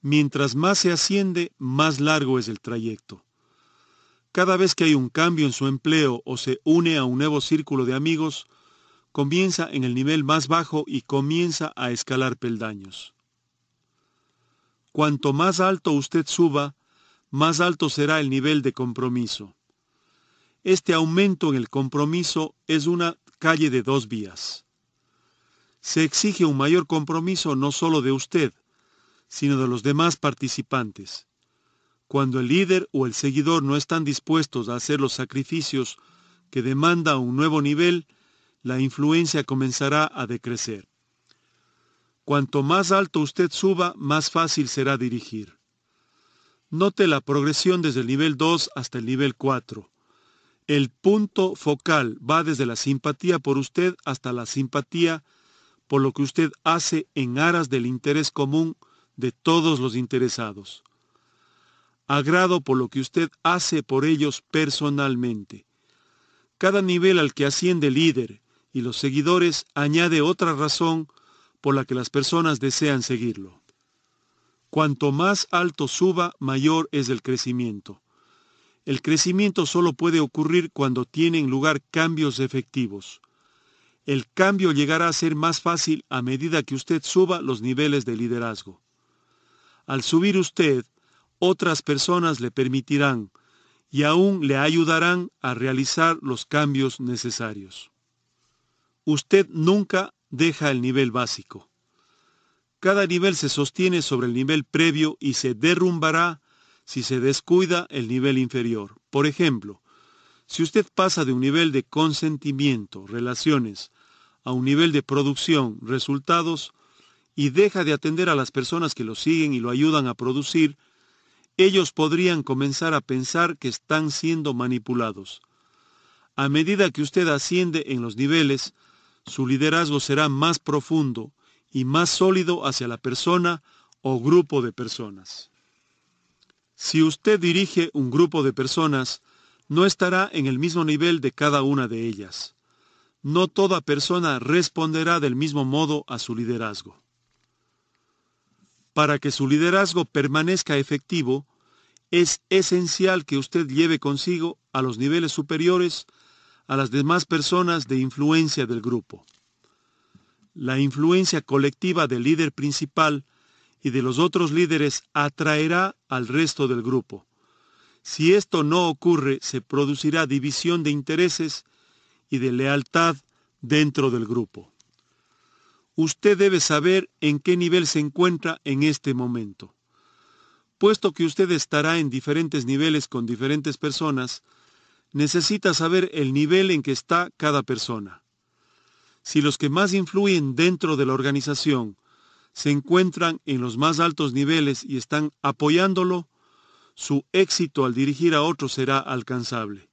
Mientras más se asciende, más largo es el trayecto. Cada vez que hay un cambio en su empleo o se une a un nuevo círculo de amigos, comienza en el nivel más bajo y comienza a escalar peldaños. Cuanto más alto usted suba, más alto será el nivel de compromiso. Este aumento en el compromiso es una calle de dos vías. Se exige un mayor compromiso no solo de usted, sino de los demás participantes. Cuando el líder o el seguidor no están dispuestos a hacer los sacrificios que demanda un nuevo nivel, la influencia comenzará a decrecer. Cuanto más alto usted suba, más fácil será dirigir. Note la progresión desde el nivel 2 hasta el nivel 4. El punto focal va desde la simpatía por usted hasta la simpatía por lo que usted hace en aras del interés común de todos los interesados. Agrado por lo que usted hace por ellos personalmente. Cada nivel al que asciende líder, y los seguidores añade otra razón por la que las personas desean seguirlo. Cuanto más alto suba, mayor es el crecimiento. El crecimiento solo puede ocurrir cuando tienen lugar cambios efectivos. El cambio llegará a ser más fácil a medida que usted suba los niveles de liderazgo. Al subir usted, otras personas le permitirán y aún le ayudarán a realizar los cambios necesarios usted nunca deja el nivel básico. Cada nivel se sostiene sobre el nivel previo y se derrumbará si se descuida el nivel inferior. Por ejemplo, si usted pasa de un nivel de consentimiento, relaciones, a un nivel de producción, resultados, y deja de atender a las personas que lo siguen y lo ayudan a producir, ellos podrían comenzar a pensar que están siendo manipulados. A medida que usted asciende en los niveles, su liderazgo será más profundo y más sólido hacia la persona o grupo de personas. Si usted dirige un grupo de personas, no estará en el mismo nivel de cada una de ellas. No toda persona responderá del mismo modo a su liderazgo. Para que su liderazgo permanezca efectivo, es esencial que usted lleve consigo a los niveles superiores a las demás personas de influencia del grupo. La influencia colectiva del líder principal y de los otros líderes atraerá al resto del grupo. Si esto no ocurre, se producirá división de intereses y de lealtad dentro del grupo. Usted debe saber en qué nivel se encuentra en este momento. Puesto que usted estará en diferentes niveles con diferentes personas, necesita saber el nivel en que está cada persona. Si los que más influyen dentro de la organización se encuentran en los más altos niveles y están apoyándolo, su éxito al dirigir a otros será alcanzable.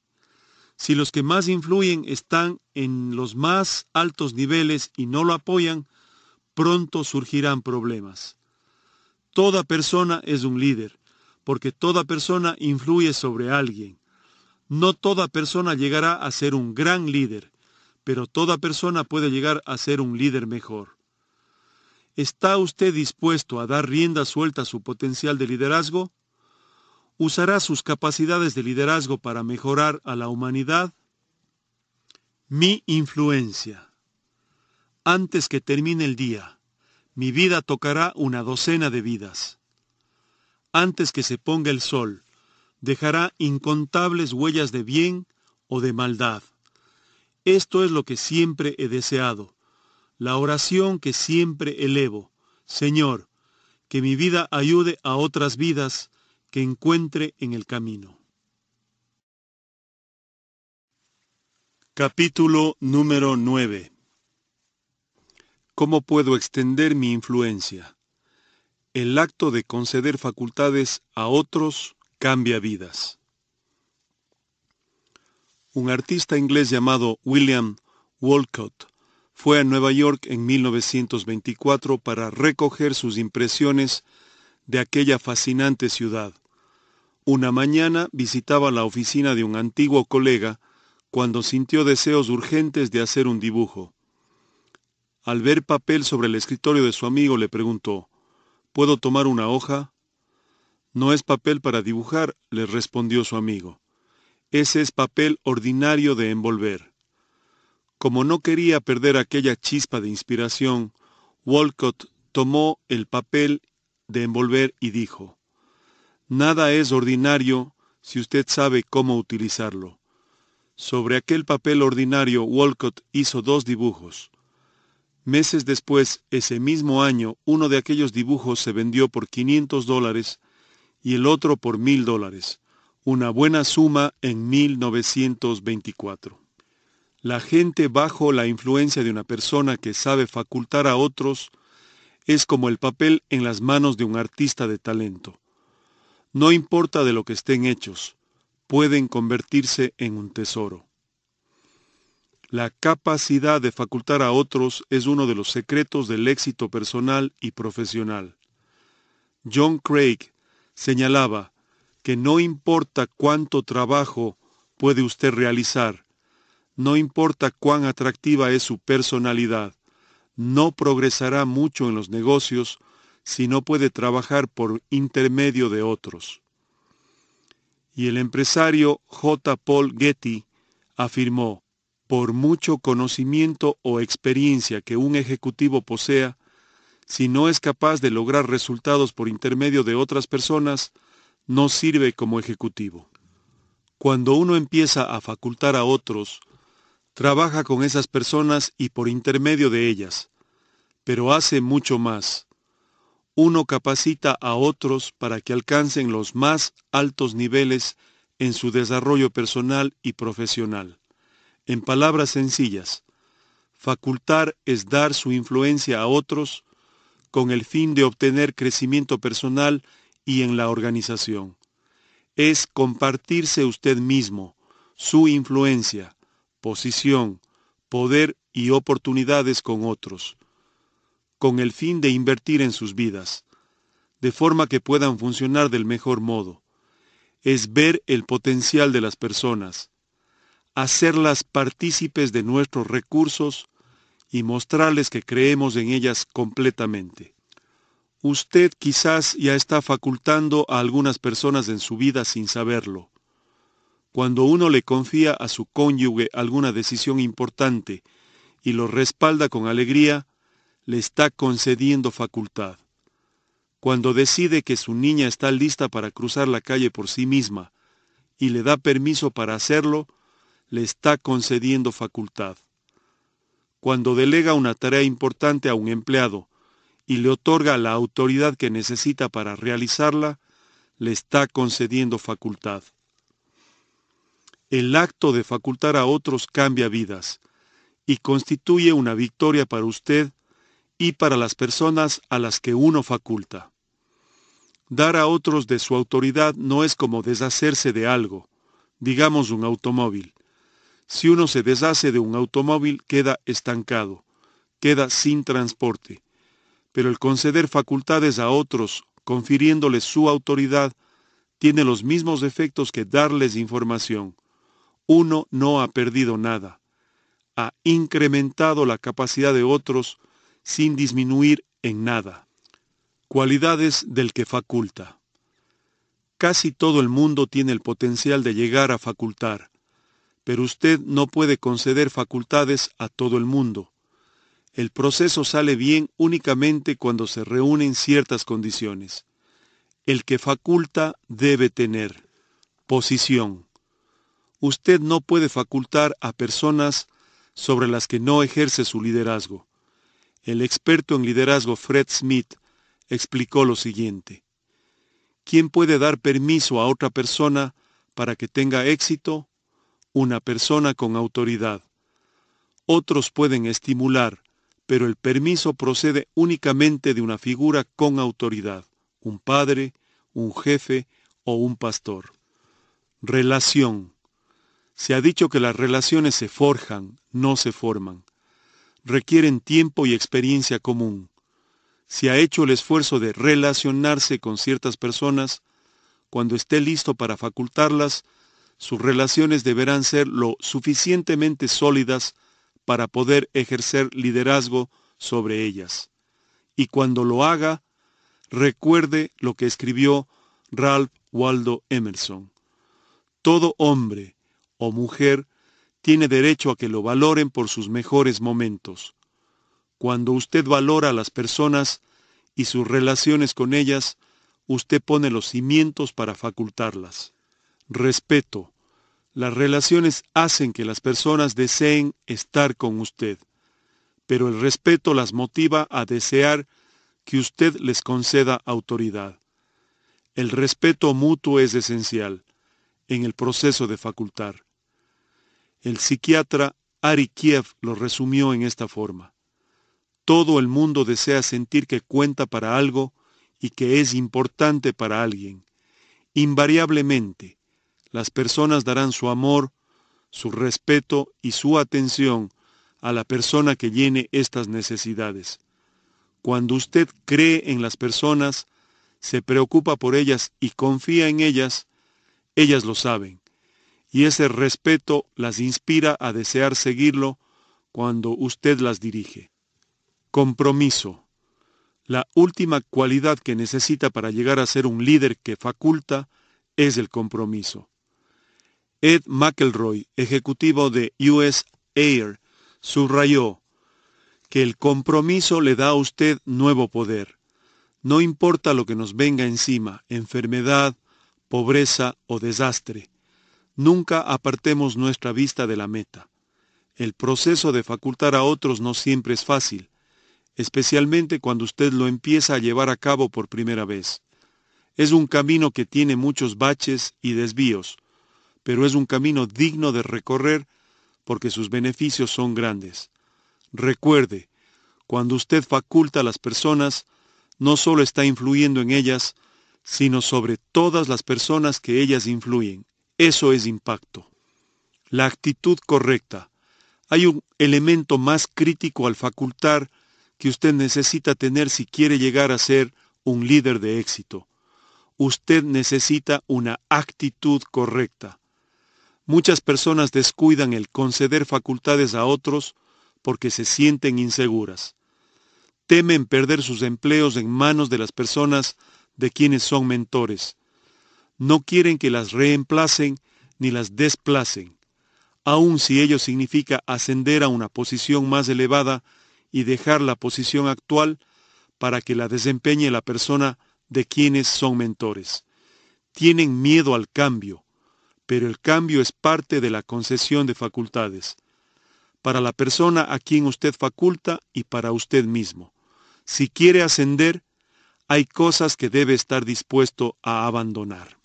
Si los que más influyen están en los más altos niveles y no lo apoyan, pronto surgirán problemas. Toda persona es un líder, porque toda persona influye sobre alguien. No toda persona llegará a ser un gran líder, pero toda persona puede llegar a ser un líder mejor. ¿Está usted dispuesto a dar rienda suelta a su potencial de liderazgo? ¿Usará sus capacidades de liderazgo para mejorar a la humanidad? Mi influencia. Antes que termine el día, mi vida tocará una docena de vidas. Antes que se ponga el sol, dejará incontables huellas de bien o de maldad. Esto es lo que siempre he deseado, la oración que siempre elevo. Señor, que mi vida ayude a otras vidas que encuentre en el camino. Capítulo número 9 ¿Cómo puedo extender mi influencia? El acto de conceder facultades a otros cambia vidas. Un artista inglés llamado William Walcott fue a Nueva York en 1924 para recoger sus impresiones de aquella fascinante ciudad. Una mañana visitaba la oficina de un antiguo colega cuando sintió deseos urgentes de hacer un dibujo. Al ver papel sobre el escritorio de su amigo le preguntó, ¿Puedo tomar una hoja? No es papel para dibujar, le respondió su amigo. Ese es papel ordinario de envolver. Como no quería perder aquella chispa de inspiración, Walcott tomó el papel de envolver y dijo, Nada es ordinario si usted sabe cómo utilizarlo. Sobre aquel papel ordinario Walcott hizo dos dibujos. Meses después, ese mismo año, uno de aquellos dibujos se vendió por 500 dólares y el otro por mil dólares, una buena suma en 1924. La gente bajo la influencia de una persona que sabe facultar a otros es como el papel en las manos de un artista de talento. No importa de lo que estén hechos, pueden convertirse en un tesoro. La capacidad de facultar a otros es uno de los secretos del éxito personal y profesional. John Craig señalaba que no importa cuánto trabajo puede usted realizar, no importa cuán atractiva es su personalidad, no progresará mucho en los negocios si no puede trabajar por intermedio de otros. Y el empresario J. Paul Getty afirmó, por mucho conocimiento o experiencia que un ejecutivo posea, si no es capaz de lograr resultados por intermedio de otras personas, no sirve como ejecutivo. Cuando uno empieza a facultar a otros, trabaja con esas personas y por intermedio de ellas, pero hace mucho más. Uno capacita a otros para que alcancen los más altos niveles en su desarrollo personal y profesional. En palabras sencillas, facultar es dar su influencia a otros con el fin de obtener crecimiento personal y en la organización. Es compartirse usted mismo, su influencia, posición, poder y oportunidades con otros, con el fin de invertir en sus vidas, de forma que puedan funcionar del mejor modo. Es ver el potencial de las personas, hacerlas partícipes de nuestros recursos, y mostrarles que creemos en ellas completamente. Usted quizás ya está facultando a algunas personas en su vida sin saberlo. Cuando uno le confía a su cónyuge alguna decisión importante y lo respalda con alegría, le está concediendo facultad. Cuando decide que su niña está lista para cruzar la calle por sí misma y le da permiso para hacerlo, le está concediendo facultad cuando delega una tarea importante a un empleado y le otorga la autoridad que necesita para realizarla, le está concediendo facultad. El acto de facultar a otros cambia vidas y constituye una victoria para usted y para las personas a las que uno faculta. Dar a otros de su autoridad no es como deshacerse de algo, digamos un automóvil. Si uno se deshace de un automóvil, queda estancado, queda sin transporte. Pero el conceder facultades a otros, confiriéndoles su autoridad, tiene los mismos efectos que darles información. Uno no ha perdido nada. Ha incrementado la capacidad de otros sin disminuir en nada. Cualidades del que faculta. Casi todo el mundo tiene el potencial de llegar a facultar, pero usted no puede conceder facultades a todo el mundo. El proceso sale bien únicamente cuando se reúnen ciertas condiciones. El que faculta debe tener posición. Usted no puede facultar a personas sobre las que no ejerce su liderazgo. El experto en liderazgo Fred Smith explicó lo siguiente. ¿Quién puede dar permiso a otra persona para que tenga éxito una persona con autoridad. Otros pueden estimular, pero el permiso procede únicamente de una figura con autoridad, un padre, un jefe o un pastor. Relación. Se ha dicho que las relaciones se forjan, no se forman. Requieren tiempo y experiencia común. Si ha hecho el esfuerzo de relacionarse con ciertas personas, cuando esté listo para facultarlas, sus relaciones deberán ser lo suficientemente sólidas para poder ejercer liderazgo sobre ellas. Y cuando lo haga, recuerde lo que escribió Ralph Waldo Emerson. Todo hombre o mujer tiene derecho a que lo valoren por sus mejores momentos. Cuando usted valora a las personas y sus relaciones con ellas, usted pone los cimientos para facultarlas. Respeto, las relaciones hacen que las personas deseen estar con usted, pero el respeto las motiva a desear que usted les conceda autoridad. El respeto mutuo es esencial en el proceso de facultar. El psiquiatra Ari Kiev lo resumió en esta forma. Todo el mundo desea sentir que cuenta para algo y que es importante para alguien. Invariablemente, las personas darán su amor, su respeto y su atención a la persona que llene estas necesidades. Cuando usted cree en las personas, se preocupa por ellas y confía en ellas, ellas lo saben. Y ese respeto las inspira a desear seguirlo cuando usted las dirige. Compromiso. La última cualidad que necesita para llegar a ser un líder que faculta es el compromiso. Ed McElroy, ejecutivo de US Air, subrayó que el compromiso le da a usted nuevo poder. No importa lo que nos venga encima, enfermedad, pobreza o desastre, nunca apartemos nuestra vista de la meta. El proceso de facultar a otros no siempre es fácil, especialmente cuando usted lo empieza a llevar a cabo por primera vez. Es un camino que tiene muchos baches y desvíos, pero es un camino digno de recorrer porque sus beneficios son grandes. Recuerde, cuando usted faculta a las personas, no solo está influyendo en ellas, sino sobre todas las personas que ellas influyen. Eso es impacto. La actitud correcta. Hay un elemento más crítico al facultar que usted necesita tener si quiere llegar a ser un líder de éxito. Usted necesita una actitud correcta. Muchas personas descuidan el conceder facultades a otros porque se sienten inseguras. Temen perder sus empleos en manos de las personas de quienes son mentores. No quieren que las reemplacen ni las desplacen, aun si ello significa ascender a una posición más elevada y dejar la posición actual para que la desempeñe la persona de quienes son mentores. Tienen miedo al cambio, pero el cambio es parte de la concesión de facultades, para la persona a quien usted faculta y para usted mismo. Si quiere ascender, hay cosas que debe estar dispuesto a abandonar.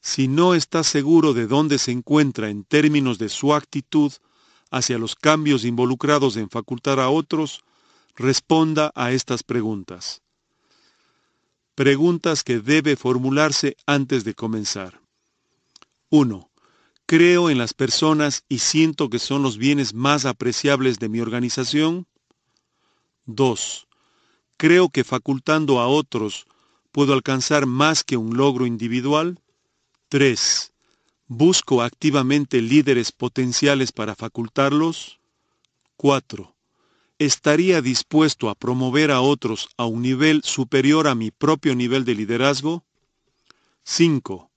Si no está seguro de dónde se encuentra en términos de su actitud hacia los cambios involucrados en facultar a otros, responda a estas preguntas. Preguntas que debe formularse antes de comenzar. 1. Creo en las personas y siento que son los bienes más apreciables de mi organización. 2. Creo que facultando a otros puedo alcanzar más que un logro individual. 3. Busco activamente líderes potenciales para facultarlos. 4. ¿Estaría dispuesto a promover a otros a un nivel superior a mi propio nivel de liderazgo? 5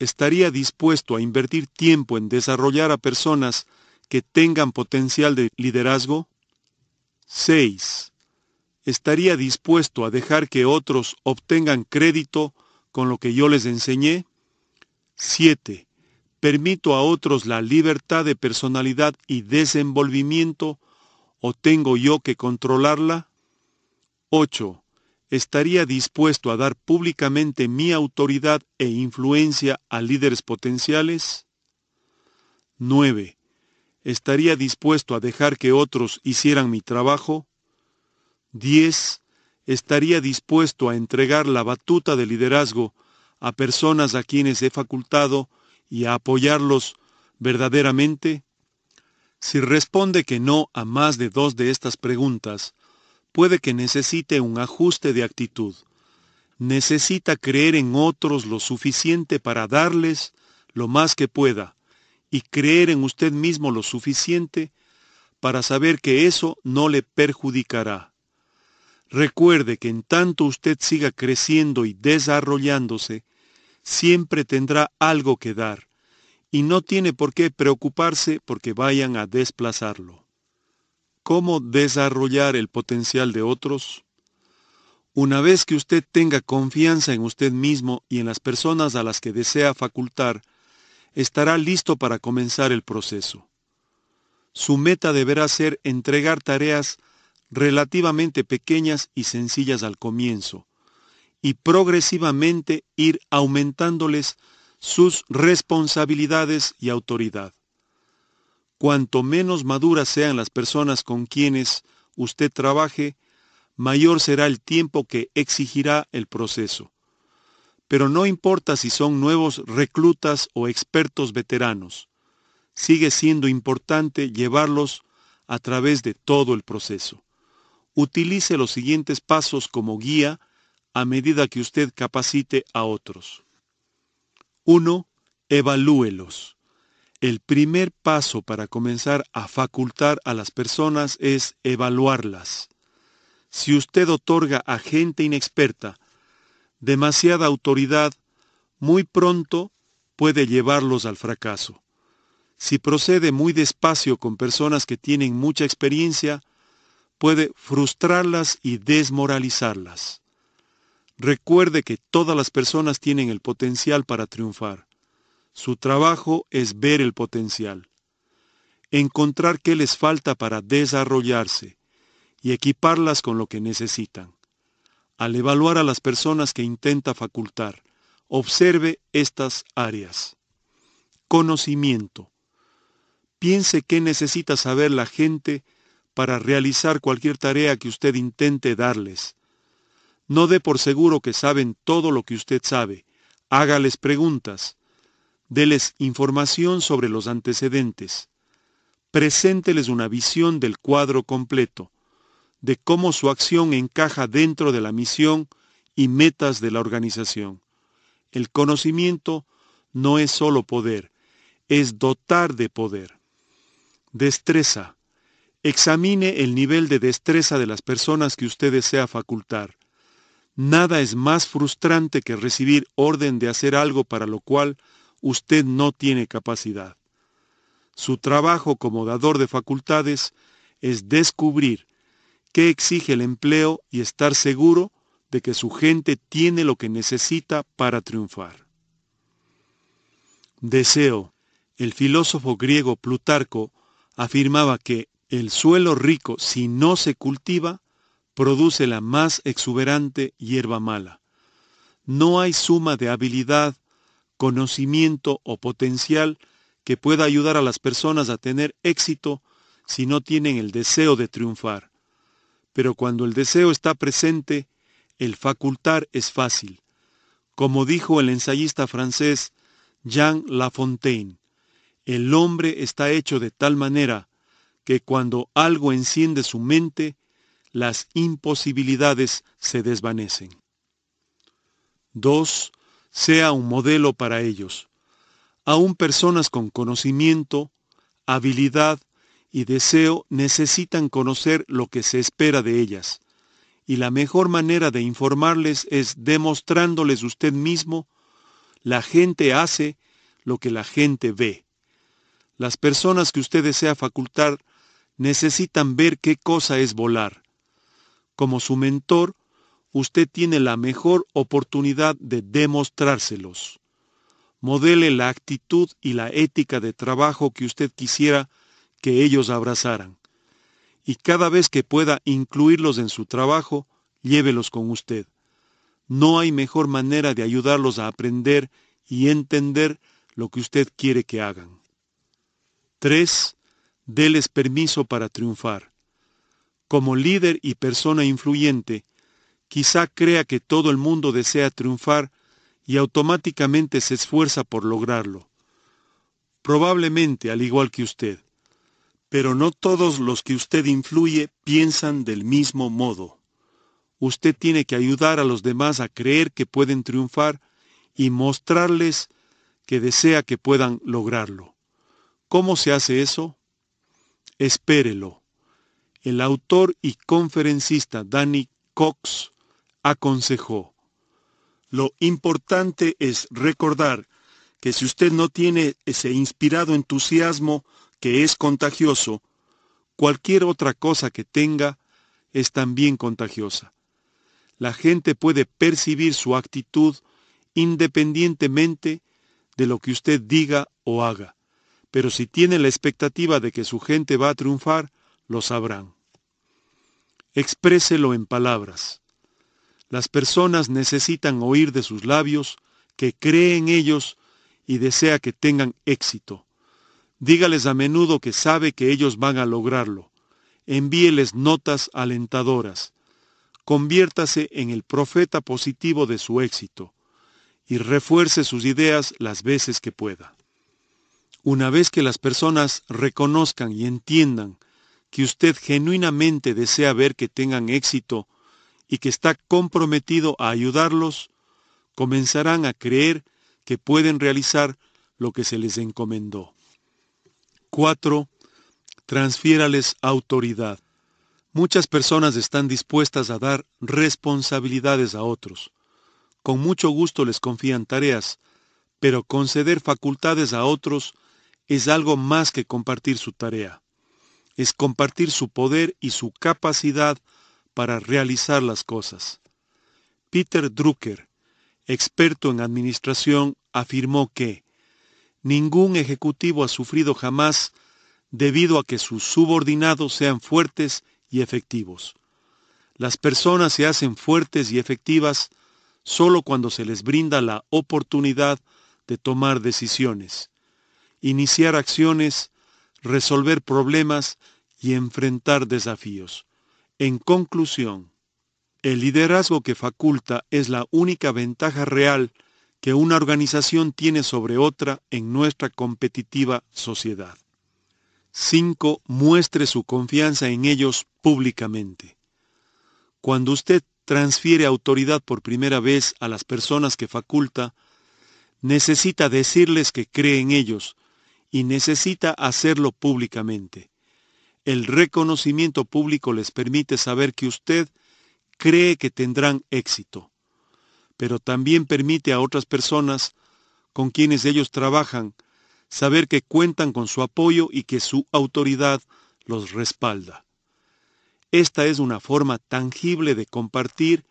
estaría dispuesto a invertir tiempo en desarrollar a personas que tengan potencial de liderazgo? 6. ¿Estaría dispuesto a dejar que otros obtengan crédito con lo que yo les enseñé? 7. ¿Permito a otros la libertad de personalidad y desenvolvimiento o tengo yo que controlarla? 8 estaría dispuesto a dar públicamente mi autoridad e influencia a líderes potenciales? 9. ¿Estaría dispuesto a dejar que otros hicieran mi trabajo? 10. ¿Estaría dispuesto a entregar la batuta de liderazgo a personas a quienes he facultado y a apoyarlos verdaderamente? Si responde que no a más de dos de estas preguntas, puede que necesite un ajuste de actitud. Necesita creer en otros lo suficiente para darles lo más que pueda y creer en usted mismo lo suficiente para saber que eso no le perjudicará. Recuerde que en tanto usted siga creciendo y desarrollándose, siempre tendrá algo que dar y no tiene por qué preocuparse porque vayan a desplazarlo cómo desarrollar el potencial de otros, una vez que usted tenga confianza en usted mismo y en las personas a las que desea facultar, estará listo para comenzar el proceso. Su meta deberá ser entregar tareas relativamente pequeñas y sencillas al comienzo, y progresivamente ir aumentándoles sus responsabilidades y autoridad. Cuanto menos maduras sean las personas con quienes usted trabaje, mayor será el tiempo que exigirá el proceso. Pero no importa si son nuevos reclutas o expertos veteranos, sigue siendo importante llevarlos a través de todo el proceso. Utilice los siguientes pasos como guía a medida que usted capacite a otros. 1. Evalúelos. El primer paso para comenzar a facultar a las personas es evaluarlas. Si usted otorga a gente inexperta demasiada autoridad, muy pronto puede llevarlos al fracaso. Si procede muy despacio con personas que tienen mucha experiencia, puede frustrarlas y desmoralizarlas. Recuerde que todas las personas tienen el potencial para triunfar. Su trabajo es ver el potencial, encontrar qué les falta para desarrollarse y equiparlas con lo que necesitan. Al evaluar a las personas que intenta facultar, observe estas áreas. Conocimiento. Piense qué necesita saber la gente para realizar cualquier tarea que usted intente darles. No dé por seguro que saben todo lo que usted sabe. Hágales preguntas. Deles información sobre los antecedentes. Presénteles una visión del cuadro completo, de cómo su acción encaja dentro de la misión y metas de la organización. El conocimiento no es solo poder, es dotar de poder. Destreza. Examine el nivel de destreza de las personas que usted desea facultar. Nada es más frustrante que recibir orden de hacer algo para lo cual usted no tiene capacidad. Su trabajo como dador de facultades es descubrir qué exige el empleo y estar seguro de que su gente tiene lo que necesita para triunfar. Deseo. El filósofo griego Plutarco afirmaba que el suelo rico, si no se cultiva, produce la más exuberante hierba mala. No hay suma de habilidad conocimiento o potencial que pueda ayudar a las personas a tener éxito si no tienen el deseo de triunfar. Pero cuando el deseo está presente, el facultar es fácil. Como dijo el ensayista francés Jean Lafontaine, el hombre está hecho de tal manera que cuando algo enciende su mente, las imposibilidades se desvanecen. 2 sea un modelo para ellos. Aún personas con conocimiento, habilidad y deseo necesitan conocer lo que se espera de ellas. Y la mejor manera de informarles es demostrándoles usted mismo, la gente hace lo que la gente ve. Las personas que usted desea facultar necesitan ver qué cosa es volar. Como su mentor, usted tiene la mejor oportunidad de demostrárselos. Modele la actitud y la ética de trabajo que usted quisiera que ellos abrazaran. Y cada vez que pueda incluirlos en su trabajo, llévelos con usted. No hay mejor manera de ayudarlos a aprender y entender lo que usted quiere que hagan. 3. Deles permiso para triunfar. Como líder y persona influyente, quizá crea que todo el mundo desea triunfar y automáticamente se esfuerza por lograrlo. Probablemente al igual que usted. Pero no todos los que usted influye piensan del mismo modo. Usted tiene que ayudar a los demás a creer que pueden triunfar y mostrarles que desea que puedan lograrlo. ¿Cómo se hace eso? Espérelo. El autor y conferencista Danny Cox aconsejó. Lo importante es recordar que si usted no tiene ese inspirado entusiasmo que es contagioso, cualquier otra cosa que tenga es también contagiosa. La gente puede percibir su actitud independientemente de lo que usted diga o haga, pero si tiene la expectativa de que su gente va a triunfar, lo sabrán. Expréselo en palabras. Las personas necesitan oír de sus labios que cree en ellos y desea que tengan éxito. Dígales a menudo que sabe que ellos van a lograrlo. Envíeles notas alentadoras. Conviértase en el profeta positivo de su éxito y refuerce sus ideas las veces que pueda. Una vez que las personas reconozcan y entiendan que usted genuinamente desea ver que tengan éxito y que está comprometido a ayudarlos, comenzarán a creer que pueden realizar lo que se les encomendó. 4. Transfiérales autoridad. Muchas personas están dispuestas a dar responsabilidades a otros. Con mucho gusto les confían tareas, pero conceder facultades a otros es algo más que compartir su tarea. Es compartir su poder y su capacidad para realizar las cosas. Peter Drucker, experto en administración, afirmó que ningún ejecutivo ha sufrido jamás debido a que sus subordinados sean fuertes y efectivos. Las personas se hacen fuertes y efectivas solo cuando se les brinda la oportunidad de tomar decisiones, iniciar acciones, resolver problemas y enfrentar desafíos. En conclusión, el liderazgo que faculta es la única ventaja real que una organización tiene sobre otra en nuestra competitiva sociedad. 5. Muestre su confianza en ellos públicamente. Cuando usted transfiere autoridad por primera vez a las personas que faculta, necesita decirles que cree en ellos y necesita hacerlo públicamente. El reconocimiento público les permite saber que usted cree que tendrán éxito, pero también permite a otras personas con quienes ellos trabajan saber que cuentan con su apoyo y que su autoridad los respalda. Esta es una forma tangible de compartir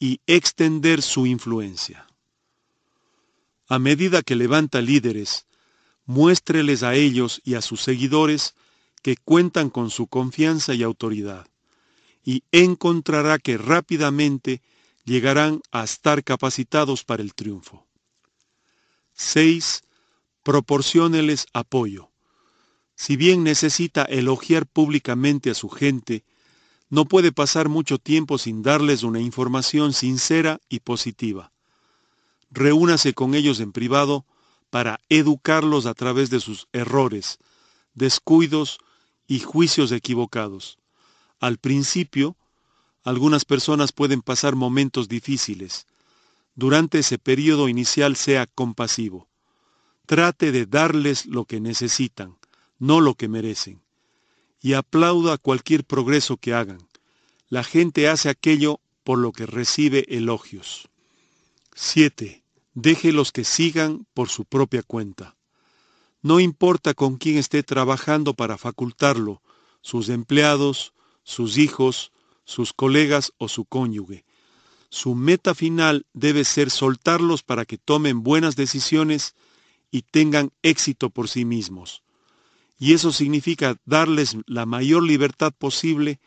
y extender su influencia. A medida que levanta líderes, muéstreles a ellos y a sus seguidores que cuentan con su confianza y autoridad, y encontrará que rápidamente llegarán a estar capacitados para el triunfo. 6. Proporcióneles apoyo. Si bien necesita elogiar públicamente a su gente, no puede pasar mucho tiempo sin darles una información sincera y positiva. Reúnase con ellos en privado para educarlos a través de sus errores, descuidos y juicios equivocados. Al principio, algunas personas pueden pasar momentos difíciles. Durante ese periodo inicial sea compasivo. Trate de darles lo que necesitan, no lo que merecen. Y aplauda cualquier progreso que hagan. La gente hace aquello por lo que recibe elogios. 7. Deje los que sigan por su propia cuenta no importa con quién esté trabajando para facultarlo, sus empleados, sus hijos, sus colegas o su cónyuge. Su meta final debe ser soltarlos para que tomen buenas decisiones y tengan éxito por sí mismos. Y eso significa darles la mayor libertad posible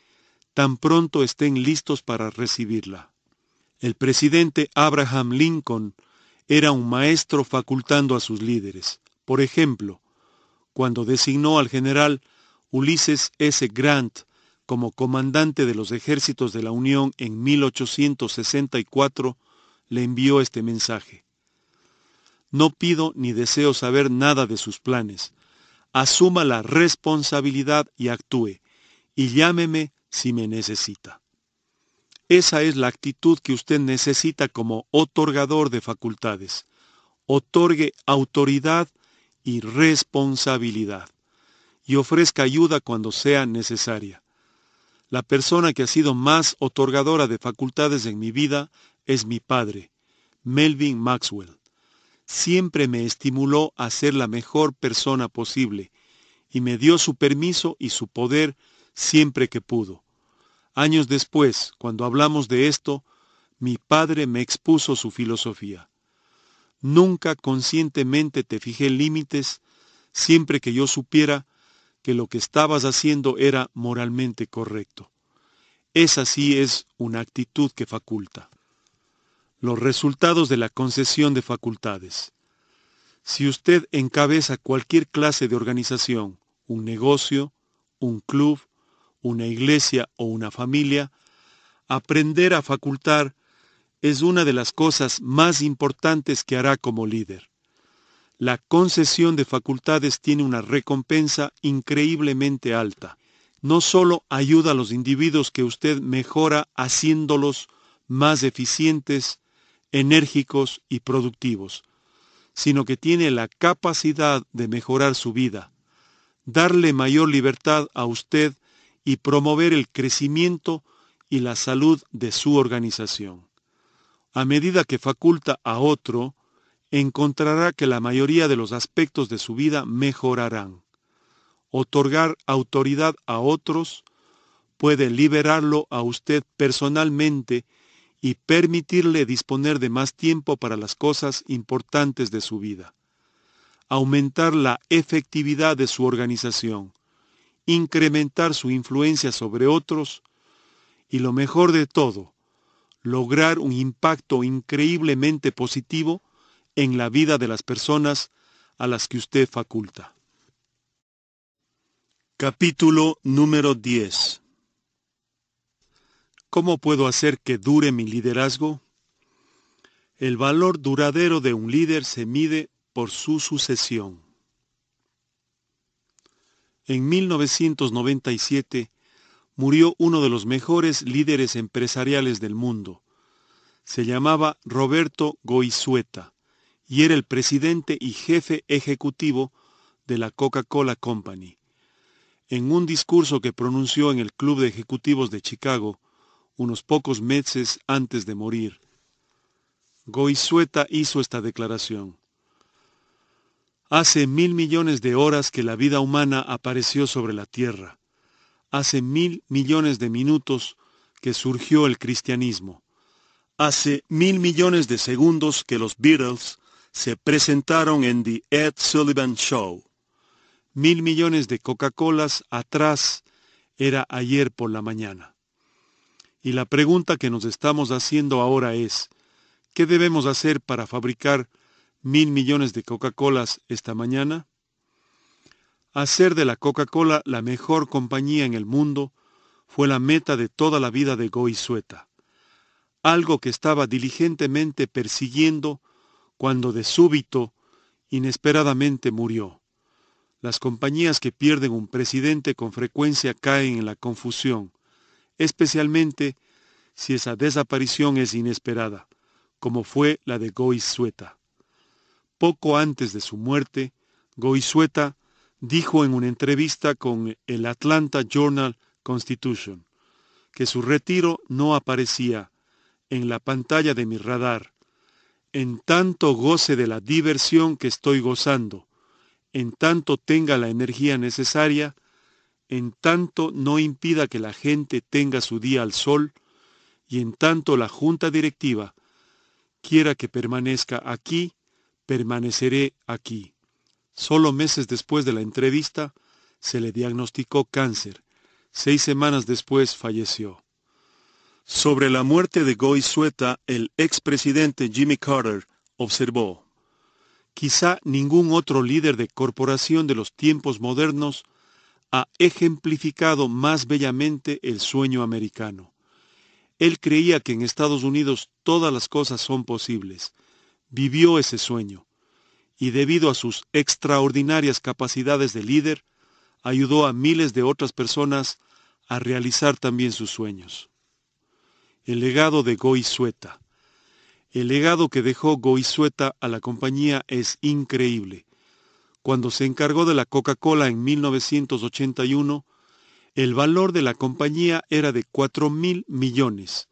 tan pronto estén listos para recibirla. El presidente Abraham Lincoln era un maestro facultando a sus líderes. Por ejemplo, cuando designó al general Ulysses S. Grant como comandante de los ejércitos de la Unión en 1864, le envió este mensaje. No pido ni deseo saber nada de sus planes. Asuma la responsabilidad y actúe, y llámeme si me necesita. Esa es la actitud que usted necesita como otorgador de facultades. Otorgue autoridad responsabilidad, y ofrezca ayuda cuando sea necesaria. La persona que ha sido más otorgadora de facultades en mi vida es mi padre, Melvin Maxwell. Siempre me estimuló a ser la mejor persona posible y me dio su permiso y su poder siempre que pudo. Años después, cuando hablamos de esto, mi padre me expuso su filosofía. Nunca conscientemente te fijé límites siempre que yo supiera que lo que estabas haciendo era moralmente correcto. Esa sí es una actitud que faculta. Los resultados de la concesión de facultades. Si usted encabeza cualquier clase de organización, un negocio, un club, una iglesia o una familia, aprender a facultar es una de las cosas más importantes que hará como líder. La concesión de facultades tiene una recompensa increíblemente alta. No solo ayuda a los individuos que usted mejora haciéndolos más eficientes, enérgicos y productivos, sino que tiene la capacidad de mejorar su vida, darle mayor libertad a usted y promover el crecimiento y la salud de su organización a medida que faculta a otro, encontrará que la mayoría de los aspectos de su vida mejorarán. Otorgar autoridad a otros puede liberarlo a usted personalmente y permitirle disponer de más tiempo para las cosas importantes de su vida. Aumentar la efectividad de su organización. Incrementar su influencia sobre otros. Y lo mejor de todo, lograr un impacto increíblemente positivo en la vida de las personas a las que usted faculta. Capítulo número 10 ¿Cómo puedo hacer que dure mi liderazgo? El valor duradero de un líder se mide por su sucesión. En 1997, murió uno de los mejores líderes empresariales del mundo. Se llamaba Roberto Goizueta y era el presidente y jefe ejecutivo de la Coca-Cola Company. En un discurso que pronunció en el Club de Ejecutivos de Chicago, unos pocos meses antes de morir, Goizueta hizo esta declaración. Hace mil millones de horas que la vida humana apareció sobre la Tierra hace mil millones de minutos que surgió el cristianismo. Hace mil millones de segundos que los Beatles se presentaron en The Ed Sullivan Show. Mil millones de Coca-Colas atrás era ayer por la mañana. Y la pregunta que nos estamos haciendo ahora es, ¿qué debemos hacer para fabricar mil millones de Coca-Colas esta mañana? Hacer de la Coca-Cola la mejor compañía en el mundo fue la meta de toda la vida de Goizueta, algo que estaba diligentemente persiguiendo cuando de súbito, inesperadamente murió. Las compañías que pierden un presidente con frecuencia caen en la confusión, especialmente si esa desaparición es inesperada, como fue la de Goizueta. Poco antes de su muerte, Goizueta dijo en una entrevista con el Atlanta Journal Constitution que su retiro no aparecía en la pantalla de mi radar, en tanto goce de la diversión que estoy gozando, en tanto tenga la energía necesaria, en tanto no impida que la gente tenga su día al sol, y en tanto la junta directiva quiera que permanezca aquí, permaneceré aquí. Solo meses después de la entrevista, se le diagnosticó cáncer. Seis semanas después falleció. Sobre la muerte de Goy Sueta, el expresidente Jimmy Carter observó, Quizá ningún otro líder de corporación de los tiempos modernos ha ejemplificado más bellamente el sueño americano. Él creía que en Estados Unidos todas las cosas son posibles. Vivió ese sueño y debido a sus extraordinarias capacidades de líder, ayudó a miles de otras personas a realizar también sus sueños. El legado de Goizueta. El legado que dejó Goizueta a la compañía es increíble. Cuando se encargó de la Coca-Cola en 1981, el valor de la compañía era de 4 mil millones.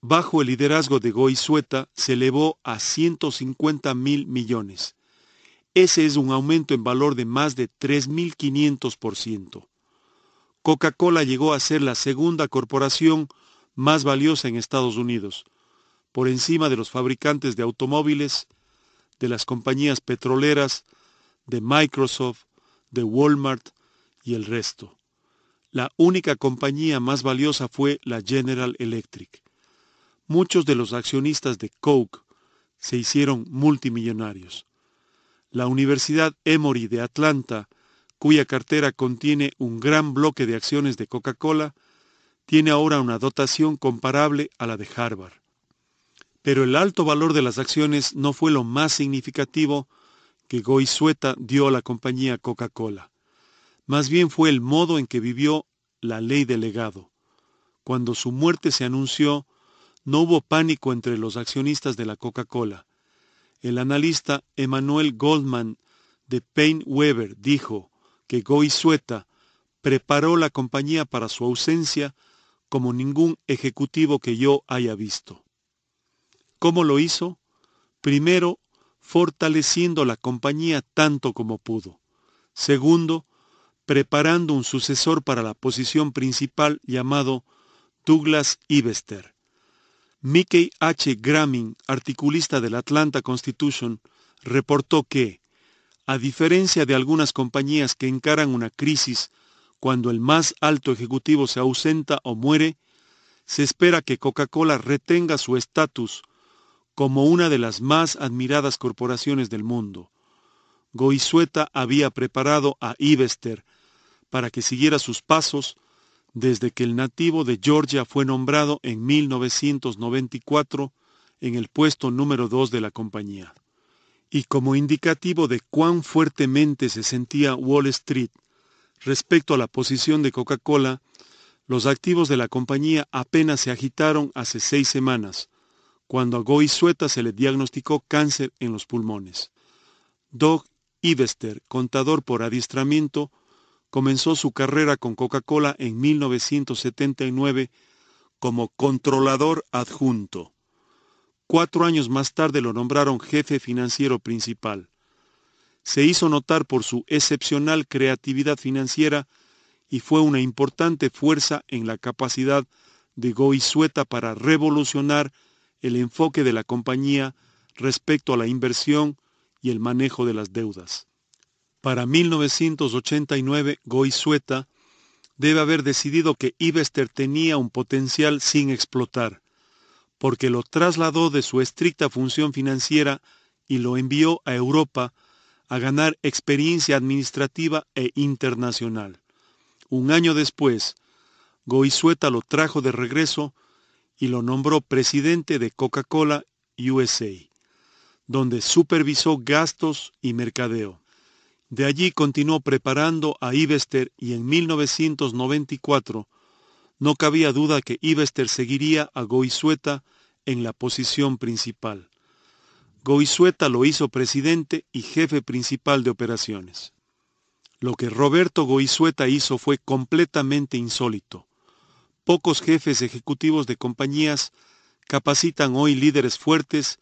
Bajo el liderazgo de Goizueta se elevó a 150 mil millones. Ese es un aumento en valor de más de 3.500%. Coca-Cola llegó a ser la segunda corporación más valiosa en Estados Unidos, por encima de los fabricantes de automóviles, de las compañías petroleras, de Microsoft, de Walmart y el resto. La única compañía más valiosa fue la General Electric. Muchos de los accionistas de Coke se hicieron multimillonarios la Universidad Emory de Atlanta, cuya cartera contiene un gran bloque de acciones de Coca-Cola, tiene ahora una dotación comparable a la de Harvard. Pero el alto valor de las acciones no fue lo más significativo que Goizueta dio a la compañía Coca-Cola. Más bien fue el modo en que vivió la ley del legado. Cuando su muerte se anunció, no hubo pánico entre los accionistas de la Coca-Cola. El analista Emanuel Goldman de Payne Weber dijo que Goizueta preparó la compañía para su ausencia como ningún ejecutivo que yo haya visto. ¿Cómo lo hizo? Primero, fortaleciendo la compañía tanto como pudo. Segundo, preparando un sucesor para la posición principal llamado Douglas Ibester. Mickey H. Gramming, articulista del Atlanta Constitution, reportó que, a diferencia de algunas compañías que encaran una crisis cuando el más alto ejecutivo se ausenta o muere, se espera que Coca-Cola retenga su estatus como una de las más admiradas corporaciones del mundo. Goizueta había preparado a Ivester para que siguiera sus pasos desde que el nativo de Georgia fue nombrado en 1994 en el puesto número 2 de la compañía. Y como indicativo de cuán fuertemente se sentía Wall Street respecto a la posición de Coca-Cola, los activos de la compañía apenas se agitaron hace seis semanas, cuando a Goy Sueta se le diagnosticó cáncer en los pulmones. Doug Ivester, contador por adiestramiento, comenzó su carrera con Coca-Cola en 1979 como controlador adjunto. Cuatro años más tarde lo nombraron jefe financiero principal. Se hizo notar por su excepcional creatividad financiera y fue una importante fuerza en la capacidad de Goizueta para revolucionar el enfoque de la compañía respecto a la inversión y el manejo de las deudas para 1989 Goizueta debe haber decidido que Ibester tenía un potencial sin explotar, porque lo trasladó de su estricta función financiera y lo envió a Europa a ganar experiencia administrativa e internacional. Un año después, Goizueta lo trajo de regreso y lo nombró presidente de Coca-Cola USA, donde supervisó gastos y mercadeo. De allí continuó preparando a Ibester y en 1994 no cabía duda que Ibester seguiría a Goizueta en la posición principal. Goizueta lo hizo presidente y jefe principal de operaciones. Lo que Roberto Goizueta hizo fue completamente insólito. Pocos jefes ejecutivos de compañías capacitan hoy líderes fuertes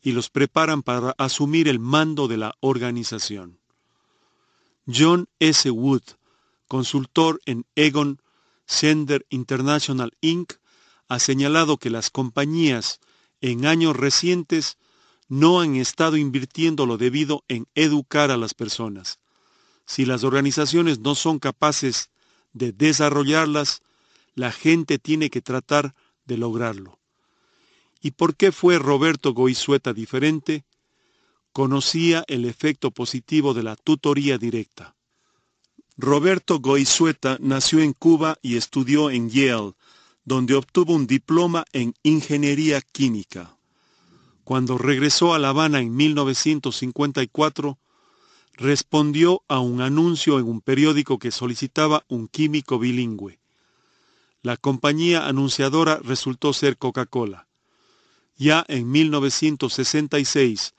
y los preparan para asumir el mando de la organización. John S. Wood, consultor en Egon Sender International Inc., ha señalado que las compañías en años recientes no han estado invirtiendo lo debido en educar a las personas. Si las organizaciones no son capaces de desarrollarlas, la gente tiene que tratar de lograrlo. ¿Y por qué fue Roberto Goizueta diferente? conocía el efecto positivo de la tutoría directa. Roberto Goizueta nació en Cuba y estudió en Yale, donde obtuvo un diploma en ingeniería química. Cuando regresó a La Habana en 1954, respondió a un anuncio en un periódico que solicitaba un químico bilingüe. La compañía anunciadora resultó ser Coca-Cola. Ya en 1966,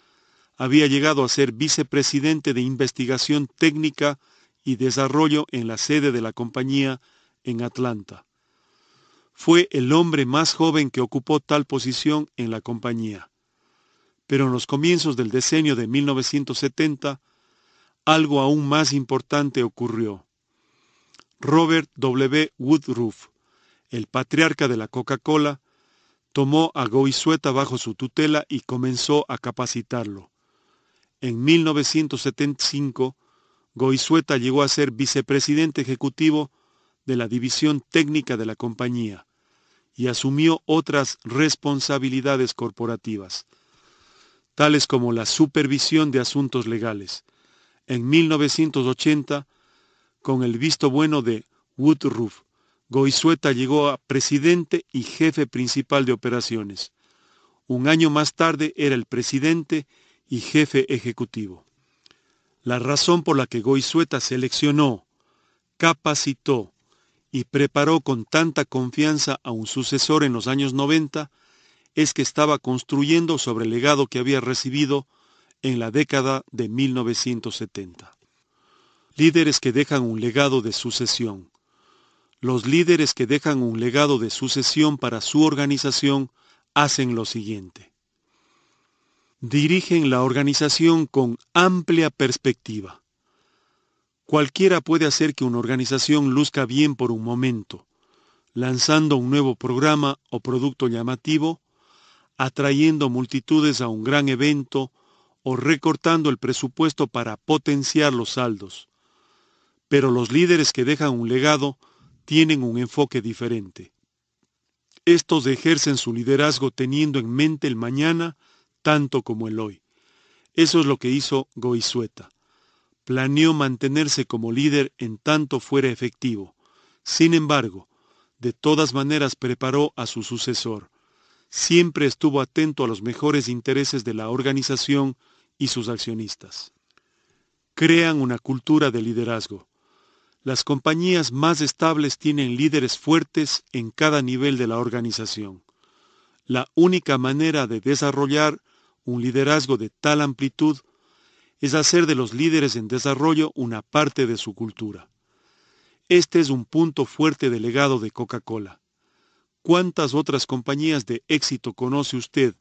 había llegado a ser vicepresidente de investigación técnica y desarrollo en la sede de la compañía en Atlanta. Fue el hombre más joven que ocupó tal posición en la compañía. Pero en los comienzos del decenio de 1970, algo aún más importante ocurrió. Robert W. Woodruff, el patriarca de la Coca-Cola, tomó a Goizueta bajo su tutela y comenzó a capacitarlo. En 1975, Goizueta llegó a ser vicepresidente ejecutivo de la división técnica de la compañía y asumió otras responsabilidades corporativas, tales como la supervisión de asuntos legales. En 1980, con el visto bueno de Woodruff, Goizueta llegó a presidente y jefe principal de operaciones. Un año más tarde era el presidente y jefe ejecutivo. La razón por la que Goizueta seleccionó, capacitó y preparó con tanta confianza a un sucesor en los años 90 es que estaba construyendo sobre el legado que había recibido en la década de 1970. Líderes que dejan un legado de sucesión. Los líderes que dejan un legado de sucesión para su organización hacen lo siguiente dirigen la organización con amplia perspectiva. Cualquiera puede hacer que una organización luzca bien por un momento, lanzando un nuevo programa o producto llamativo, atrayendo multitudes a un gran evento o recortando el presupuesto para potenciar los saldos. Pero los líderes que dejan un legado tienen un enfoque diferente. Estos ejercen su liderazgo teniendo en mente el mañana tanto como el hoy. Eso es lo que hizo Goizueta. Planeó mantenerse como líder en tanto fuera efectivo. Sin embargo, de todas maneras preparó a su sucesor. Siempre estuvo atento a los mejores intereses de la organización y sus accionistas. Crean una cultura de liderazgo. Las compañías más estables tienen líderes fuertes en cada nivel de la organización. La única manera de desarrollar un liderazgo de tal amplitud es hacer de los líderes en desarrollo una parte de su cultura. Este es un punto fuerte del legado de Coca-Cola. ¿Cuántas otras compañías de éxito conoce usted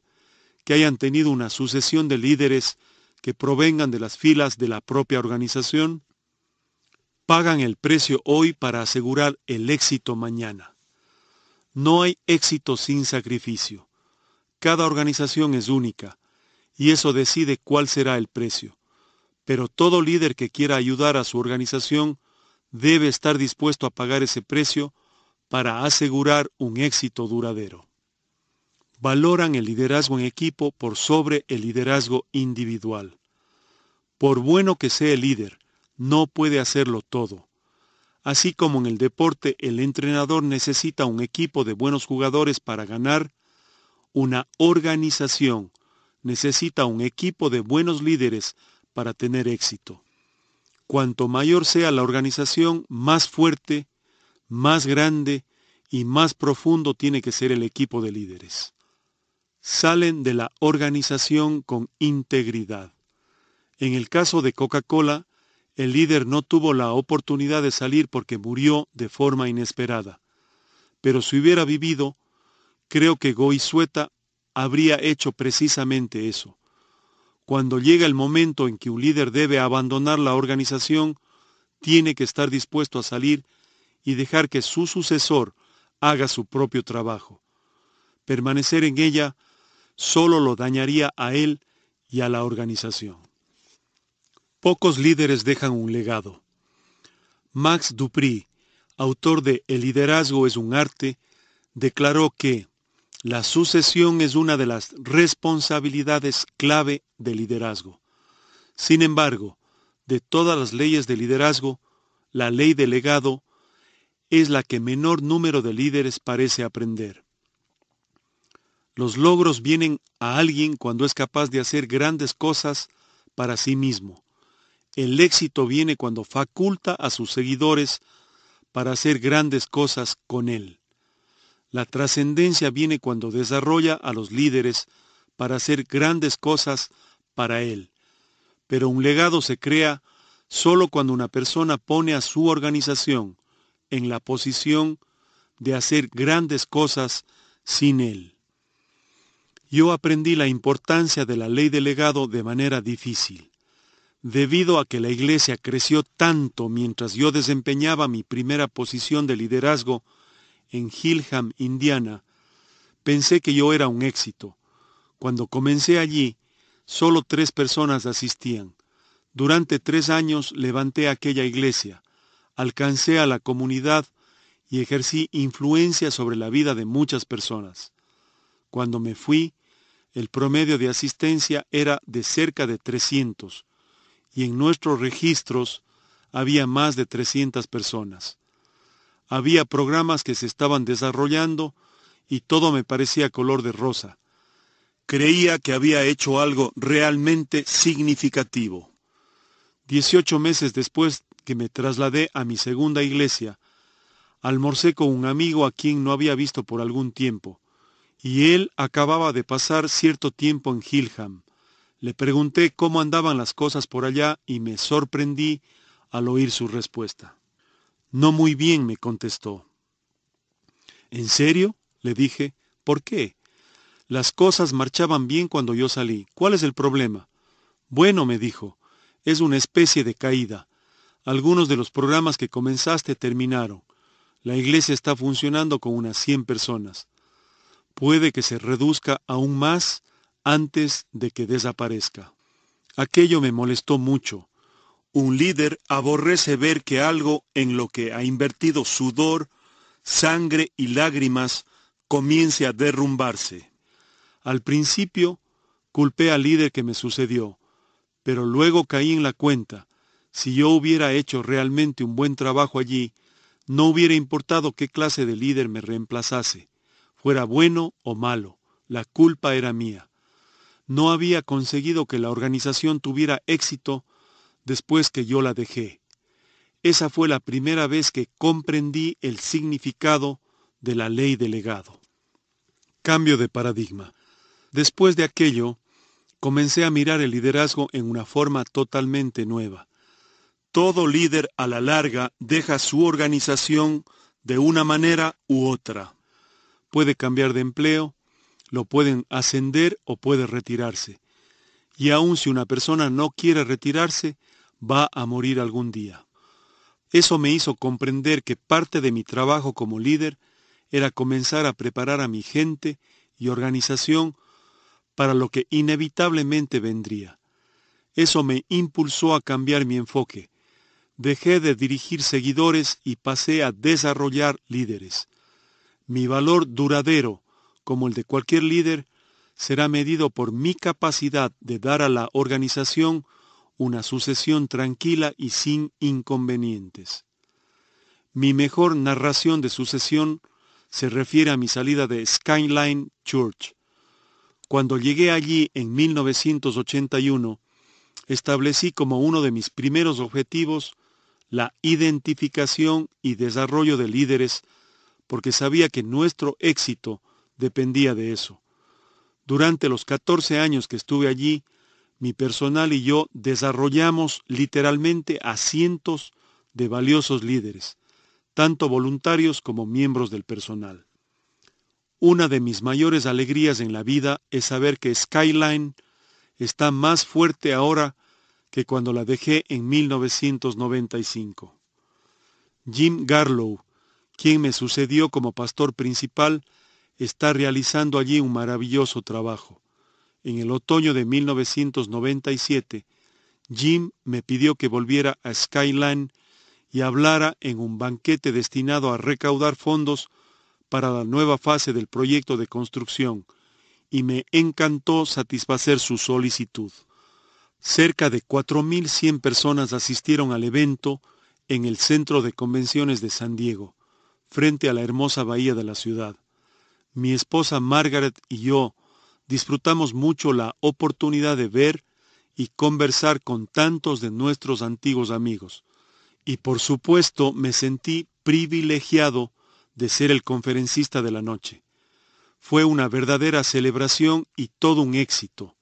que hayan tenido una sucesión de líderes que provengan de las filas de la propia organización? Pagan el precio hoy para asegurar el éxito mañana. No hay éxito sin sacrificio. Cada organización es única y eso decide cuál será el precio. Pero todo líder que quiera ayudar a su organización debe estar dispuesto a pagar ese precio para asegurar un éxito duradero. Valoran el liderazgo en equipo por sobre el liderazgo individual. Por bueno que sea el líder, no puede hacerlo todo. Así como en el deporte el entrenador necesita un equipo de buenos jugadores para ganar, una organización necesita un equipo de buenos líderes para tener éxito. Cuanto mayor sea la organización, más fuerte, más grande y más profundo tiene que ser el equipo de líderes. Salen de la organización con integridad. En el caso de Coca-Cola, el líder no tuvo la oportunidad de salir porque murió de forma inesperada. Pero si hubiera vivido, creo que Goizueta habría hecho precisamente eso. Cuando llega el momento en que un líder debe abandonar la organización, tiene que estar dispuesto a salir y dejar que su sucesor haga su propio trabajo. Permanecer en ella solo lo dañaría a él y a la organización. Pocos líderes dejan un legado. Max Dupri, autor de El liderazgo es un arte, declaró que la sucesión es una de las responsabilidades clave del liderazgo. Sin embargo, de todas las leyes de liderazgo, la ley del legado es la que menor número de líderes parece aprender. Los logros vienen a alguien cuando es capaz de hacer grandes cosas para sí mismo. El éxito viene cuando faculta a sus seguidores para hacer grandes cosas con él. La trascendencia viene cuando desarrolla a los líderes para hacer grandes cosas para Él. Pero un legado se crea solo cuando una persona pone a su organización en la posición de hacer grandes cosas sin Él. Yo aprendí la importancia de la ley del legado de manera difícil. Debido a que la iglesia creció tanto mientras yo desempeñaba mi primera posición de liderazgo, en Gilham, Indiana, pensé que yo era un éxito. Cuando comencé allí, solo tres personas asistían. Durante tres años levanté aquella iglesia, alcancé a la comunidad y ejercí influencia sobre la vida de muchas personas. Cuando me fui, el promedio de asistencia era de cerca de 300 y en nuestros registros había más de 300 personas. Había programas que se estaban desarrollando y todo me parecía color de rosa. Creía que había hecho algo realmente significativo. Dieciocho meses después que me trasladé a mi segunda iglesia, almorcé con un amigo a quien no había visto por algún tiempo, y él acababa de pasar cierto tiempo en Hilham. Le pregunté cómo andaban las cosas por allá y me sorprendí al oír su respuesta. No muy bien, me contestó. ¿En serio? Le dije. ¿Por qué? Las cosas marchaban bien cuando yo salí. ¿Cuál es el problema? Bueno, me dijo, es una especie de caída. Algunos de los programas que comenzaste terminaron. La iglesia está funcionando con unas 100 personas. Puede que se reduzca aún más antes de que desaparezca. Aquello me molestó mucho. Un líder aborrece ver que algo en lo que ha invertido sudor, sangre y lágrimas comience a derrumbarse. Al principio, culpé al líder que me sucedió, pero luego caí en la cuenta. Si yo hubiera hecho realmente un buen trabajo allí, no hubiera importado qué clase de líder me reemplazase, fuera bueno o malo, la culpa era mía. No había conseguido que la organización tuviera éxito después que yo la dejé. Esa fue la primera vez que comprendí el significado de la ley del legado. Cambio de paradigma. Después de aquello, comencé a mirar el liderazgo en una forma totalmente nueva. Todo líder a la larga deja su organización de una manera u otra. Puede cambiar de empleo, lo pueden ascender o puede retirarse. Y aun si una persona no quiere retirarse, va a morir algún día. Eso me hizo comprender que parte de mi trabajo como líder era comenzar a preparar a mi gente y organización para lo que inevitablemente vendría. Eso me impulsó a cambiar mi enfoque. Dejé de dirigir seguidores y pasé a desarrollar líderes. Mi valor duradero, como el de cualquier líder, será medido por mi capacidad de dar a la organización una sucesión tranquila y sin inconvenientes. Mi mejor narración de sucesión se refiere a mi salida de Skyline Church. Cuando llegué allí en 1981, establecí como uno de mis primeros objetivos la identificación y desarrollo de líderes, porque sabía que nuestro éxito dependía de eso. Durante los 14 años que estuve allí, mi personal y yo desarrollamos literalmente a cientos de valiosos líderes, tanto voluntarios como miembros del personal. Una de mis mayores alegrías en la vida es saber que Skyline está más fuerte ahora que cuando la dejé en 1995. Jim Garlow, quien me sucedió como pastor principal, está realizando allí un maravilloso trabajo en el otoño de 1997, Jim me pidió que volviera a Skyline y hablara en un banquete destinado a recaudar fondos para la nueva fase del proyecto de construcción, y me encantó satisfacer su solicitud. Cerca de 4.100 personas asistieron al evento en el Centro de Convenciones de San Diego, frente a la hermosa bahía de la ciudad. Mi esposa Margaret y yo disfrutamos mucho la oportunidad de ver y conversar con tantos de nuestros antiguos amigos. Y por supuesto me sentí privilegiado de ser el conferencista de la noche. Fue una verdadera celebración y todo un éxito.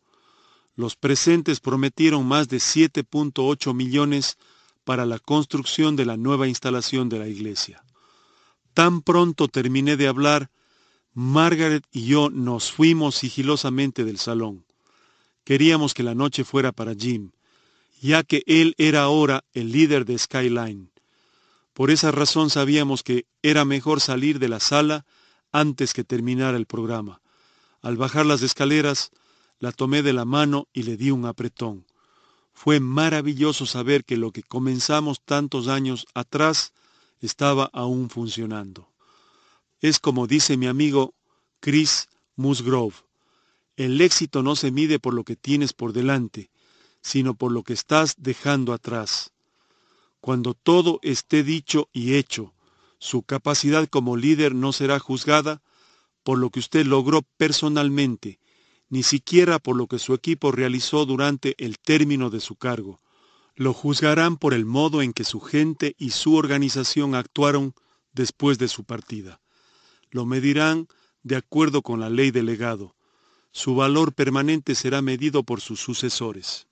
Los presentes prometieron más de 7.8 millones para la construcción de la nueva instalación de la iglesia. Tan pronto terminé de hablar, Margaret y yo nos fuimos sigilosamente del salón. Queríamos que la noche fuera para Jim, ya que él era ahora el líder de Skyline. Por esa razón sabíamos que era mejor salir de la sala antes que terminara el programa. Al bajar las escaleras, la tomé de la mano y le di un apretón. Fue maravilloso saber que lo que comenzamos tantos años atrás estaba aún funcionando. Es como dice mi amigo Chris Musgrove, el éxito no se mide por lo que tienes por delante, sino por lo que estás dejando atrás. Cuando todo esté dicho y hecho, su capacidad como líder no será juzgada por lo que usted logró personalmente, ni siquiera por lo que su equipo realizó durante el término de su cargo. Lo juzgarán por el modo en que su gente y su organización actuaron después de su partida lo medirán de acuerdo con la ley delegado. legado. Su valor permanente será medido por sus sucesores.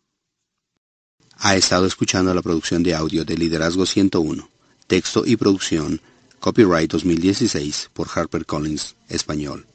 Ha estado escuchando la producción de audio de Liderazgo 101. Texto y producción. Copyright 2016 por HarperCollins Español.